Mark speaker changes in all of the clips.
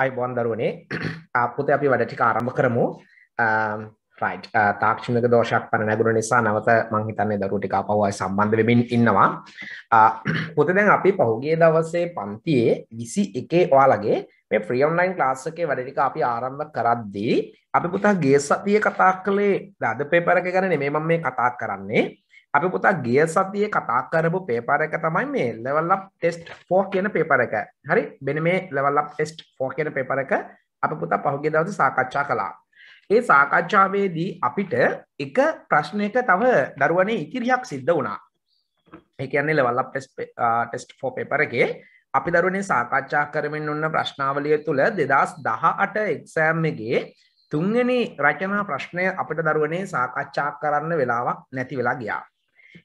Speaker 1: අයිබොන් දරුවනේ ආපුත අපි වැඩටි ආරම්භ කරමු um, uh, තාක්ෂණක දෝෂක් පන
Speaker 2: නැගුණ නිසා නවත මංහිතන්නේ දරුටික පවයි සම්බන්ධ වෙමින් ඉන්නවා uh, පුත දැන් අපි පහුගේ දවසේ පන්තියේ විසි එකේ ඔයාලගේ මේ ෆ්‍රියම්ලයින් ලාස්සකේ වැඩටික අපි ආරම්භ කරද්දී අපි පුතා ගේ සතිය කතා කළේ දද පේපරක ගැන නෙමේ මම මේ කතා කරන්නේ අපි පුතා ගිය සතියේ කතා කරපු පේපර් එක තමයි මේ level up test 4 කියන පේපර් එක. හරි? මෙන්න මේ level up test 4 කියන පේපර් එක අපි පුතා පහුගිය දවසේ සාකච්ඡා කළා. ඒ සාකච්ඡාවේදී අපිට එක ප්‍රශ්නයක තව දරුවනේ ඉතිරියක් සිද්ධ වුණා. ඒ කියන්නේ level up test uh, test 4 paper එකේ අපි දරුවනේ සාකච්ඡා කරමින් උන්න ප්‍රශ්නාවලිය තුල 2018 exam එකේ තුන්වෙනි රචනා ප්‍රශ්නය අපිට දරුවනේ සාකච්ඡා කරන්න වෙලාවක් නැති වෙලා ගියා.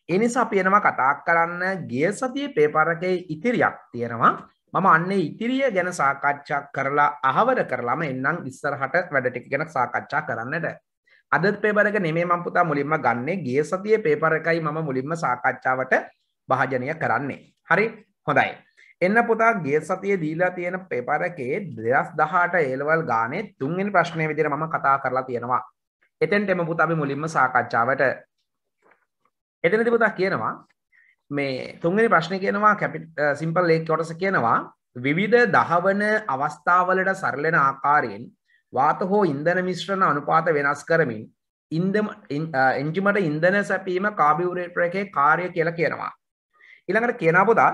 Speaker 2: එනිසා පියනවා කතා කරන්න ගිය සතිය පේපරකේ ඉතිරියක් තියෙනවා මම අන්නේ ඉතිරිය ගැන සාකච්ඡා කරලා අහවර කරලාම එන්නම් ඉස්සරහට වැඩටික ගැන සාකච්ඡා කරන්නට අදත් පේපරක නෙමේ මම පුතා මුලින්ම ගන්නේ ගිය සතියේ පේපර එකයි මම මුලින්ම සාකච්ඡාවට භාජනය කරන්නේ හරි හොඳයි එන්න පුතා ගිය සතිය දීලා තියෙන පෙපරකේ දෙදස් දහට ඒලවල් ගානේ තුන්ගෙන ප්‍රශ්නය විදිර මම කතා කරලා තියෙනවා එතැන්ටෙම පුතාබි මුලින්ම සාකච්ඡාවට එතන තිබතා කියනවා මේ තුන්ගනි ප්‍රශ්න කියනවා කැපි සිම්පල් ලේක් කොටස කියනවා විවිධ දහවන අවස්ථාවලට සරලෙන ආකාරයෙන් වාත හෝ ඉන්දන මිශ්‍රණ අනුපාත වෙනස් කරමින් ඉන්දම එන්ජිමට ඉන්දන සැපීම කාබිවරේටර එකේ කාර්ය කියලා කියනවා. ඉළඟට කියනපුදා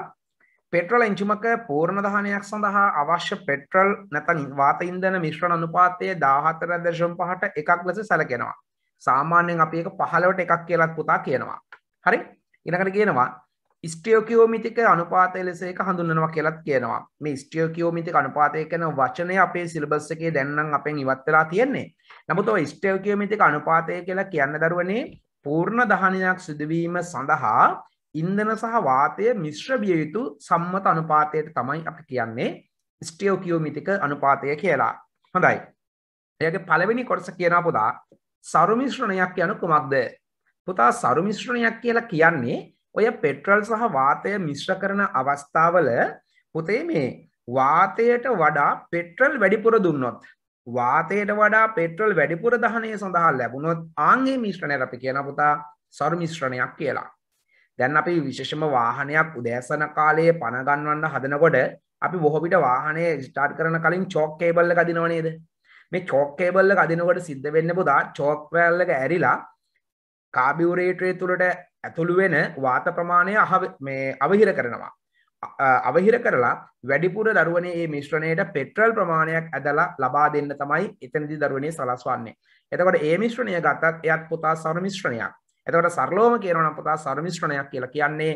Speaker 2: පෙට්‍රල් එංචුමක පූර්ණ දහනයක් සඳහා අවශ්‍ය පෙට්‍රල් නැතන් වාත ඉන්දන මිශ්‍රණ අනුපාතය දාහතර දර්ශම් පහට එකක් ලෙස සැලකෙනවා. සාමාන්‍යයෙන් අප එක පහලවට එකක් කියලත් පුතා කියනවා. හරි ඉනකට කියනවා ස්ටියෝකියෝමිතික අනුපාතය ලෙස එක හඳුන්වනවා කියලත් කියනවා මේ ස්ටියෝකියෝමිතික අනුපාතය කියන වචනය අපේ සිලබස් එකේ දැන් නම් අපෙන් ඉවත් වෙලා තියෙන්නේ නමුත් ඔය ස්ටියෝකියෝමිතික අනුපාතය කියලා කියන්න දරුවනේ පූර්ණ දහනයක් සිදුවීම සඳහා ඉන්ධන සහ වාතය මිශ්‍ර විය යුතු සම්මත අනුපාතයට තමයි අපි කියන්නේ ස්ටියෝකියෝමිතික අනුපාතය කියලා. හොඳයි. එයාගේ පළවෙනි කොටස කියනවා පුතා සරුමිශ්‍රණයක් යනු කුමක්ද? පුතා සරු මිශ්‍රණයක් කියලා කියන්නේ ඔය පෙට්‍රල් සහ වාතය මිශ්‍ර කරන අවස්ථාවල පුතේ මේ වාතයට වඩා පෙට්‍රල් වැඩිපුර දුන්නොත් වාතයට වඩා පෙට්‍රල් වැඩිපුර දහනය සඳහා ලැබුණොත් ආන්ගේ මිශ්‍රණය අපි කියන පුතා සරු මිශ්‍රණයක් කියලා. දැන් අපි විශේෂම වාහනයක් උදෑසන කාලයේ පණගන්වන්න හදනකොට අපි බොහොවිට වාහනය ස්ටාර්ට් කරන කලින් චෝක් කේබල්ල අදිනව නේද මේ චෝක් කේබල්ල අදිනකොට සිද්ධ වෙන්න පුතා චෝක් වැල්ලක ඇරිලා කාබිවරේටරය තුළට ඇතුළු වෙන වාත ප්‍රමාණය මේ අවහිර කරනවා. අවහිර කරලා වැඩිපුර දරුවනේ මේ මිශ්‍රණයට පෙට්‍රල් ප්‍රමාණයක් ඇදලා ලබා දෙන්න තමයි එතනදි දරුවනේ සලස්වන්නේ. එතකොට ඒ මිශ්‍රණය ගත්තත් එයත් පුතා සර මිශ්‍රණයක්. එතකොට සරලෝම කියනවා නම් පුතා සර මිශ්‍රණයක් කියලා කියන්නේ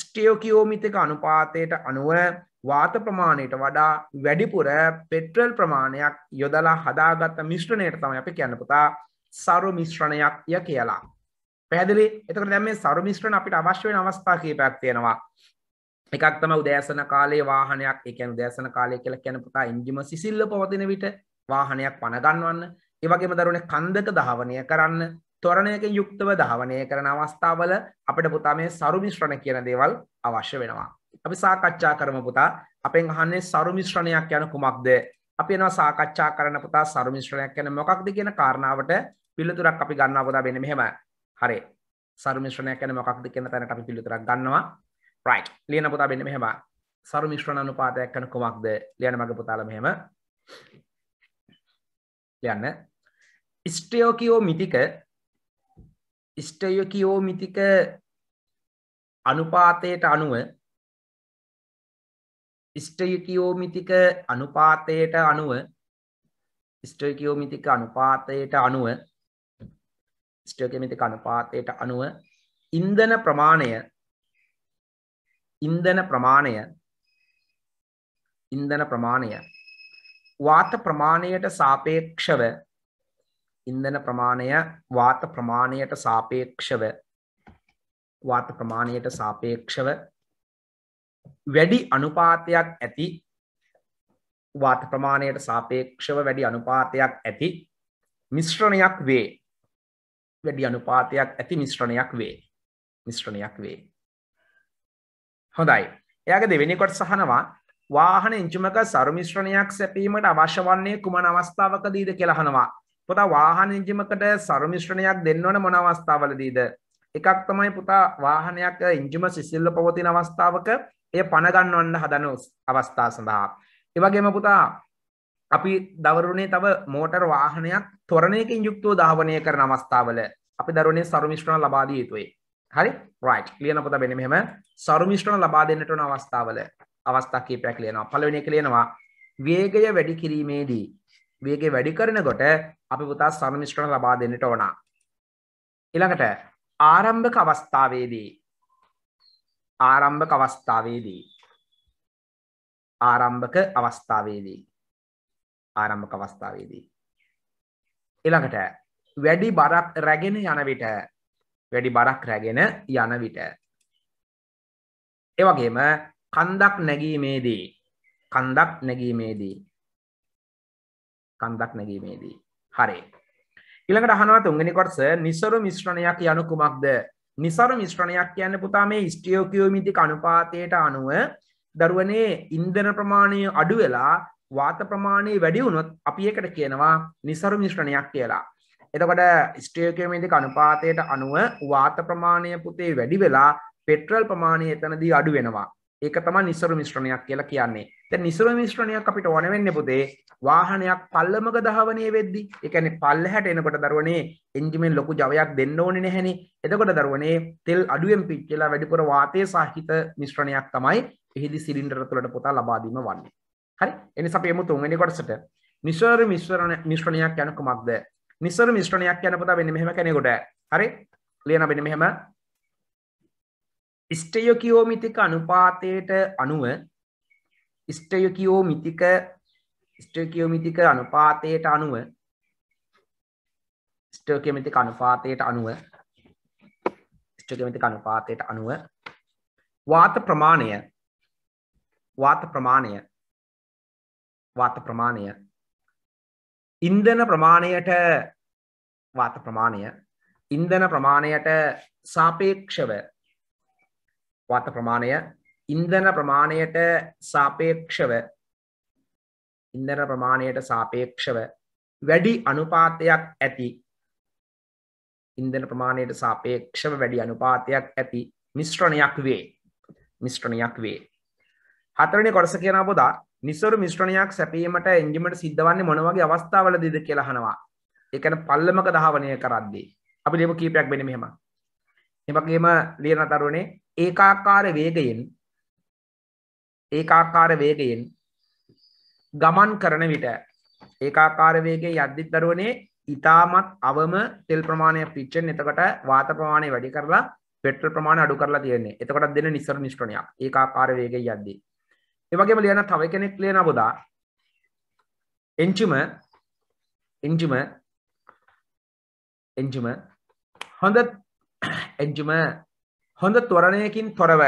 Speaker 2: ස්ටියෝකියෝමිතික අනුපාතයට අනුව වාත ප්‍රමාණයට වඩා වැඩිපුර පෙට්‍රල් ප්‍රමාණයක් යොදලා හදාගත්ත මිශ්‍රණයට තමයි අපි කියන්න පුතා සරු මිශ්‍රණයක් ය කියලා. පැහැදිලි එතකට දැම මේ සරුමිශ්‍රණ අපිට අවශ්‍ය වෙන අවස්ථා කීපයක් තියෙනවා එකක් තම උදෑසන කාලේ වාහනයක් එකැන උදෑසන කාලය කියල කැන පුතා ඉංජිම සිසිල්ල පවතින විට වාහනයක් පනගන්වන්න ඒවගේම දරුණ කන්දක දහවනය කරන්න තොරණයක යුක්තව දහවනය කරන අවස්ථාවල අපට පුතා මේ සරුමිශ්‍රණ කියන දේවල් අවශ්‍ය වෙනවා අපි සාකච්ඡා කරම පුතා අපෙන් අහන්නේ සරුමිශ්‍රණයක් යන කුමක්ද අපි එනවා සාකච්ඡා කරන පුතා සරුමිශ්‍රණයක් යන මොකක්ද කියන කාරණාවට පිළිතුරක් අපි ගන්නවා පුතා වෙන මෙහෙම හරි සර්මිශ්‍රණය කැන මොකක්ද කියන තැනට අපි පිළිතුරක් ගන්නවා ප්‍රයි් ලියන පුතා බෙන්න මෙහෙම සරුමිශ්‍රණ අනුපාතයක් කන කුමක්ද ලියන මග පුතාල මෙහෙම ලියන්න ස්ටයෝකියෝ මිතික ස්ටයෝකියෝ මිතික අනුපාතයට අනුව ස්ටයකියෝමිතික අනුපාතයට අනුව ස්ටයකියෝමිතික අනුපාතයට අනුව ස්ටෝකමිතික අනුපාතයට අනුව ඉන්ධන ප්‍රමාණය ඉන්ධන ප්‍රමාණය ඉන්ධන ප්‍රමාණය වාත ප්‍රමාණයට සාපේක්ෂව ඉන්ධන ප්‍රමාණය වාත ප්‍රමාණයට සාපේක්ෂව වාත ප්‍රමාණයට සාපේක්ෂව වැඩි අනුපාතයක් ඇති වාත ප්‍රමාණයට සාපේක්ෂව වැඩි අනුපාතයක් ඇති මිශ්‍රණයක් වේ වැඩි අනුපාතයක් ඇති මිශ්‍රණයක් වේ මිශ්‍රණයක් වේ හොඳයි එයාගේ දෙවෙනි කොටස අහනවා වාහන එන්ජිමක සරුමිශ්‍රණයක් සැපීමට අවශ්‍ය වන්නේ කුමන අවස්ථාවකදීද කියලා අහනවා පුතා වාහන එන්ජිමකට සරුමිශ්‍රණයක් දෙන්න ඕන මොන අවස්ථාවලදීද එකක් තමයි පුතා වාහනයක් එන්ජිම සිසිල්ව පවතින අවස්ථාවක එය පණ ගන්නවන්න හදන අවස්ථා සඳහා ඒ වගේම පුතා අපි දවරුණේ තව මෝටර් වාහනයක් තොරණයකින් යුක්තව ධාවනය කරන අවස්ථාවල අපි දරුණේ සරුමිශ්‍රණ ලබාදිය යුතුයි හරි රයිට් ලියන පොත වෙන මෙහෙම සරුමිශ්‍රණ ලබා දෙන්නට වන අවස්ථාවල අවස්ථා කීපයක් ලියනවා පළවෙනි එක ලියනවා වේගය වැඩි කිරීමේදී වේගය වැඩි කරනකොට අපි පුතා සරුමිශ්‍රණ ලබා දෙන්නට ඕන ඊළඟට ආරම්භක අවස්ථාවේදී ආරම්භක අවස්ථාවේදී ආරම්භක අවස්ථාවේදී ආරම්භක අවස්ථාවේදී. ඊළඟට වැඩි බරක් රැගෙන යන විට වැඩි බරක් රැගෙන යන විට ඒ වගේම කන්දක් නැගීමේදී කන්දක් නැගීමේදී කන්දක් නැගීමේදී හරි ඊළඟට අහනවා තුන්වෙනි කොටස නිසරු මිශ්‍රණයක් යනු කුමක්ද නිසරු මිශ්‍රණයක් කියන්නේ පුතා මේ ස්ටියෝකියෝමිතික අනුපාතයට අනුව දරුවනේ ඉන්ධන ප්‍රමාණය අඩු වෙලා වාත ප්‍රමාණය වැඩි වුණොත් අපි ඒකට කියනවා නිසරු මිශ්‍රණයක් කියලා. එතකොට ස්ටේකමේද අනුපාතයට අනුව වාත ප්‍රමාණය පුතේ වැඩි වෙලා පෙට්‍රල් ප්‍රමාණය එතනදී අඩු වෙනවා. ඒක තමයි නිසරු මිශ්‍රණයක් කියලා කියන්නේ. දැන් නිසරු මිශ්‍රණයක් අපිට ඕන වෙන්නේ පුතේ වාහනයක් පල්ලමක දහවණේ වෙද්දි, ඒ කියන්නේ පල්ලහැට එනකොට දරුවනේ එන්ජිමෙන් ලොකු ජවයක් දෙන්න ඕනේ නැහෙනේ. එතකොට දරුවනේ තෙල් අඩුවෙන් පිච්චලා වැඩිපුර වාතයේ සාහිත මිශ්‍රණයක් තමයි එහිදී සිලින්ඩර තුළට පුතා ලබා දීම වන්නේ. හරි එනිසා අපි යමු තුන්වෙනි කොටසට නිසර මිශ්‍රණ මිශ්‍රණයක් යන කුමක්ද නිසර මිශ්‍රණයක් යන පොත වෙන්නේ මෙහෙම කෙනෙකුට හරි ලියන වෙන්නේ මෙහෙම ස්ටයොකියෝමිතික අනුපාතයට අනුව ස්ටයොකියෝමිතික ස්ටයොකියෝමිතික අනුපාතයට අනුව ස්ටයොකියෝමිතික අනුපාතයට අනුව ස්ටයොකියෝමිතික අනුපාතයට අනුව වාත ප්‍රමාණය
Speaker 1: වාත ප්‍රමාණය වාත ප්‍රමාණය ඉන්දන ප්‍රමාණයට වාත ප්‍රමාණය ඉන්දන ප්‍රමාණයට
Speaker 2: සාපේක්ෂව වාත ප්‍රමාණය ඉන්දන ප්‍රමාණයට සාපේක්ෂව ඉන්දන ප්‍රමාණයට සාපේක්ෂව වැඩි අනුපාතයක් ඇති ඉන්දන ප්‍රමාණයට සාපේක්ෂව වැඩි අනුපාතයක් ඇති මිශ්‍රණයක් වේ මිශ්‍රණයක් වේ හතරනි කොටස කියන බොදා නිසරු මිශ්‍රණයක් සැපීමට එන්ජිමට සිද්ධවන්නේ මොනවගේ අවස්ථාවලදීද කියලා අහනවා. ඒ කියන්නේ පල්ලමක දහවණය කරද්දී. අපි ලියමු කීපයක් වෙන්නේ මෙහෙම. මේ වගේම ලියන තරුණේ ඒකාකාර වේගයෙන් ඒකාකාර වේගයෙන් ගමන් කරන විට ඒකාකාර වේගයේ යද්දි දරුවනේ ඊටමත් අවම තෙල් ප්‍රමාණය පිච්චෙන එතකොට වාත ප්‍රමාණය වැඩි කරලා පෙට්‍රල් ප්‍රමාණය අඩු කරලා තියෙන්නේ. එතකොට දෙන නිසරු මිශ්‍රණයක් ඒකාකාර වේගයේ යද්දී. ඒවගේම ලියන තව කෙනෙක් ලියන බොදා එංචිම එංචිම එංචිම හොඳ එංචිම හොඳ තොරණයකින් තොරව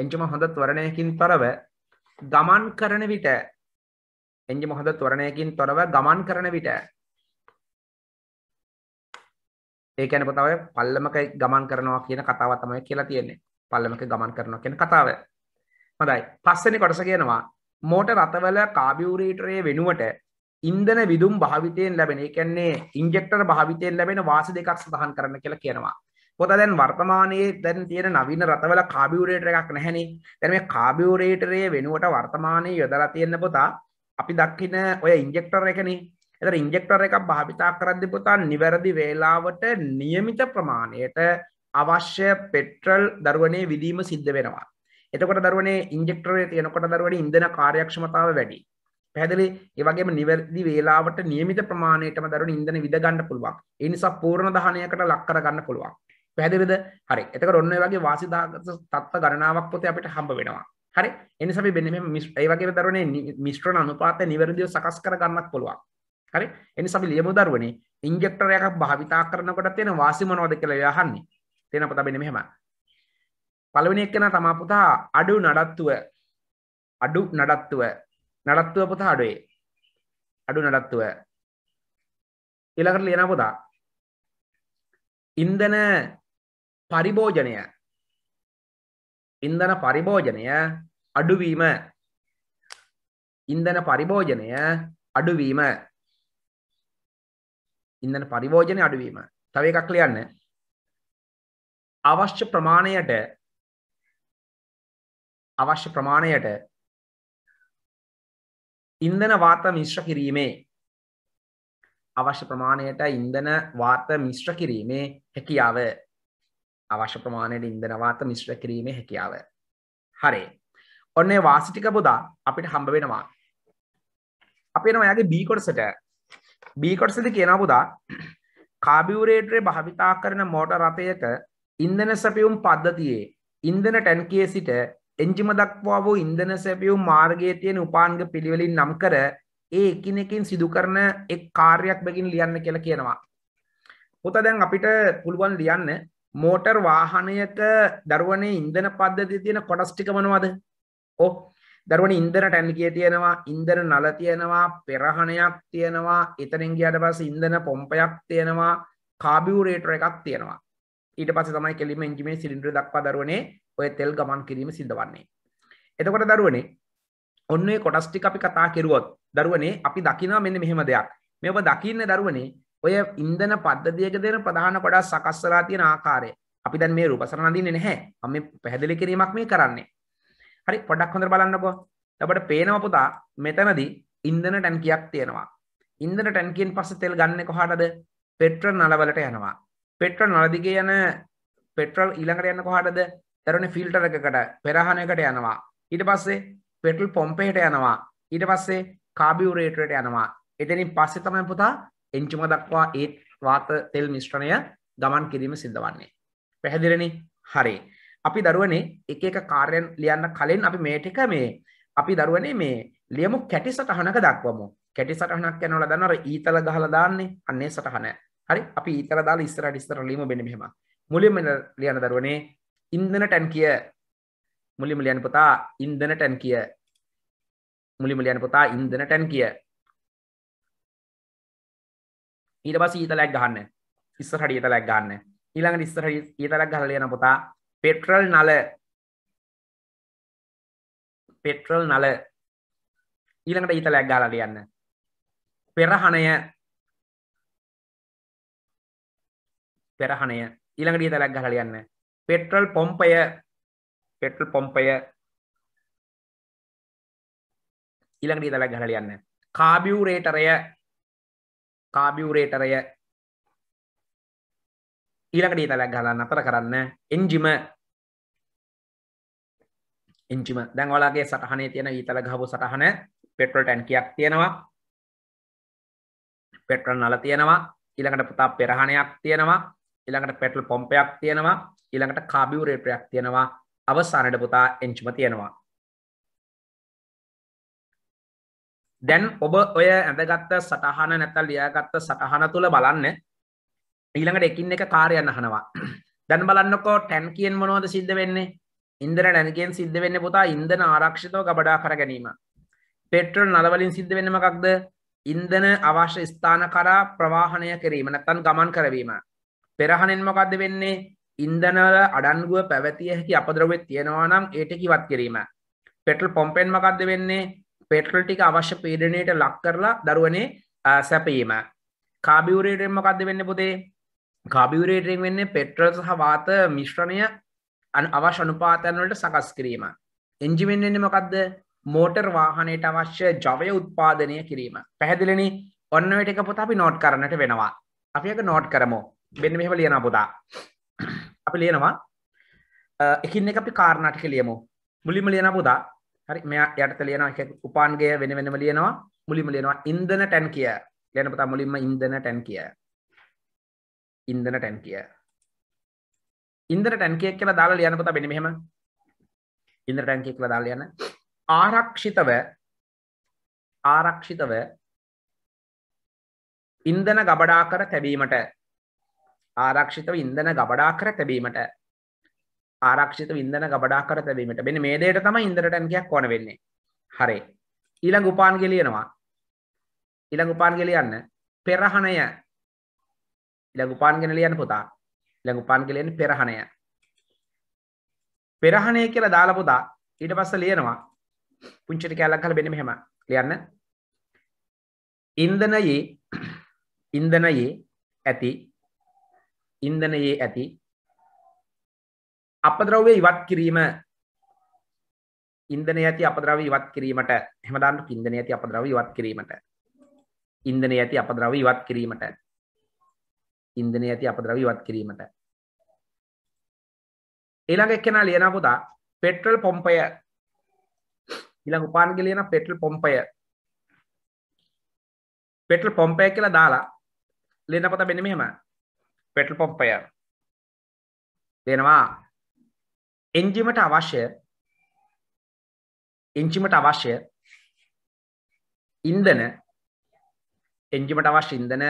Speaker 2: එංචිම හොඳ තොරණයකින් තොරව ගමන් කරන විට එංජිම හොඳ තොරණයකින් තොරව ගමන් කරන විට ඒකැන පොතාව පල්ලමක ගමන් කරනවා කියන කතාව තමයි කියලා තියෙන්නේ පල්ලමක ගමන් කරනවා කියන කතාව හොඳයි පස්සනි කොටස කියනවා මෝට රතවල කාබියූරේටරය වෙනුවට ඉන්දන විදුම් භාවිතයෙන් ලැබෙන එකන්නේ ඉන්ජෙක්ටර් භාවිතයෙන් ලැබෙන වාස දෙකක් සඳහන් කරන්න කියලා කියනවා පොත දැන් වර්තමානයේ දැන් තියෙන නවීන රතවල කාබියුරේටර එකක් නැහැනේ. දැන් මේ කාබියුරේටරයේ වෙනුවට වර්තමානයේ යොදලා තියෙන පොතා අපි දක්ින ඔය ඉන්ජෙක්ටර් එකනේ. ඒතර ඉන්ජෙක්ටර් එකක් භාවිතා කරද්දී පොතා නිවැරදි වේලාවට નિયમિત ප්‍රමාණයට අවශ්‍ය පෙට්‍රල් දරුවනේ විදීම සිද්ධ වෙනවා. එතකොට දරුවනේ ඉන්ජෙක්ටරේ තියෙනකොට දරුවනේ ඉන්ධන කාර්යක්ෂමතාව වැඩි. පැහැදිලි? ඒ වගේම නිවැරදි වේලාවට નિયમિત ප්‍රමාණයටම දරුවනේ ඉන්ධන විද ගන්න පුළුවන්. ඒ නිසා පූර්ණ දහනයකට ලක් කර ගන්න පුළුවන්. පැහැදිලිද? හරි. එතකොට ඔන්න ඔය වගේ වාසිදාගත තත්ත්ව ගණනාවක් පොතේ අපිට හම්බ වෙනවා. හරි. ඒ නිසා අපි මෙන්න මේ ඒ වගේ දරුවනේ මිශ්‍රණ අනුපාතය නිවැරදිව සකස් කර ගන්නත් පුළුවන්. හරි. ඒ නිසා අපි ලියමු දරුවනේ ඉන්ජෙක්ටරයක් භාවිතා කරනකොට තියෙන වාසි මොනවද කියලා යහන්නේ. තේරෙනවද අපි මෙහෙම? පළවෙනි එක්කෙන තමා පුතා අඩු නඩත්තුව අඩු නඩත්තුව නඩත්තුව පුතා අඩුවේ
Speaker 1: අඩු නඩත්තුව ඊළඟට ලියන පුතා ඉන්ධන පරිභෝජනය
Speaker 2: ඉන්ධන පරිභෝජනය අඩුවීම ඉන්ධන පරිභෝජනය අඩුවීම ඉන්දන පරිභෝජනය අඩුවීම
Speaker 1: තව එකක් ලියන්න අවශ්‍ය ප්‍රමාණයට අවශ්‍ය ප්‍රමාණයට ඉන්දන වාර්ත මිශ්‍ර කිරීමේ අවශ්‍ය ප්‍රමාණයට ඉන්දන වාර්ත මිශ්‍ර
Speaker 2: කිරීමේ හැකියාව අවශ්‍ය ප්‍රමාණයට ඉන්දන වාර්ත මිශ්‍ර කිරීමේ හැකියාව හරේ ඔන්නේ වාසිටික පුදා අපිට හම්බ වෙනවා අපේ නොයාගේ බී කොටසට බී කොටසද කියන පුදා කාබිවරේටරේ භාවිතා කරන මෝට රථයක ඉන්දන සැපියුම් පද්ධතියේ ඉන්දන ටැන්කේ සිට එන්ජිම දක්වා වූ ඉන්දන සැපියුම් මාර්ගයේ තියෙන උපාන්ග පිළිවෙලින් නම් කර ඒ එකිනෙකින් සිදු කරන එක් කාර්යක් බැගින් ලියන්න කියලා කියනවා. පුත දැන් අපිට පුළුවන් ලියන්න මෝටර් වාහනයක දරුවනේ ඉන්දන පද්ධතිය තියෙන කොටස් ටික මොනවද? ඔව්. දරුවනේ ඉන්දන ටැංකිය තියෙනවා, ඉන්දන නල තියෙනවා, පෙරහණයක් තියෙනවා, එතනින් ගියාට පස්සේ ඉන්දන පොම්පයක් තියෙනවා, කාබියුරේටර් එකක් තියෙනවා. ඊට පස්සේ තමයි කෙලිම එන්ජිමේ සිලින්ඩර් දක්වා දරුවනේ ඔය තෙල් ගමන් කිරීම සිද්ධ වන්නේ. එතකොට දරුවනේ ඔන්නේ කොටස්ටි අපි කතා කෙරුවොත් දරුවනේ අපි දකිනා මෙන්න මෙහෙම දෙයක් මෙ දකින්න දරුවනේ ඔය ඉන්දන පද්ධතියක දෙන ප්‍රධාන කොඩා සකස්සලා තියෙන ආකාරය අපි දැන් මේ රූපසරණ අඳින්නේ නැහැ මම මේ පැහැදිලි කිරීමක් මේ කරන්නේ හරි පොඩක් හොඳට බලන්නකෝ අපිට පේනවා පුතා මෙතනදී ඉන්ධන ටැංකියක් තියෙනවා ඉන්ධන ටැංකියෙන් පස්සේ තෙල් ගන්නෙ කොහාටද පෙට්‍රල් නල වලට යනවා පෙට්‍රල් නල දිගේ යන පෙට්‍රල් ඊළඟට යන්නේ කොහාටද දරුණ ෆිල්ටරකකට පෙරහනකට යනවා ඊට පස්සේ පෙටල් පොම්පේට යනවා ඊට පස්සේ කාබියුරේටරට යනවා එතනින් පස්සේ තමයි පුතා එංචුම දක්වා ඒ වාත තෙල් මිශ්‍රණය ගමන් කිරීම සිද්ධ වන්නේ පැහැදිලනි හරි අපි දරුවනේ එක එක කාර්යන් ලියන්න කලින් අපි මේ ටික මේ අපි දරුවනේ මේ ලියමු කැටි සටහනක දක්වමු කැටි සටහනක් යනවල දන්න අර ඊතල ගහලා දාන්නේ අන්නේ සටහන හරි අපි ඊතල දාලා ඉස්සරහට ඉස්සරහ ලියමු මෙන්න මෙහෙම මුලින්ම ලියන දරුවනේ ඉන්දන ටැන් කිය මුලි මලියන පුතා ඉන්දන ටැන් කිය මුලි මලියන පුතා ඉන්දන ටැන් කිය ඊට පස්සේ ඊතලයක් ගහන්න ඉස්සරහට ඊතලයක් ගන්න ඊළඟට ඉස්සරහට ඊතලයක් ගහලා ලියන පුතා පෙට්‍රල් නල
Speaker 1: පෙට්‍රල් නල ඊළඟට ඊතලයක් ගහලා ලියන්න පෙරහණය පෙරහණය ඊළඟට ඊතලයක් ගහලා ලියන්න පෙට්‍රල් පොම්පය පෙට්‍රල් පොම්පය ඊළඟට ඉතලා ගහලා යන්න කාබියුරේටරය කාබියුරේටරය ඊළඟට ඉතලා ගහලා නතර කරන්න එන්ජිම
Speaker 2: එන්ජිම දැන් ඔයාලගේ සටහනේ තියෙන ඊතල ගහපු සටහන පෙට්‍රල් ටැන්කියක් තියෙනවා පෙට්‍රල් නල තියෙනවා ඊළඟට පුතා පෙරහණයක් තියෙනවා ඊළඟට පෙට්‍රල් පොම්පයක් තියෙනවා ඊළඟට කාබියුරේටරයක් තියෙනවා අවසානට
Speaker 1: පුතා එංචිම තියෙනවා දැන් ඔබ ඔය ඇඳගත්ත සටහන නැත්තල් ලියාගත්ත සටහන තුළ බලන්න ඊළඟට
Speaker 2: එකින් එක කාරයන්න හනවා දැන් බලන්නකෝ ටැන් කියෙන් මොනවද සිද්ධ වෙන්නේ ඉන්දර නැනකෙන් සිද්ධ වෙන්න පුතා ඉන්දන ආරක්ෂිතව ගබඩා කර ගැනීම පෙට්‍රල් නලවලින් සිද්ධ වෙන මකක්ද ඉන්දන අවශ්‍ය ස්ථාන කරා ප්‍රවාහණය කිරීම නැත්තන් ගමන් කරවීම පෙරහණෙන් මොකක්ද වෙන්නේ ඉන්දනවල අඩන්ගුව පැවතිය හැකි අපද්‍රවෙත් තියෙනවා නම් ඒට කිවත් කිරීම පෙටල් පොම්පෙන් මකක්ද වෙන්නේ පෙටල් ටික අවශ්‍ය පීඩනයට ලක් කරලා දරුවනේ සැපීම කාබිවරේටෙන් මකක්ද වෙන්න පුදේ කාබිවරේටෙන් වෙන්නේ පෙට්‍රල් සහ වාත මිශ්‍රණය අන් අවශ්‍ය අනුපාතයන්වලට සකස් කිරීම එන්ජිමෙන්න්නේ මකක්ද මෝටර් වාහනයට අවශ්‍ය ජවය උත්පාදනය කිරීම පැහැදිලනි ඔන්න වැටක පොත අපි නෝට් කරන්නට වෙනවා අපි එක නෝට් කරමු බෙන්න මෙහම ලියන පුතා අපි ලියනවා එකින් එක අපි කාරණාටික ලියමු මුලිම ලියන පුදා හරි මෙයා යටත ලියනවා එක උපාන්ගය වෙන වෙනම ලියනවා මුලිම ලියනවා ඉන්ධන ටැන් කිය ලියන පුතා මුලින්ම ඉන්ධන ටැන් කිය ඉන්ධන ටැන් කිය ඉන්දර ටැන් කියක් කියලා දාලා ලියන පුතා මෙන්න මෙහෙම ඉන්දර ටැන් කිය කියලා දාලා ලියන්න ආරක්ෂිතව ආරක්ෂිතව ඉන්ධන ගබඩා කර තැබීමට ආරක්ෂිතව ඉන්දන ගබඩා කර තැබීමට ආරක්ෂිත ඉන්දන ගබඩා කර තැබීමට බෙන මේ දේට තම ඉදරටැන්කයක් කොන වෙන්නේ හරේ ඊළඟ උපාන් ගෙලියනවා ඉළඟ උපාන් ගෙලියන්න පෙරහණය ඉළඟුපාන් ගෙන ලියන්න පුතා ඉළඟුපාන් ගෙලෙන් පෙරහණය පෙරහණය කියලා දාලා පුතා ඊට පස්ස ලියනවා පුංචිට කැලක් කල බෙන මෙහෙම ලියන්න ඉන්දනයේ ඉන්දනයේ ඇති ඉන්ධනයේ ඇති අපද්‍රව්‍ය ඉවත් කිරීම ඉන්දනය ඇති අපද්‍රව ඉවත් කිරීමට හැමදාන්නු ඉන්දනය ඇති අපද්‍රව ඉවත් කිරීමට ඉන්දනය ඇති අපද්‍රව ඉවත් කිරීමට ඉන්දනය ඇති අපද්‍රව ඉවත් කිරීමට ඊළඟ එක්කෙන ලියන පුතා පෙට්‍රල් පොම්පය ඊළඟ උපාන්ග ලියන පෙට්‍රල් පොම්පය පෙට්‍රල් පොම්පය කියලා දාලා ලියන පුතා මෙන්න මෙහෙම පෙටල්
Speaker 1: පොම්පය දෙනවා එන්ජිමට අවශ්‍ය එංචිමට අවශ්‍ය ඉන්දන එංජිමට අවශ්‍ය ඉන්දන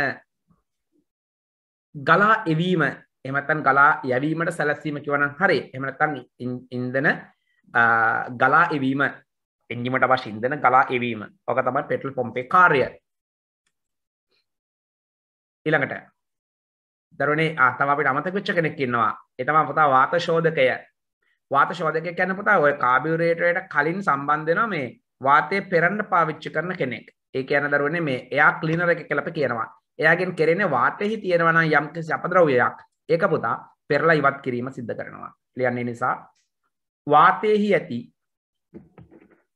Speaker 1: ගලා
Speaker 2: එවීම එමතන් ගලා යැවීමට සැලැස්වීම කිවන හරි එමනතන් ඉන්දන ගලා එවීම එංජිමට අවශ්‍ය ඉන්දන ගලා එවීම ඔක තමයි පෙටල් පොම්පේ කාර්ය ඊළඟට දරුණේ තම අපිට අමතක වෙච්ච කෙනෙක් ඉන්නවා. ඒ තමයි පුතා වාත ශෝධකය. වාත ශෝධකය කියන්නේ පුතා ඔය කාබියුරේටරයට කලින් සම්බන්ධ වෙනවා මේ වාතය පෙරන්න පාවිච්චි කරන කෙනෙක්. ඒ කියන්නේ දරුවනේ මේ එයා ක්ලීනර් එක කියලා අපි කියනවා. එයාගෙන් කෙරෙන්නේ වාතයේ තියෙනවා නම් යම් කිසි අපද්‍රව්‍යයක්. ඒක පුතා පෙරලා ඉවත් කිරීම සිද්ධ කරනවා. ලියන්නේ නිසා වාතයේහි ඇති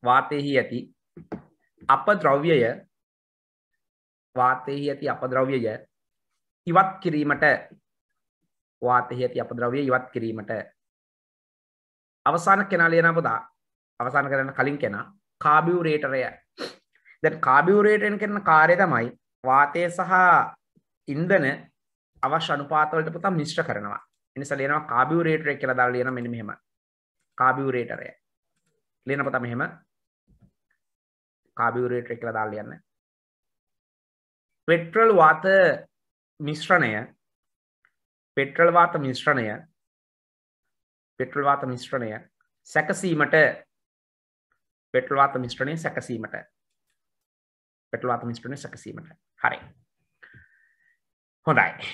Speaker 2: වාතයේහි ඇති අපද්‍රව්‍යය වාතයේහි ඇති අපද්‍රව්‍යය ඉවත් කිරීමට වාතෙහි ඇති අපද්‍රව්‍ය ඉවත් කිරීමට අවසාන කෙනා ලියන පුතා අවසාන කරන කලින් කෙනා කාබියුරේටරය දැන් කාබියුරේටරෙන් කරන කාර්යය තමයි වාතය සහ ඉන්ධන අවශ්‍ය අනුපාතවලට පුතා මිශ්‍ර කරනවා ඒ නිසා ලියනවා කාබියුරේටරය කියලා දාලා ලියන මෙන්න මෙහෙම කාබියුරේටරය ලියන පුතා මෙහෙම කාබියුරේටරය කියලා දාලා ලියන්න
Speaker 1: පෙට්‍රල් වාත මිශ්‍රණය පෙට්‍රල්වාත මිශ්‍රණය පෙට්‍රල්වාත මිශ්‍රණය සැකසීමට
Speaker 2: පෙට්‍රල්වාත මිශ්‍රණය සැකසීමට පෙට්‍රල්වාත මිශ්‍රණය සැකසීමට හරි හොඳයි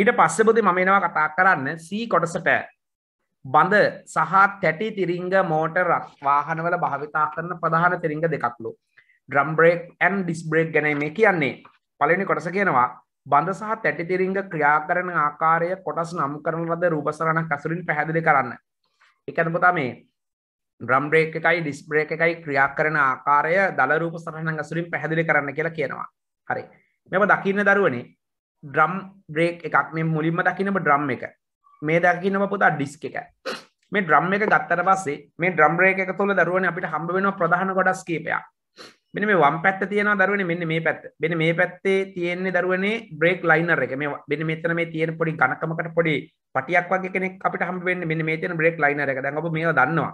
Speaker 2: ඊට පස්සබුදි මම එනවා කතා කරන්න සී කොටසට බඳ සහ තැටි තිරිංග මෝටර් වාහනවල භාවිතා කරන ප්‍රධාන තිරිංග දෙකක්ලු ඩ්‍රම්බ්‍රේක් ඇන් ඩිස්බ්‍රේක් ගැනීම කියන්නේ පලනි කොටස කියනවා බඳ සහ තැටිතිරිංග ක්‍රියාකරන ආකාරය කොටස් නම් කරන ලද රූපසරණ කසුරින් පැහැදිලි කරන්න. එකනපතා මේ ්‍රම්බ්‍රේක එකයි ඩිස්බ්‍රේක එකයි ක්‍රියා කරන ආකාරය දළ රූප සරහණ ගසුරින් පැහැදිලි කරන්න කියලා කියනවා. හරි මෙම දකින්න දරුවනේ ඩ්‍රම් බ්‍රේක් එකක් මේ මුලින්ම දකිනම ඩ්‍රම් එක මේ දකිනම පුතා ඩිස්ක එක මේ ඩ්‍රම් එක ගත්තර පස්සේ මේ ඩ්‍රම්බ්‍රේක තුළ දරුවන අපිට හම්බ වෙන ප්‍රධාන ගොඩස් කීපයක් මෙන මේ වම් පැත්ත තියෙන දරුවනේ මෙන්න මේ පැත්ත. මෙන්න මේ පැත්තේ තියෙන්නේ දරුවනේ බ්‍රේක් ලයිනර් එක. මේ මෙන්න මෙතන මේ තියෙන පොඩි ඝනකමකට පොඩි පටියක් වගේ කෙනෙක් අපිට හම්බ වෙන්නේ මෙන්න මේ තියෙන බ්‍රේක් ලයිනර් එක. දැන් ඔබ මේව දන්නවා.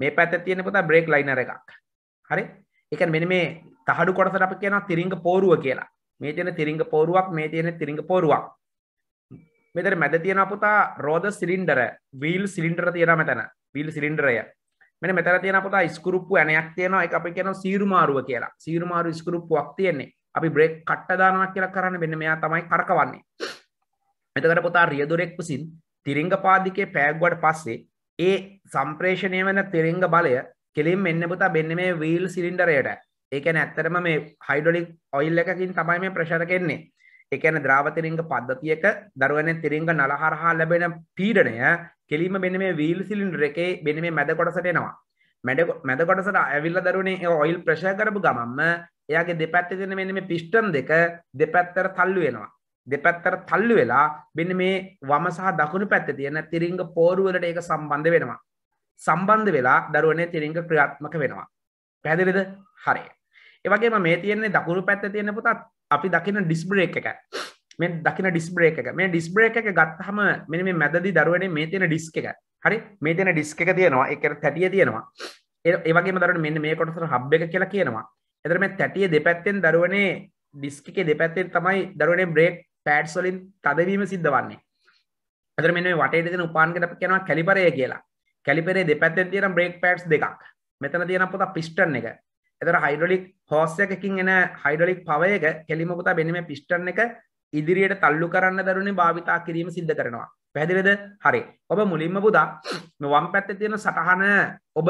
Speaker 2: මේ පැත්තේ තියෙන පුතා බ්‍රේක් ලයිනර් එකක්. හරි? ඒ කියන්නේ මෙන්න මේ තහඩු කොටසට අපි කියනවා තිරිංග පෝරුව කියලා. මේ තියෙන තිරිංග පෝරුවක් මේ තියෙන තිරිංග පෝරුවක්. මෙතන මැද තියෙන පුතා රෝද සිලින්ඩර, වීල් සිලින්ඩර තියෙනවා මෙතන. වීල් සිලින්ඩරය. මෙන මෙතර තියෙන පුතා ස්කරුප්පු ඇනයක් තියෙනවා එක අපි කියන සීරුමාරුව කියලා සීරුමාරු ස්කරුප්පුවක් තියෙන්නේ අපි බ්‍රේක් කට්ට දානවා කියලා කරන්න මෙන්න මෙයා තමයි කරකවන්නේ මෙතකට පුතා රියදුරෙක් විසින් තිරිංග පාදිකේ පෑග්වට පස්සේ ඒ සම්ප්‍රේෂණය වෙන තිරිංග බලය කෙලින් මෙන්න පුතා මෙන්න මේ වීල් සිලින්ඩරයට ඒ කියන්නේ ඇත්තටම මේ හයිඩ්‍රොලික් ඔයිල් එකකින් තමයි මේ ප්‍රෙෂර් එක එන්නේ ඒ කියන්නේ ද්‍රාව තිරිංග පද්ධතියක දරුවනේ තිරිංග නල හරහා ලැබෙන පීඩනය කෙලීම මෙන මේ වීල් සිලින්ඩර එකේ මෙන මේ මැද කොටසට එනවා මැඩ මැද කොටසට ඇවිල්ලා දරුවනේ ඔයිල් ප්‍රෙෂර් කරපු ගමන්ම එයාගේ දෙපැත්තේ තියෙන මෙන්න මේ පිස්ටන් දෙක දෙපැත්තට තල්ලු වෙනවා දෙපැත්තර තල්ලු වෙලා බෙන මේ වම සහ දකුණු පැත්ත තියෙන තිරිංග පෝරුවලට ඒක සම්බන්ධ වෙනවා. සම්බන්ධ වෙලා දරුවනේ තිරිංග ක්‍රියාත්මක වෙනවා. පැදිලිද හරය. ඒවගේම මේ තියෙන්නේ දකුණු පැත්ත තියෙන පුතත් අපි දකින ඩිස්බ්‍රේක් එක මේ දකින ඩිස්බ්‍රේක මේ ඩිස්බ්‍රේක ගත්තහම මෙ මේ මැදදි දරුවනේ මේ තියෙන ඩිස්ක එක හරි මේ තියෙන ඩිස්ක එක තියෙනවා එක තැටිය තියෙනවා ඒවගේ දරන මෙන්න මේ කොටසර හබ් එක කියලා කියනවා එතරම තැටිය දෙපැත්තෙන් දරුවනේ ඩිස්කික දෙපැත්තෙන් තමයි දරුවනේ බ්‍රේක් පෑඩ් සොලින් තදවීම සිද්ධ වන්නේ ඇතර මෙ වටේ දෙන උපාන්ගට කියනවා කැලිපරය කියලා කැලිපරේ දෙපැත්තෙන් තියෙන බ්‍රේක් පෑඩ්ස් දෙකක් මෙතන තියෙන පුත පිස්ටන් එක එතර හයිඩොලික් හෝස්සයකින් එන හයිඩොලික් පවයක කෙලිම පුතා බෙනීම පිස්ටන් එක ඉදිරියට තල්ලු කරන්න දරුණේ භාවිතා කිරීම සිද්ධ කරනවා. පැදිලද හරි ඔබ මුලින්ම බුදා නොවම් පැත්ත තියෙන සටහන ඔබ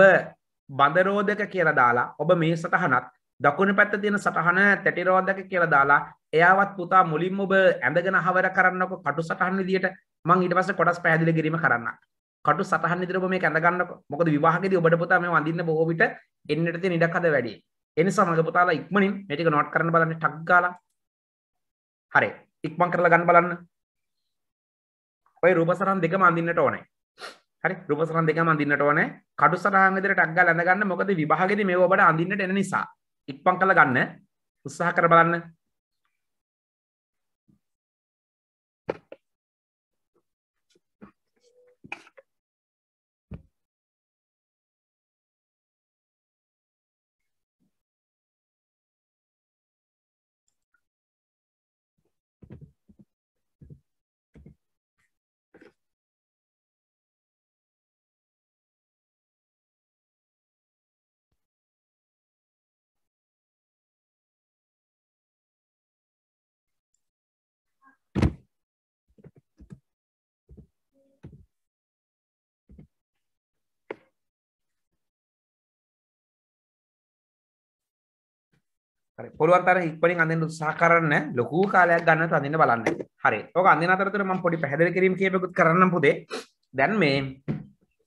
Speaker 2: බඳරෝධක කියල දාලා ඔබ මේ සටහනත් දකුණ පැත්ත තියෙන සටහන තැටිරෝධක කියල දාලා එයාවත් පුතා මුලින් ඔබ ඇඳගෙන හවර කරන්නක කටු සටහන්න දිට මං ඉටවස කොටස් පැදිලි කිරීම කරන්න කටු සටහන් දිරම මේ ඇඳගන්න මොකද විවාහකද ඔබට පුතාම වඳන්න බෝවිට එන්නට ති නිඩක්හද වැඩි එනි සමඟ පුතාලා ඉක්මනින් මෙටික නොට් කරන බලන්න ටක්ගාලා හරේ ඉක්මන් කරලා ගන්න බලන්න ඔය රූපසරන් දෙකම අඳින්නට ඕනේ හරි රූපසරන් දෙකම අඳින්නට ඕනේ කඩු සරහන් විදිහට ටක් ගාලා අඳ ගන්න මොකද විභාගෙදි මේව ඔබට අඳින්නට එන නිසා ඉක්මන් කරලා ගන්න
Speaker 1: උත්සාහ කර බලන්න හරි පුළුවන් තරම් ඉක්මනින් අඳින්න උත්සාහ කරන්න ලොකු කාලයක් ගන්නත් අඳින්න බලන්න. හරි. ඔක අඳින අතරතුර මම
Speaker 2: පොඩි පැහැදිලි කිරීම කීපයක්ත් කරන්නම් පුතේ. දැන් මේ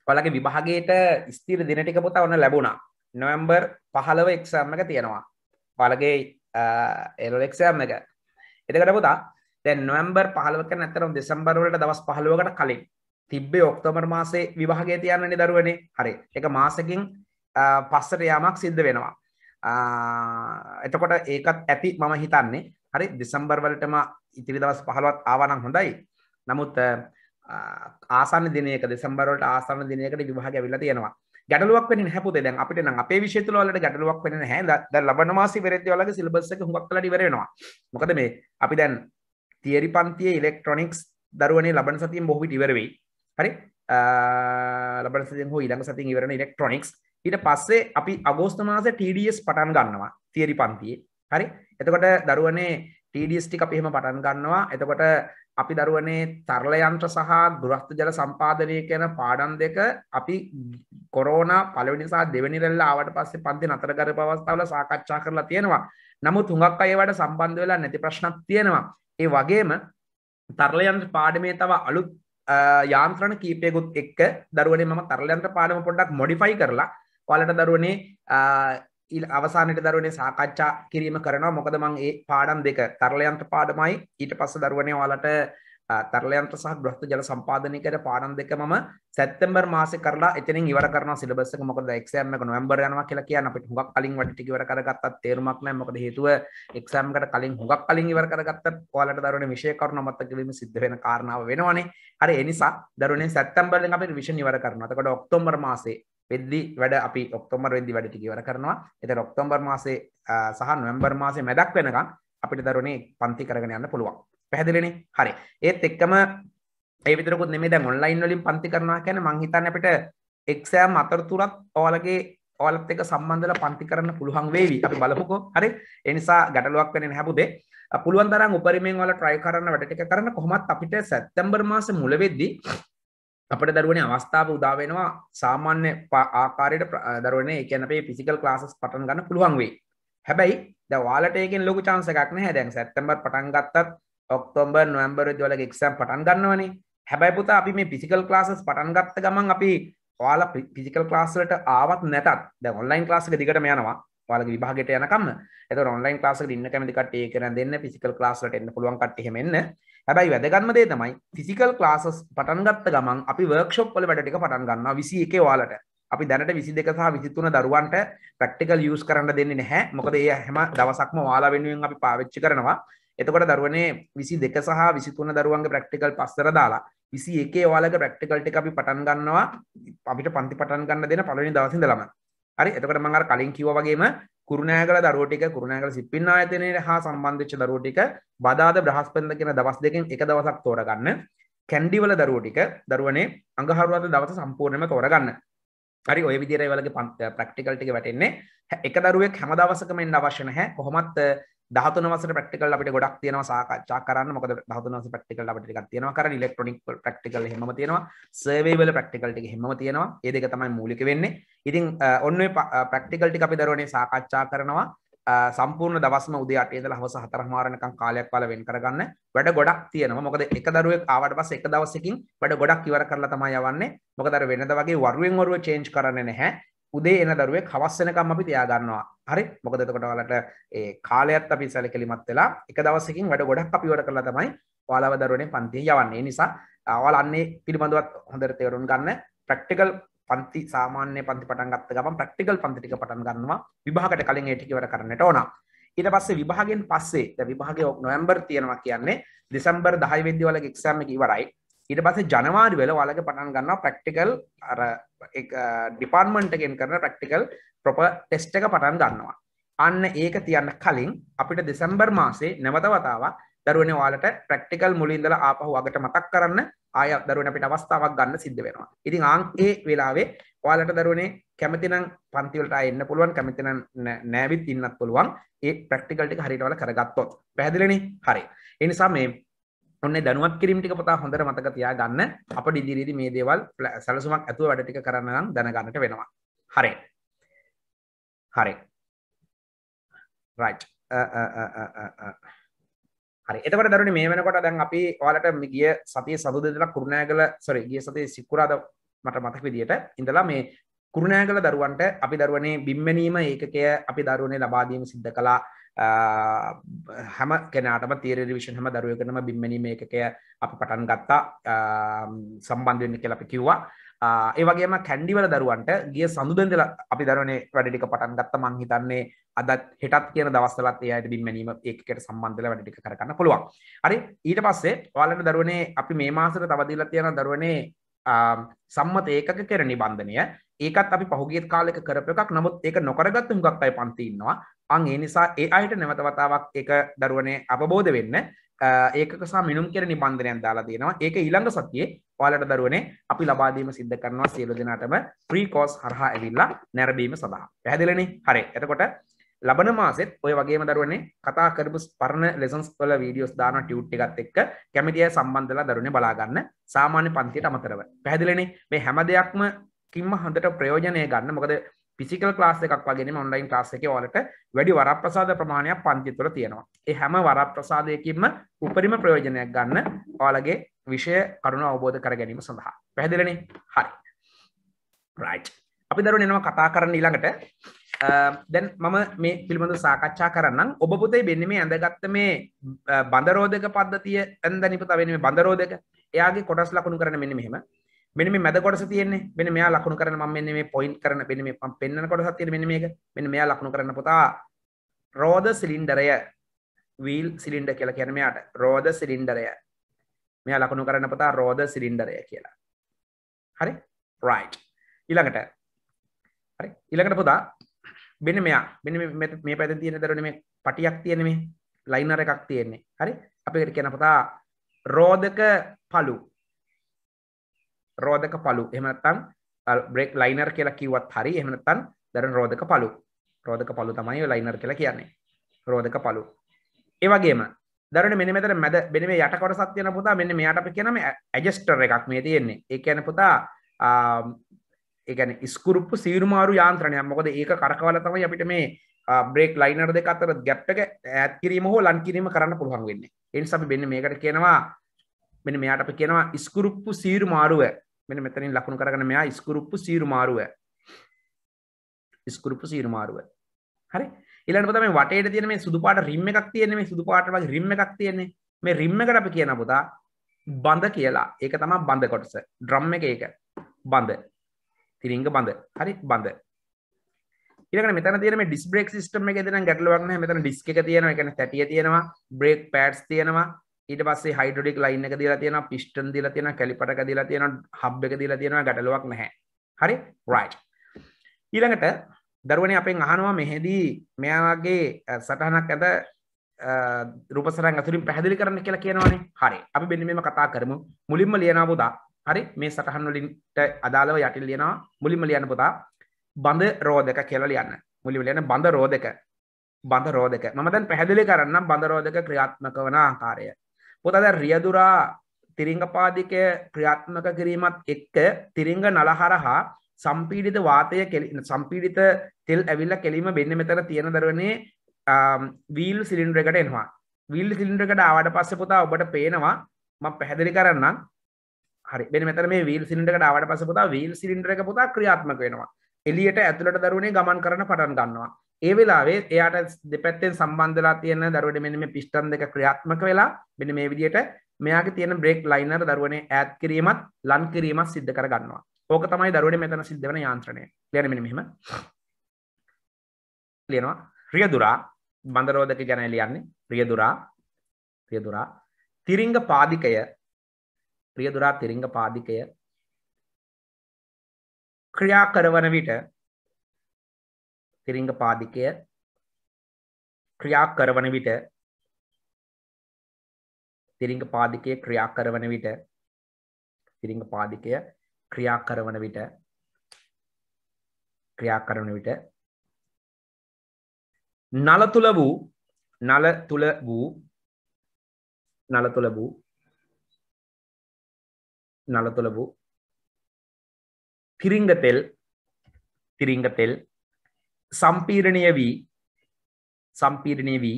Speaker 2: ඔයාලගේ විභාගයේට ස්ථිර දින ටික පුතා ඔන්න ලැබුණා. නොවැම්බර් 15 එක්සෑම් එක තියෙනවා. ඔයාලගේ ඒලෝ එක්සෑම් එක. එතකොට පුතා දැන් නොවැම්බර් 15 කන අතරම දෙසැම්බර් වලට දවස් 15කට කලින් තිබ්බේ ඔක්තෝබර් මාසේ විභාගය තියන්නනේ දරුවනේ. හරි. ඒක මාසෙකින් පස්සට යාමක් සිද්ධ වෙනවා. එතකොට ඒකත් ඇති මම හිතන්නේ හරි දෙසම්බර්වලටම ඉතිරි දවස් පහළවත් ආවනම් හොඳයි නමුත් ආසන දිනක දෙසම්බරට ආසන දිනකට විවාහ ඇවිල්ල තියෙනවා ගැටලුවක් වෙන හැපුද දැන් අපිට නම් අපේ විශේෂතුල වලට ගැටලුවක් වෙන්නේ නැහැ දැන් ලබන මාසෙ වෙරෙද්දී වලගේ සිලබස් එක හුඟක් වෙලා ඉවර වෙනවා මොකද මේ අපි දැන් තියරි පන්තියේ ඉලෙක්ට්‍රොනික්ස් දරුවනේ ලබන සතියෙන් බොහෝ විට ඉවර වෙයි හරි ලබන සතියෙන් හෝ ඊළඟ සතියෙන් ඉවර වෙන ඉලෙක්ට්‍රොනික්ස් ඊට පස්සේ අපි අගෝස්ත මාස TDS පටන් ගන්නවා තිේරි පන්තියේ හරි එතකොට දරුවනේ TDS ටික අපි එහෙම පටන් ගන්නවා එතකොට අපි දරුවනේ තරල යන්ත්‍ර සහ ගෘහස්ත ජල සම්පාදනය කියන පාඩම් දෙක අපි කොරෝනා පළවෙනි සහ දෙවෙනි රැල්ල ආවට පස්සේ පන්ති නතර කරපු අවස්ථාවල සාකච්ඡා කරලා තියෙනවා නමුත් හුඟක් අය ඒවට සම්බන්ධ වෙලා නැති ප්‍රශ්නක් තියෙනවා ඒ වගේම තරල යන්ත්‍ර පාඩමේ තව අලුත් යාන්ත්‍රණ කීපයකුත් එක්ක දරුවනේ මම තරල යන්ත්‍ර පාඩම පොඩ්ඩක් මොඩිෆයි කරලා ඔයාලට දරුවනේ අවසානට දරුවනේ සාකච්ඡා කිරීම කරනවා මොකද මං ඒ පාඩම් දෙක තරලයන්ට පාඩමයි ඊට පස්ස දරුවනේ ඔයාලට තරලයන්ට සහ ග්‍රස්ත ජල සම්පාදනය කර පාඩම් දෙක මම සැත්තැම්බර් මාසෙ කරලා එතනින් ඉවර කරන සිලබස් එක මොකද එක්සෑම් එක නොවැම්බර් යනවා කියලා කියන්නේ අපිට හුඟක් කලින් වැඩ ටික ඉවර කරගත්තත් තේරුමක් නැහැ මොකද හේතුව එක්සෑම් එකට කලින් හුඟක් කලින් ඉවර කරගත්තත් ඔයාලට දරුවනේ විෂය කරුණු මතක වීම සිද්ධ වෙන කාරණාව වෙනවනේ හරි ඒ නිසා දරුවනේ සැත්තැම්බර් දෙක අපිට රිවිෂන් ඉවර කරනවා එතකොට ඔක්තෝබර් මාසේ වෙද්දි වැඩ අපි ඔක්තොම්බර් වෙද්දි වැඩ ටික ඉවර කරනවා. ඒතර ඔක්තෝබර් මාසේ සහ නොවැම්බර් මාසේ මැදක් වෙනකන් අපිට දරුවනේ පන්ති කරගෙන යන්න පුළුවන්. පැහැදිලිනේ? හරි. ඒත් එක්කම ඒ විතරකුත් නෙමෙයි දැන් ඔන්ලයින් වලින් පන්ති කරනවා කියන්නේ මං හිතන්නේ අපිට එක්සෑම් අතරතුරත් ඔයාලගේ ඔයාලත් එක සම්බන්ධලා පන්ති කරන්න පුළුවන් වේවි. අපි බලමුකෝ. හරි. ඒ නිසා ගැටලුවක් වෙන්නේ නැහැ පුතේ. පුළුවන් තරම් උපරිමයෙන් ඔයාලා try කරන්න වැඩ ටික කරන්න කොහොමත් අපිට සැප්තැම්බර් මාසේ මුල වෙද්දී අපට දරුවනේ අවස්ථාව උදා වෙනවා සාමාන්‍ය ආකාරයට දරුවනේ ඒ කියන්නේ අපේ ෆිසිකල් ක්ලාසස් පටන් ගන්න පුළුවන් වෙයි. හැබැයි දැන් ඔයාලට ඒකෙන් ලොකු chance එකක් නැහැ. දැන් සැප්තැම්බර් පටන් ගත්තත් ඔක්තෝබර් නොවැම්බර් වේදී ඔයාලගේ exam පටන් ගන්නවනේ. හැබැයි පුතා අපි මේ ෆිසිකල් ක්ලාසස් පටන් ගත්ත ගමන් අපි ඔයාලා ෆිසිකල් ක්ලාස් වලට ආවත් නැතත් දැන් ඔන්ලයින් ක්ලාස් එක දිගටම යනවා. ඔයාලගේ විභාගයට යනකම්. එතකොට ඔන්ලයින් ක්ලාස් එකට ඉන්න කැමති කට්ටිය ඒක නැන් දෙන්න ෆිසිකල් ක්ලාස් වලට එන්න පුළුවන් කට්ටිය එහෙම එන්න. හැබැයි වැදගත්ම දේ තමයි ෆිසිකල් ක්ලාසස් පටන් ගත්ත ගමන් අපි වර්ක්ෂොප් වල වැඩ ටික පටන් ගන්නවා 21 ඔයාලට අපි දැනට 22 සහ 23 දරුවන්ට ප්‍රැක්ටිකල් යූස් කරන්න දෙන්නේ නැහැ මොකද ඒ හැම දවසක්ම ඔයාලා වෙනුවෙන් අපි පාවිච්චි කරනවා එතකොට දරුවනේ 22 සහ 23 දරුවන්ගේ ප්‍රැක්ටිකල් පස්තර දාලා 21 ඔයාලගේ ප්‍රැක්ටිකල් ටික අපි පටන් ගන්නවා අපිට පන්ති පටන් ගන්න දෙන පළවෙනි දවසේ ඉඳලම හරි එතකොට මම අර කලින් කිව්වා වගේම කුරුණෑගල දරුවටික කුරුණෑගල සිප්පින් ආයතනයට හා සම්බන්ධච්ච දරුවටික බදාද බ්‍රහස්පන්ද කියෙන දවස් දෙකින් එක දවසක් තෝරගන්න කැන්ඩිවල දරුවටික දරුවනේ අඟහරුවද දවස සම්පූර්ණයම තෝරගන්න හරි ඔය විදිරයි වලගේ පන්ත ප්‍රක්ටිකල්ටික වැටෙන්නේ එක දරුවෙක් හැම දවසකම එන්න අවශ්‍යන හැ කොහොමත් දහතුන වසර ප්‍රක්ටිකල් අපිට ගොඩක් තියෙනවා සාකච්ඡා කරන්න මොකද දහතුන වසර ප්‍රක්ටිකල් අපිට ටිකක් තියෙනවා කරන් ඉලෙක්ට්‍රොනික ප්‍රක්ටිකල් එහෙමම තියෙනවා සර්වේ වල ප්‍රක්ටිකල් ටික එහෙමම තියෙනවා ඒ දෙක තමයි මූලික වෙන්නේ ඉතින් ඔන්න ඔය ප්‍රක්ටිකල් ටික අපි දරුවනේ සාකච්ඡා කරනවා සම්පූර්ණ දවස්ම උදේ 8 ඉඳලා හවස 4 මාරණකම් කාලයක් වල වෙන් කරගන්න වැඩ ගොඩක් තියෙනවා. මොකද එක දරුවෙක් ආවට පස්සේ එක දවසකින් වැඩ ගොඩක් ඉවර කරලා තමයි යවන්නේ. මොකද අර වෙනද වගේ වරුවෙන් වරුව චේන්ජ් කරන්නේ නැහැ. උදේ එන දරුවේ හවස්සනකම් අපි තියාගන්නවා හරි මොකද එතකොට ඔයාලට ඒ කාලයත් අපි සැලකිලිමත් වෙලා එක දවසකින් වැඩ ගොඩක් අපි ඉවර කරලා තමයි ඔයාලව දරුවනේ පන්තිය යවන්නේ. ඒ නිසා ඔයාලා අන්නේ පිළිබඳවත් හොඳට තේරුම් ගන්න ප්‍රැක්ටිකල් පන්ති සාමාන්‍ය පන්ති පටන් ගත්ත ගමන් ප්‍රැක්ටිකල් පන්ති ටික පටන් ගන්නවා විභාගයට කලින් ඒ ටික ඉවර කරන්නට ඕන. ඊට පස්සේ විභාගෙන් පස්සේ දැන් විභාගය නොවැම්බර් තියෙනවා කියන්නේ දෙසැම්බර් 10 වෙනිදි වලගේ එක්සෑම් එක ඉවරයි. ඊට පස්සේ ජනවාරි වෙල ඔයාලගේ පටන් ගන්නවා ප්‍රැක්ටිකල් අර ඩිපාර්ට්මන්ට් එකෙන් කරන ප්‍රැක්ටිකල් ප්‍රොපර් ටෙස්ට් එක පටන් ගන්නවා අන්න ඒක තියන්න කලින් අපිට දෙසැම්බර් මාසේ නැවත වතාවක් දරුවනේ ඔයාලට ප්‍රැක්ටිකල් මුලින් ඉඳලා ආපහු අගට මතක් කරන්න ආය දරුවනේ අපිට අවස්ථාවක් ගන්න සිද්ධ වෙනවා ඉතින් ආන් ඒ වෙලාවේ ඔයාලට දරුවනේ කැමතිනම් පන්ති වලට ආයෙ එන්න පුළුවන් කැමතිනම් නෑවිත් ඉන්නත් පුළුවන් ඒ ප්‍රැක්ටිකල් ටික හරියට ඔයාලා කරගත්තොත් පැහැදිලිනේ හරි ඒ නිසා මේ ඔන්න දැනුවත් කිරීමටි පොතා හොඳට මතක තියා ගන්න අප ඉදිරිදි මේ දේවල් සැලසුමක් ඇතුව වැඩටික කරන්නනම් දැනගන්නට වෙනවා හරි හරි රයි් හරි එතකට දරුණ මේ වෙනකොට දැන් අපි ඔයාලට ගිය සතිය සතු දෙදලා කුරුණෑ කළ සොරි ගිය සතිය සික්කුරාද මට මතක් විදියට ඉඳලා මේ කුරුණෑ කළ දරුවන්ට අපි දරුවනේ බිම්මැනීම ඒකකය අපි දරුවනේ ලබාදීම සිද්ධ කලා හැම කෙනටම තේර විෂන් හම දරුවකනම බිම්මනීම එකකය අප පටන් ගත්තා සම්බන්ධවෙන්න කියලපි කිව්වා ඒවගේම කැන්ඩිවල දරුවන්ට ගිය සඳුදන්දල අපි දරුවනේ වැඩටික පටන් ගත්ත මං හිතන්නේ අදත් හෙටත් කියන දවස්සලත් එයට බිම්මැනීම ඒකට සම්බන්ධල වැඩටික කරන්න පුළුවන් අරි ඊට පස්සේ වාලන දරුවනේ අපි මේ මාසර තවදිල තියෙන දරුවනේ සම්මත ඒකක කෙර නිබන්ධනය ඒකත් අපි පහුගේත් කාලෙක කරප එකක් නමුත් ඒක නොකරගත්තු ගක්තයි පන්තින්නවා අන් ඒ නිසා ඒ අයට නැවතවතාවක් එක දරුවනේ අපබෝධ වෙන්න ඒක සා මිනුම් කෙර නිබන්ධනයන් දාලා තියෙනවා ඒක ඊළඟ සතියේ ඔයාලට දරුවනේ අපි ලබාදීම සිද්ධ කරනවා සියලු දෙනාටම ප්‍රී කෝස් හරහා ඇවිල්ලා නැරඹීම සඳහා පැහැදිලිනේ හරි එතකොට ලබන මාසෙත් ඔය වගේම දරුවනේ කතා කරපු පරණ ලෙසන්ස් වල වීඩියෝස් දාන ටියුට් එකත් එක්ක කැමතිය සම්බන්ධලා දරුවනේ බලා ගන්න සාමාන්‍ය පන්තියට අමතරව. පැහැදිලිනේ මේ හැම දෙයක්ම කිම්ම හොඳට ප්‍රයෝජනය ගන්න. මොකද ෆිසිකල් ක්ලාස් එකක් වගේම ඔන්ලයින් ක්ලාස් එකේ ඔයාලට වැඩි වරප්‍රසාද ප්‍රමාණයක් පන්ති තුළ තියෙනවා. ඒ හැම වරප්‍රසාදයකින්ම උපරිම ප්‍රයෝජනයක් ගන්න ඔයාලගේ විෂය කරුණු අවබෝධ කර ගැනීම සඳහා. පැහැදිලිනේ? හරි. රයිට්. අපි දරුවනේ එනවා කතා කරන්න ඊළඟට දැන් මම මේ පිළිබඳ සාකච්ඡා කරන්නම් ඔබ පුතේ වෙන්නේ මේ ඇඳගත්ත මේ බඳරෝධක පද්ධතිය ඇඳ නිපත වෙන්නේ මේ බඳරෝධක එයාගේ කොටස් ලකුණු කරන මෙන්න මෙහෙම මෙන්න මේ මැද කොටස තියෙන්නේ මෙන්න මෙයා ලකුණු කරන මම මෙන්න මේ පොයින්ට් කරන මෙන්න මේ මම පෙන්වන කොටසක් තියෙන මෙන්න මේක මෙන්න මෙයා ලකුණු කරන පුතා රෝද සිලින්ඩරය වීල් සිලින්ඩර් කියලා කියන්නේ මෙයාට රෝද සිලින්ඩරය මෙයා ලකුණු කරන පුතා රෝද සිලින්ඩරය කියලා හරි right ඊළඟට හරි ඊළඟට පුතා බෙන මෙයා බෙන මේ පැත තියෙන දරන මේ පටියක් තියෙන මේ ලයිනර එකක් තියෙන්නේ හරි අපිට කියන පතා රෝධක පලු රෝධක පලු එමනත්තන් බ්‍රෙක් ලයිනර් කියලා කිවත් හරි එමනත්තන් දරන රෝධක පලු රෝධක පලු තමයි ලයිනර් කියලා කියන්නේ රෝධක පලු ඒවගේම දරන මෙනි මෙතර මැද බෙන මේ යට කොටසක් තියෙන පුතා මෙන්න මෙයාට අපි කියනම ඇජස්ටර් එකක් මේ තියෙන්නේ ඒ කියන්නේ පුතා එකන ස්කුරුප්පු සීරුමාරු යාන්ත්‍රණයක් මොකද ඒක කරකවල තමයි අපිට මේ බ්‍රේක් ලයිනර් දෙක අතර ගැප්ටක ඇත් කිරීම හෝ ලන් කිරීම කරන්න පුළුවන් වෙන්න එන් සබි බෙන්න මේකට කියනවා මෙන මෙයාට අප කියනවා ඉස්කුරුප්පු සීරු මාරුව මෙන මෙතනින් ලකුණු කරගන මෙයා ඉස්කුරුප්පු සීරු මාරුව ඉස්කුරුප්පු සීරු මාරුව හරි ඉලන්න තම වටේට තියෙන මේ සුදුපාට රිම්ම එකක් තියන්නේ මේ සුදුපාට වගේ රිම්ම එකක් තියෙන්නේ මේ රිම්ම එකට අපි කියන පුතා බඳ කියලා ඒක තමා බඳ කොටස ඩ්‍රම් එක ඒක බඳ තිරිංග බඳ හරි බඳ ඉරකට මෙතන තියෙන මේ ඩිස් බ්‍රේක් සිස්ටම් එකේ තියෙන ගැටලුවක් නැහැ මෙතන ඩිස්ක් එක තියෙනවා ඒ කියන්නේ තැටිය තියෙනවා බ්‍රේක් පෑඩ්ස් තියෙනවා ඊට පස්සේ හයිඩ්‍රොලික් ලයින් එක දීලා තියෙනවා පිස්ටන් දීලා තියෙනවා කැලිපර එක දීලා තියෙනවා හබ් එක දීලා තියෙනවා ගැටලුවක් නැහැ හරි රයිට් ඊළඟට දරුවනේ අපෙන් අහනවා මෙහෙදී මෙයාගේ සටහනක් ඇද රූපසරන් අතුරින් පැහැදිලි කරන්න කියලා කියනවානේ හරි අපි මෙන්න මේම කතා කරමු මුලින්ම ලියනවා පුතා හරි මේ සටහන් වලින්ට අදාළව යටිල් ලියනවා මුලින්ම ලියන්න පුතා බඳ රෝධක කියලා ලියන්න මුලින්ම ලියන්න බඳ රෝධක බඳ රෝධක මම දැන් පැහැදිලි කරන්නම් බඳ රෝධක ක්‍රියාත්මක වන ආකාරය පුතා දැන් රියදුරා තිරිංගපාදිකය ක්‍රියාත්මක කිරීමත් එක්ක තිරිංග නල හරහා සම්පීඩිත වාතය සම්පීඩිත තෙල් ඇවිල්ල කෙලීම බෙන්න මෙතර තියෙන දරවනේ වීල් සිලින්ඩ්‍රකට එනවා විල් සිලින්ඩ්‍රකට ආවට පස්ස පුතා ඔබට පේනවා ම පැහැදිලි කරන්නම් හරි බෙන මෙතන මේ වීල් සිලින්ඩරකට ආවට පස්සේ පුතා වීල් සිලින්ඩර එක පුතා ක්‍රියාත්මක වෙනවා. එළියට ඇතුළට දරුවනේ ගමන් කරන පටන් ගන්නවා. ඒ වෙලාවේ එයාට දෙපැත්තෙන් සම්බන්ධලා තියෙන දරුවට මෙන්න මේ පිස්ටන් දෙක ක්‍රියාත්මක වෙලා මෙන්න මේ විදිහට මෙයාගේ තියෙන බ්‍රේක් ලයිනර් දරුවනේ ඈඩ් කිරීමත් ලන් කිරීමත් සිද්ධ කර ගන්නවා. ඕක තමයි දරුවනේ මෙතන සිද්ධ වෙන යාන්ත්‍රණය. ලියන්න මෙන්න මෙහෙම. ලියනවා රියදුරා බන්දරෝධක ගැන ලියන්නේ රියදුරා රියදුරා තිරිංග පාදිකය
Speaker 1: ප්‍රියදුරා තිරිංග පාදිකය ක්‍රියා කරවන විට තිරිංග පාදිකය ක්‍රියා කරවන විට තිරිංග පාදිකය ක්‍රියා කරවන විට
Speaker 2: තිරිංග පාදිකය ක්‍රියා කරවන විට
Speaker 1: ක්‍රියා කරවන විට නල තුල වූ නල තුල වූ නල තුල වූ నలతొలబు පිරිංගතෙල් තිරිංගතෙල් සම්පීරණය වී සම්පීරණය වී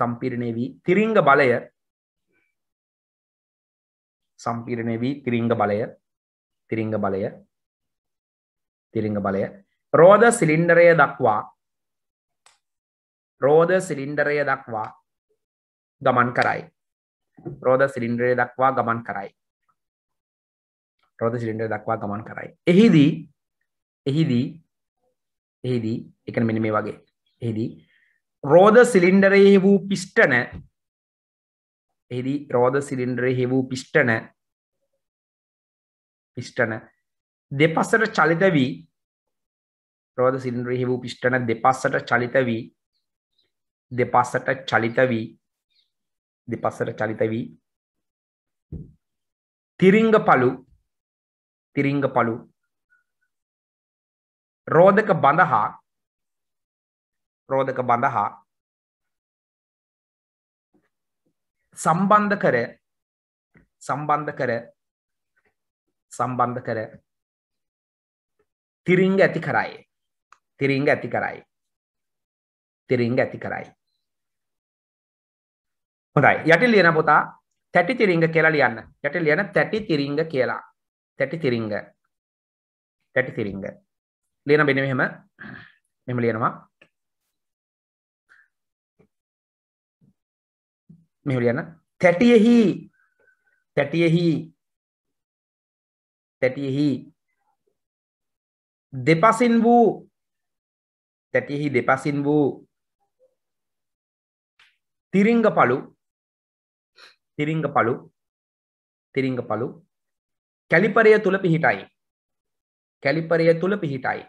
Speaker 1: සම්පීරණය වී තිරිංග බලය සම්පීරණය වී තිරිංග බලය තිරිංග බලය
Speaker 2: තිරිංග බලය රෝධ සිලින්ඩරය දක්වා රෝධ සිලින්ඩරය දක්වා ගමන් කරයි රෝධ සිලින්ඩරය දක්වා ගමන් කරයි රෝධ සිලින්ඩරය දක්වා ගමන් කරයි එහිදී එහිදී එහිදී එක මෙන මේ වගේ එහිදී රෝධ සිලින්ඩරයේ වූ පිෂ්ටන එහිදී රෝධ සිලින්ඩරයේ වූ පිෂ්ටන පිෂ්ටන දෙපසට චලිත වී රෝධ සිලින්ඩරයේ වූ පිෂ්ටන දෙපසට චලිත වී දෙපසට චලිත වී දෙපසට චලිත වී
Speaker 1: තිරිංග පලු තිරිංග පලු රෝධක බඳහා රෝධක බඳහා සම්බන්ධ කර සම්බන්ධ කර සම්බන්ධ කර
Speaker 2: තිරිංග ඇති කරයි තිරිංග ඇති කරයි තිරිංග ඇති කරයි හොඳයි යටි ලියන පුතා තැටි තිරිංග කියලා ලියන්න යටි ලියන තැටි තිරිංග කියලා තැටි තිරිංග තැටි
Speaker 1: තිරිංග ලියන බෙන මෙහෙම මෙහෙම ලියනවා මෙහෙම ලියන තැටියෙහි තැටියෙහි තැටියෙහි දෙපසින් වූ තැටියෙහි දෙපසින් වූ තිරිංග පළු තිරිංග පලු තිරිංග පලු කැලිපරය තුළ පිහිටයි කැලිපරය තුළ පිහිටයි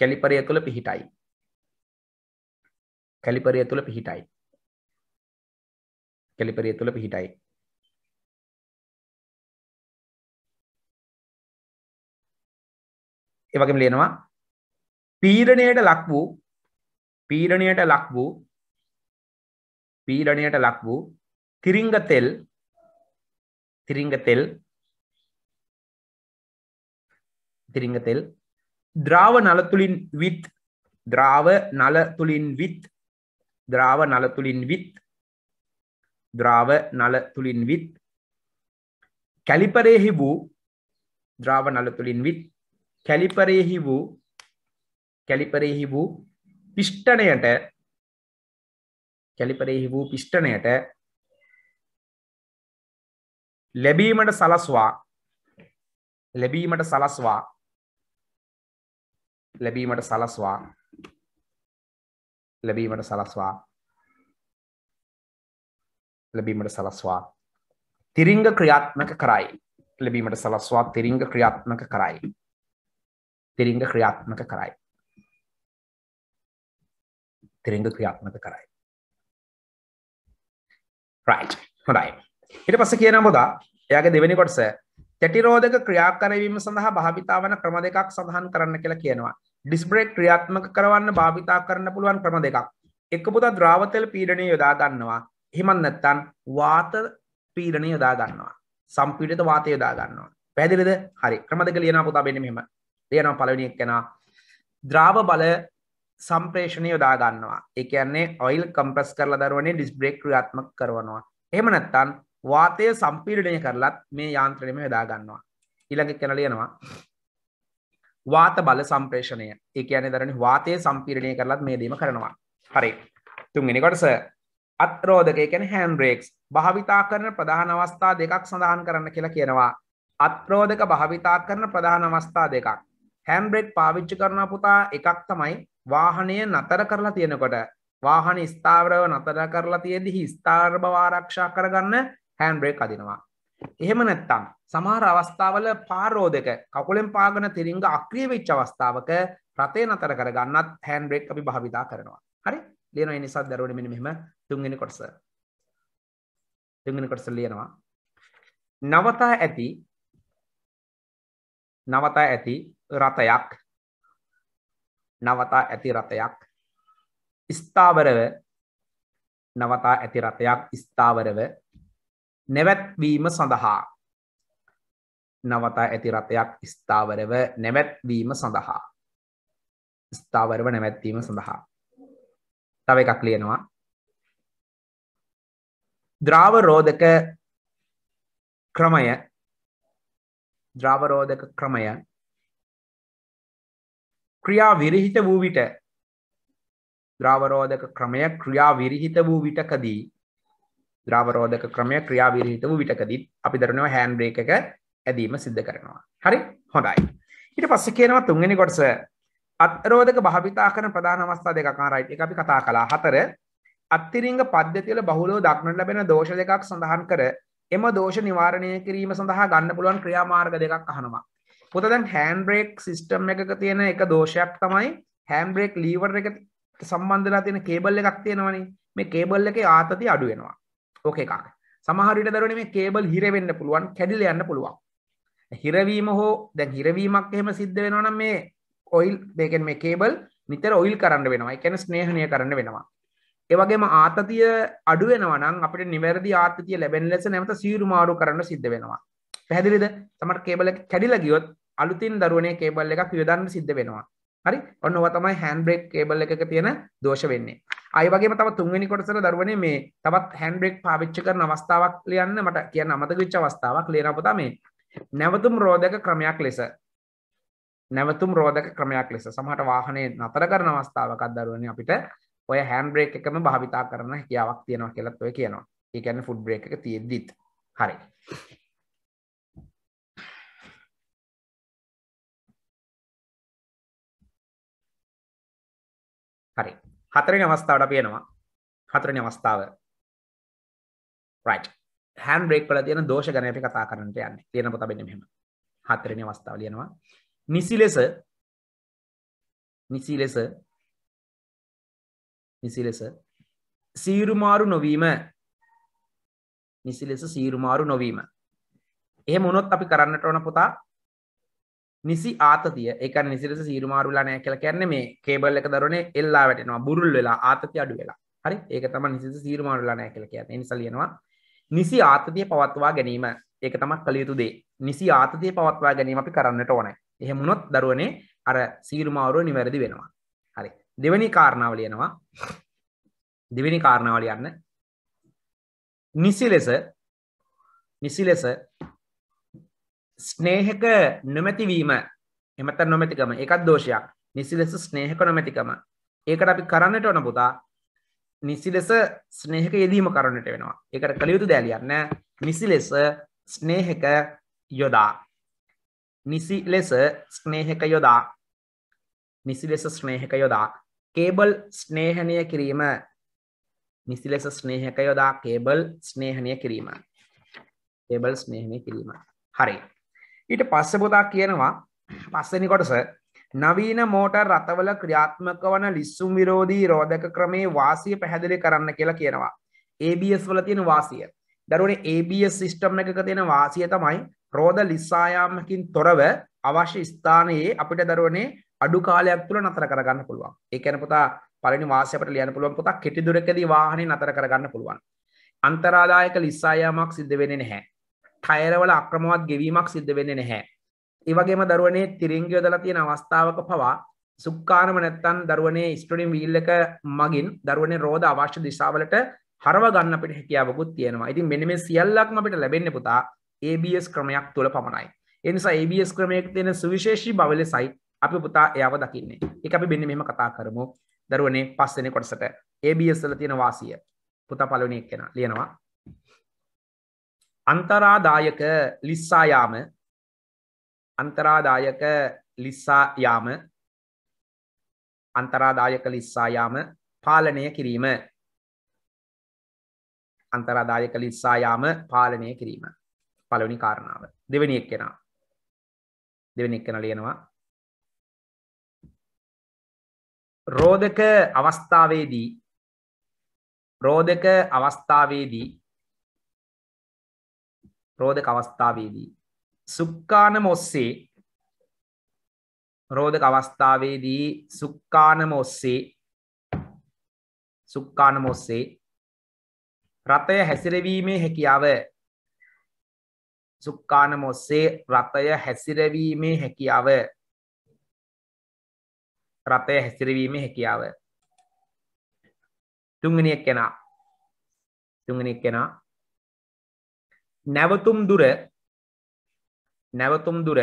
Speaker 1: කැලිපරය තුළ පිහිටයි කැලිපරය තුළ පිහිටයි කැලිපරය තුළ පිහිටයි එවගේම ලියනවා පීරණයට ලක් වූ පීරණයට ලක් වූ පීරණයට ලක් වූ තිරිංග තෙල් තිරිංග තෙල්
Speaker 2: තිරිංග තෙල් ද්‍රාව නල තුලින් විත් ද්‍රාව නල තුලින් විත් ද්‍රාව නල තුලින් විත් ද්‍රාව නල තුලින් විත් කැලිපරෙහි වූ ද්‍රාව නල තුලින් විත් කැලිපරෙහි වූ කැලිපරෙහි වූ පිෂ්ඨණයට
Speaker 1: කැලිපරෙහි වූ පිෂ්ඨණයට ලැබීමට සලස්වා ලැබීමට සලස්වා ලැබීමට සලස්වා ලැබීමට සලස්වා ලැබීමට සලස්වා
Speaker 2: තිරිංග ක්‍රියාත්මක කරයි ලැබීමට සලස්වා තිරිංග ක්‍රියාත්මක කරයි
Speaker 1: තිරිංග ක්‍රියාත්මක කරයි තිරිංග ක්‍රියාත්මක කරයි right හොඳයි
Speaker 2: හිට පස කියන මුදා එයාගේ දෙවැනි කොටස තැටිරෝධක ක්‍රියාකරවීම සඳහා භාවිතාවන ක්‍රම දෙකක් සඳහන් කරන්න කියලා කියනවා ඩිස්බ්‍රේක් ක්‍රියාත්මක කරවන්න භාවිතා කරන්න පුළුවන් ක්‍රම දෙකක් එක්ක පුතා ද්‍රාවතෙල් පීඩනය යොදා ගන්නවා එහෙමත් නැත්නම් වාත පීඩනය යොදා ගන්නවා සම්පීඩිත වාතය යොදා ගන්නවා පැහැදිලිද හරි ක්‍රම දෙක ලියනවා පුතා මෙන්න මෙහෙම ලියනවා පළවෙනි එකනවා ද්‍රාව බල සම්ප්‍රේෂණය යොදා ගන්නවා ඒ කියන්නේ ඔයිල් කම්ප්‍රස් කරලා දරුවනේ ඩිස්බ්‍රේක් ක්‍රියාත්මක කරනවා එහෙම නැත්නම් වාතය සම්පීඩනය කරලත් මේ යාන්ත්‍රණයම යොදා ගන්නවා ඊළඟ කෙන ලියනවා වාත බල සම්ප්‍රේෂණය ඒ කියන්නේ දරන වාතය සම්පීඩනය කරලත් මේ දීම කරනවා හරි තුන්වෙනි කොටස අත්රෝධක ඒ කියන්නේ හෑන්ඩ් බ්‍රේක්ස් භාවිතා කරන ප්‍රධාන අවස්ථා දෙකක් සඳහන් කරන්න කියලා කියනවා අත්රෝධක භාවිතා කරන ප්‍රධාන අවස්ථා දෙකක් හෑන්ඩ් බ්‍රේක් පාවිච්චි කරන පුතා එකක් තමයි වාහනය නතර කරලා තියෙනකොට වාහන ස්ථාවරව නතර කරලා තියෙදි ස්ථාවර බව ආරක්ෂා කරගන්න හෑන් බ්‍රේක් අදිනවා. එහෙම නැත්තම් සමහර අවස්ථාවල පාරෝධක කකුලෙන් පාගන තිරිංග අක්‍රිය වෙච්ච අවස්ථාවක රතේ නතර කරගන්නත් හෑන් බ්‍රේක් අපි භාවිතා කරනවා. හරි? ලියනවා ඒ නිසා දරුවනේ මෙන්න මෙහෙම තුන්වෙනි කොටස. තුන්වෙනි කොටස ලියනවා. නවතා ඇති නවතා ඇති රතයක් නවතා ඇති රතයක් ස්ථාවරව නවතා ඇති රතයක් ස්ථාවරව නැවැත්වීම සඳහා නවතා ඇති රථයක් ස්ථාවරව නැවැත්වීම සඳහා ස්ථාවරව නැවැත්වීම සඳහා තව එකක් ලියනවා ද්‍රාවරෝධක
Speaker 1: ක්‍රමය ද්‍රාවරෝධක ක්‍රමය ක්‍රියා විරහිත වූ විට
Speaker 2: ද්‍රාවරෝධක ක්‍රමය ක්‍රියා විරහිත වූ විටකදී ද්‍රාවරෝධක ක්‍රමය ක්‍රියාවීරී හිටපු විටකදීත් අපි දරනවා හෑන්ඩ් බ්‍රේක් එක ඇදීම සිද්ධ කරනවා. හරි? හොඳයි. ඊට පස්සේ කියනවා තුන්වෙනි කොටස අත්රෝධක භාවිතා කරන ප්‍රධාන අවස්ථා දෙකක් ආ රයිට් එක අපි කතා කළා. හතර අත්තිරිංග පද්ධතිය වල බහුලව දක්නට ලැබෙන දෝෂ දෙකක් සඳහන් කර එම දෝෂ නිවාරණය කිරීම සඳහා ගන්න පුළුවන් ක්‍රියාමාර්ග දෙකක් අහනවා. පොත දැන් හෑන්ඩ් බ්‍රේක් සිස්ටම් එකක තියෙන එක දෝෂයක් තමයි හෑන්ඩ් බ්‍රේක් ලීවර් එක සම්බන්ධලා තියෙන කේබල් එකක් තියෙනවනේ. මේ කේබල් එකේ ආතතිය අඩු වෙනවා. ඕක එකක් සමහරට දරන මේ කේබල් හිරවෙන්න පුළුවන් කැඩිල යන්න පුළුවන් හිරවීම හෝ දැන් හිරවීමක් එහෙම සිද්ධ වෙනවනම් මේ ඔයිල් මේකෙන් මේ කේබල් නිතර ඔයිල් කරන්න වෙනවා එකැන ස්නේහනය කරන්න වෙනවා ඒවගේම ආතතිය අඩුවෙනවනම් අපට නිවැරදි ආතතිය ලැබෙන ලෙස නැමත සීරු මාරු කරන්න සිද්ධ වෙනවා පැහැදිලිද තමට කේබල කැඩිල ගියොත් අලුතින් දරුවනේ කේබල් එකක් යොදන්න සිද්ධ වෙනවා හරි ඔන්න ඔවා තමයි හෑන්ඩ් බ්‍රේක් කේබල් එකක තියෙන දෝෂ වෙන්නේ. අයි වගේම තව තුන්වෙනි කොටසට දරුවනේ මේ තවත් හෑන්ඩ් බ්‍රේක් පාවිච්චි කරන අවස්ථාවක් ලියන්න මට කියන්න අමතක වෙච්ච අවස්ථාවක් ලියනවා පුතා මේ. නැවතුම් රෝධක ක්‍රමයක් ලෙස නැවතුම් රෝධක ක්‍රමයක් ලෙස සමහර වාහනේ නතර කරන අවස්ථාවක් අද්දරුවනේ අපිට ඔය හෑන්ඩ් බ්‍රේක් එකම භාවිතා කරන හැකියාවක් තියෙනවා කියලාත් ඔය කියනවා. ඒ කියන්නේ ෆුඩ් බ්‍රේක් එක තියෙද්දිත්.
Speaker 1: හරි. හරි හතරනි අවස්ථාවට අපයනවා හතරනි අවස්ථාව හැන්
Speaker 2: බෙක්ල තියන දෝෂ ගනයට කතා කරනට යන්න තියෙන පොත බෙන මෙම හතරනි අවස්ථාව ලියනවා
Speaker 1: නිසි ලෙස නිසි ලෙස නිසි ලෙස සීරුමාරු නොවීම නිසි ලෙස
Speaker 2: සීරුමාරු නොවීම එහ මොනොත් අපි කරන්නට ඕන පුතා නිසි ආතතිය එක නිසිරස සීරුමාරුලා නෑ කියලා කියන්නේ මේ කේබල් එක දරනේ එල්ලා වැටෙනවා බුරුල් වෙලා ආතතිය අඩු වෙලා හරි ඒක තම නිසිස සීරුමාරුලා නෑ කියලා කියන්නේ නිසා ලියනවා නිසි ආතතිය පවත්වා ගැනීම ඒක තමයි කළ යුතු දේ නිසි ආතතිය පවත්වා ගැනීම අපි කරන්නට ඕනේ එහෙම වුණොත් දරුවනේ අර සීරුමාරුව නිවැරදි වෙනවා හරි දෙවෙනි කාරණාව ලියනවා දෙවෙනි කාරණාව ලියන්න නිසි ලෙස නිසි ලෙස ස්නේහක නොමැතිවීම එමත නොමැතිකම එකත් දෝෂයක් නිසි ලෙස ස්නේහක නොමැතිකම ඒකට අපි කරන්නට ඕන පුතා නිසි ලෙස ස්නේහක යෙදීම කරන්නට වෙනවා එකට කළයුතු දැලියන්න නිසි ලෙස ස්නේහක යොදා නිසි ලෙස ස්නේහක යොදා නිසි ලෙස ස්නේහක යොදා කේබල් ස්නේහනය කිරීම නිසි ලෙස ස්නේහක යොදා කේබල් ස්නේහනය කිරීම කේබල් ස්නේහනය කිරීම හරි ඊට පස්ස පොතා කියනවා පස්සනි කොටස නවීන මෝටර් රථවල ක්‍රියාත්මක වන ලිස්සුම් විරෝධී රෝධක ක්‍රමේ වාසිය පැහැදිලි කරන්න කියලා කියනවා ABS වල තියෙන වාසිය දරුවනේ ABS සිිස්ටම් එකක තියෙන වාසිය තමයි රෝධ ලිස්සායාමකින් තොරව අවශ්‍ය ස්ථානයේ අපිට දරුවනේ අඩු කාලයක් තුළ නතර කරගන්න පුළුවන් ඒකැන පුතා පලනි වාසයට ලියන පුළුවන් පුතා කෙටි දුරකදී වාහනය නතර කරගන්න පුළුවන් අන්තරාදායක ලිස්සායාමක් සිද්ධ වෙන නැහැ ටයරවල අක්‍රමවත් ගෙවීමක් සිද්ධ වෙන්න නැහැ. ඒවගේම දරුවනේ තිරිංගයොදලා තියෙන අවස්ථාවක පවා සුක්කානම නැත්තන් දරුවනේ ස්ටඩිම් වීල්ලක මගින් දරුවනේ රෝධ අවශ්‍ය දිසාවලට හරව ගන්න අපිට හැකියාවකුත් තියෙනවා ඉතින් මෙනම සියල්ලක්ම අපිට ලැබෙන්න පුතා ABS ක්‍රමයක් තුළ පමණයි. එනිසා ABS ක්‍රමයක් තියෙන සුවිශේෂී බවල සයි අපි පුතා එයාව දකින්නේ එක අපි බෙන්න මෙම කතා කරමු දරුවනේ පස්සෙන කොටසට ABS ල තියෙන වාසිය පුතා පලවනක් කෙන ලියනවා අන්තරාදායක ලිස්සායාම අන්තරාදායක ලිස්සායාම අන්තරාදායක ලිස්සායාම පාලනය කිරීම අන්තරාදායක ලිස්සායාම පාලනය
Speaker 1: කිරීම පළවෙනි කාරණාව දෙවෙනි එක්කෙනා දෙවෙනි එක්කෙනා ලියනවා රෝධක අවස්ථාවේදී රෝධක අවස්ථාවේදී
Speaker 2: රෝධක අවස්ථාවේදී. සුක්කානම ඔස්සේ රෝධක අවස්ථාවේදී සුක්කානම ඔස්සේ සුක්කානම ඔස්සේ රථය හැසිරවීමේ හැකියාව සුක්කානම ඔස්සේ රථය හැසිරවීමේ හැකියාව
Speaker 1: රථය හැසිරවීමේ හැකියාව තුන්ගනියක් කෙනා තුන්ගනික් කෙනා නැවතුම් දුර නැවතුම් දුර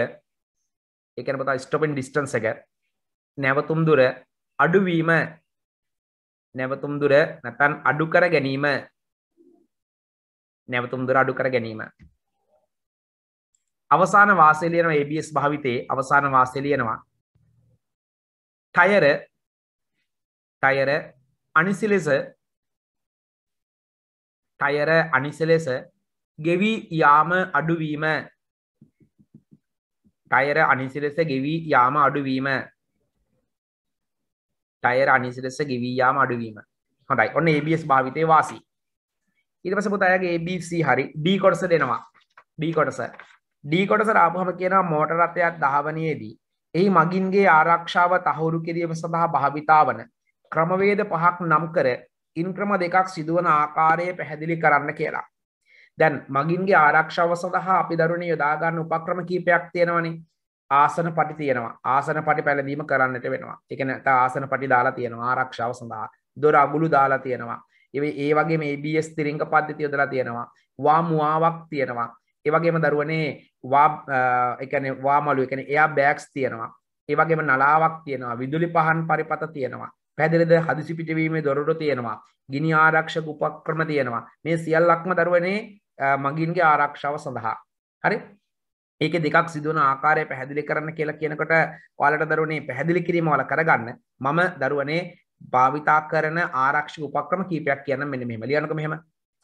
Speaker 1: එකන පතා
Speaker 2: ස්ටොපෙන් ඩිස්ටන්ස එක නැවතුම් දුර අඩුවීම නැවතුම් දුර නැතන් අඩු කර ගැනීම නැවතුම් දුර අඩු කර ගැනීම අවසාන වාසේලියන ABS භාවිතයේ අවසාන
Speaker 1: වාසේලියනවා ටයර ටයර අනිසි ලෙස ටයර අනිසි ලෙස
Speaker 2: ගෙවී යාම අඩුවීම ටයර අනිසිලෙස ගෙවී යාම අඩුවීම ටයර අනිසිලෙස ගෙවී යාම අඩුවීම හොඳයි ඔන්න ABS භාවිතය වාසී ඉරපස පුතායගේ ABC හරි ඩී කොටස දෙනවා ඩී කොටස ඩී කොටස රාපහම කියනවා මෝටරත්වයක් දහවනයේදී එහි මගින්ගේ ආරක්ෂාව තහවුරු කිරීම සඳහා භාවිතාවන ක්‍රමවේද පහක් නම් කර ඉන්ක්‍රම දෙකක් සිදුවන ආකාරය පැහැදිලි කරන්න කියලා දැන් මගින්ගේ ආරක්ෂාව සඳහා අපි දරුණ යොදාගන්න උපක්‍රම කීපයක් තියෙනවනි ආසන පටි තියෙනවා ආසන පටි පැලදීම කරන්නට වෙනවා එකන ආසන පටි දාලා තියෙනවා ආරක්ෂාව සඳහා දොර අගුළු දාලා තියෙනවා ඒ වගේ මේ බස් තිරිංග පද්ධති යොදලා තියෙනවා වා මුවාවක් තියෙනවා ඒවගේම දරුවනේ එකන වාමලු එකන එයා බෑක්ස් තියෙනවා ඒවගේම නලාවක් තියෙනවා විදුලි පහන් පරිපත තියෙනවා පැදිරිද හදිසි පිටවීමේ දොරට තියෙනවා ගිනි ආරක්ෂක උපක්‍රම තියෙනවා මේ සියල්ලක්ම දරුවනේ මගින්ගේ ආරක්ෂාව සඳහා හරි ඒක දෙකක් සිදුවන ආකාරය පැහැදිලි කරන්න කියලා කියනකොට ඔයාලට දරුවනේ පැහැදිලි කිරීම ඔයාලා කරගන්න මම දරුවනේ භාවිතා කරන ආරක්ෂක උපක්‍රම කීපයක් කියන්න මෙන්න මෙහෙම ලියන්නකෝ මෙහෙම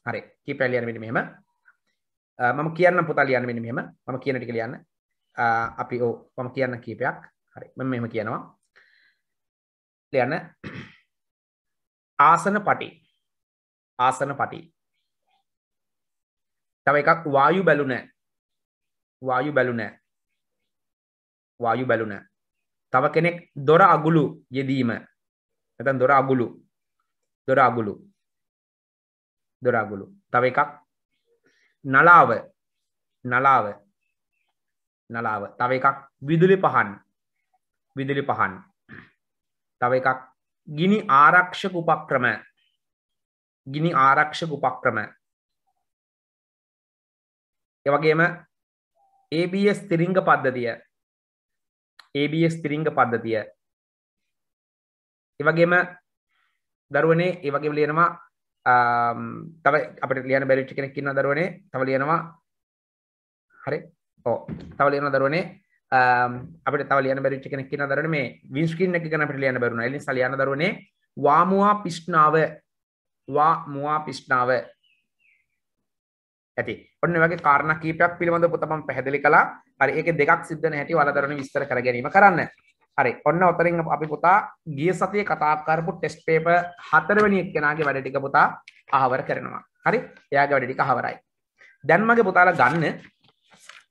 Speaker 2: හරි කීපයක් ලියන්න මෙන්න මෙහෙම මම කියන්න පුතා ලියන්න මෙන්න මෙහෙම මම කියන ටික ලියන්න අපි ඔව් මම කියන්න කීපයක් හරි මම මෙහෙම කියනවා ලියන්න ආසන පටි ආසන පටි තව එකක් වායු බැලු නෑ වායු බැලු නෑ වායු බැලු නෑ තව කෙනෙක් දොර අගුලු යෙදීම නැතන් දොර අගුලු දොර අගුලු දොර අගුලු තව එකක් නලාව නලාව නලාව තව එකක් විදුලි පහන් විදුලි පහන් තව එකක් ගිනි ආරක්ෂක උපක්‍රම
Speaker 1: ගිනි ආරක්ෂක උපක්‍රම වගේම ABS තිරිංග පද්ධතිය ABS තිරිංග පද්ධතිය එවගේම දරුවනේ
Speaker 2: ඒවගේ ලියනවා තව අපට ලියන බැරිටි කෙනෙක් ඉන්න දරුවනේ තව ලියනවා හරි ඕ තව ලියන දරුවනේ අපට තව ලියන බැරිටි කෙනෙක් ඉන්න දරුවනේ මේ වින්ස්ක්‍රීන් එක ගැන අපිට ලියන්න බැරුණා ඒ නිසා ලියන දරුවනේ වාමුවා පිෂ්ණාව වාමුවා පිෂ්ණාව ඇති ඔන්න වගේ කාරණ කීපයක් පිළිබඳ පුතමම් පැහැදිලි කලා හරි ඒක දෙකක් සිද්ධන හැටි වලදරන විස්තර කර ගැනීම කරන්න හරි ඔන්න ඔතරින් අපි පුතා ගිය සතිය කතාකරපු ටෙස්ට් පේප හතරවැනි එක්කෙනගේ වැඩටික පුතා ආවර කරනවා හරි එයාගේ වැඩටික හවරයි දැන්මගේ පුතාල ගන්න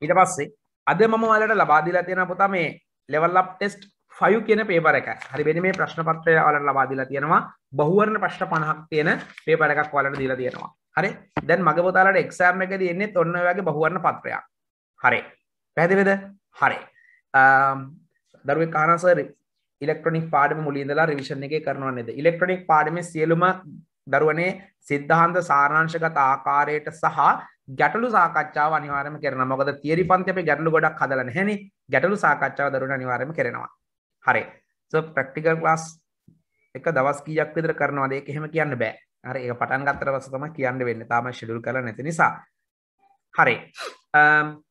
Speaker 2: ඊට පස්සේ අද මම වලට ලබාදිලා තියෙන පුතා මේ ලෙවල් අප් ටෙස්ට් ෆයු කියන පේපර එක හරි වෙන මේ ප්‍රශ්න පත්‍රය වලට ලබා දීලා තියෙනවා බහුවර්ණ ප්‍රශ්න 50ක් තියෙන පේපර එකක් වලට දීලා තියෙනවා හරි දැන් මග පොතාලට එක්සෑම් එකද එන්නෙත් ඔන්න වගේ බහුවන්න පත්‍රයක් හරි පැදිවෙද හරි දරුව කානසර ඉලෙක්ට්‍රොනික් පාඩම මුලින්දලා රිවිෂණ එක කරනවා නද ඉලෙක්ට්‍රොනික් පාඩම සියලුම දරුවනේ සිද්ධහන්ත සාරංශගත ආකාරයට සහ ගැටලු සාකච්ඡාව අනිවාරම කරන මොකද තිරි පන්තිපේ ගැටලු ගොඩක් හදලන හැනි ගැටලු සාකච්ඡාව දරුණ අනිවාරම කරනවා හරි ප්‍රක්ටිකල් ලාස් එක දවස් කීයක් විදර කරනවාදේ එහෙම කියන්න බෑ අර ඒ පටන් ගත්තර පස තම කියන්න වෙන්න තාම ශිඩුල් කළ නැති නිසා හරි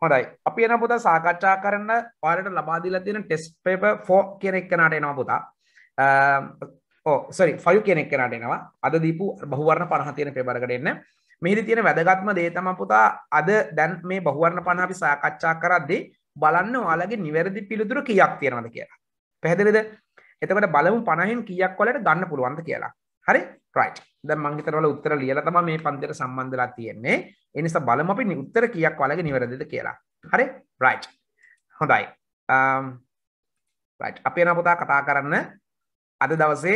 Speaker 2: හොඳයි අපි එන පුතා සාකච්ඡා කරන්න පාලට ලබාදිල තියෙන ටෙස් පේප ෆෝ කෙනෙක් කනට එනවා පුතා සරි ෆයු කෙනෙක් කනට එනවා අද දීපු බහුවරණ පණහ තියෙන පෙබරකට එන්න මෙහිදි තියෙන වැදගත්ම දේ තම පුතා අද දැන් මේ බහුවරණ පණහි සාකච්ඡා කරද්දී බලන්න ඔයාලගේ නිවැරදි පිළිතුර කියක් තියෙනවද කියලා පැහැදිලිද එතකට බලමු පණහෙන් කියක් වලට ගන්න පුළුවන්ද කියලා හරි රයිට් දැන් මං හිතනවල උත්තර ලියලා තමයි මේ පන්තියට සම්බන්ධ වෙලා තියෙන්නේ ඒ නිසා බලමු අපි උත්තර කීයක් වලගේ නිවැරදිද කියලා හරි රයිට් හොඳයි රයිට් um, අපි යනවා පුතා කතා කරන්න අද දවසේ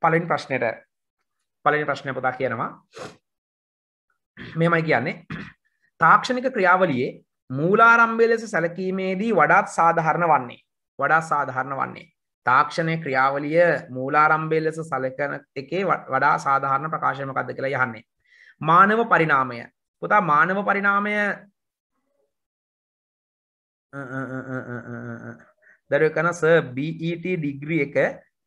Speaker 2: පළවෙනි ප්‍රශ්නෙට පළවෙනි ප්‍රශ්නය පුතා කියනවා මෙහෙමයි කියන්නේ තාක්ෂණික ක්‍රියාවලියේ මූලාරම්භය ලෙස සැලකීමේදී වඩාත් සාධාරණ වන්නේ වඩාත් සාධාරණ වන්නේ තාක්ෂණය ක්‍රියාවලිය මූලාරම්භය ලෙස සලකන එකේ වඩා සාධාරණ ප්‍රකාශමකක්ද කියලා යහන්නේ. මානව පරිනාමය පුතා මානව පරිනාමය දරකන ස BET ඩිග්‍රී එක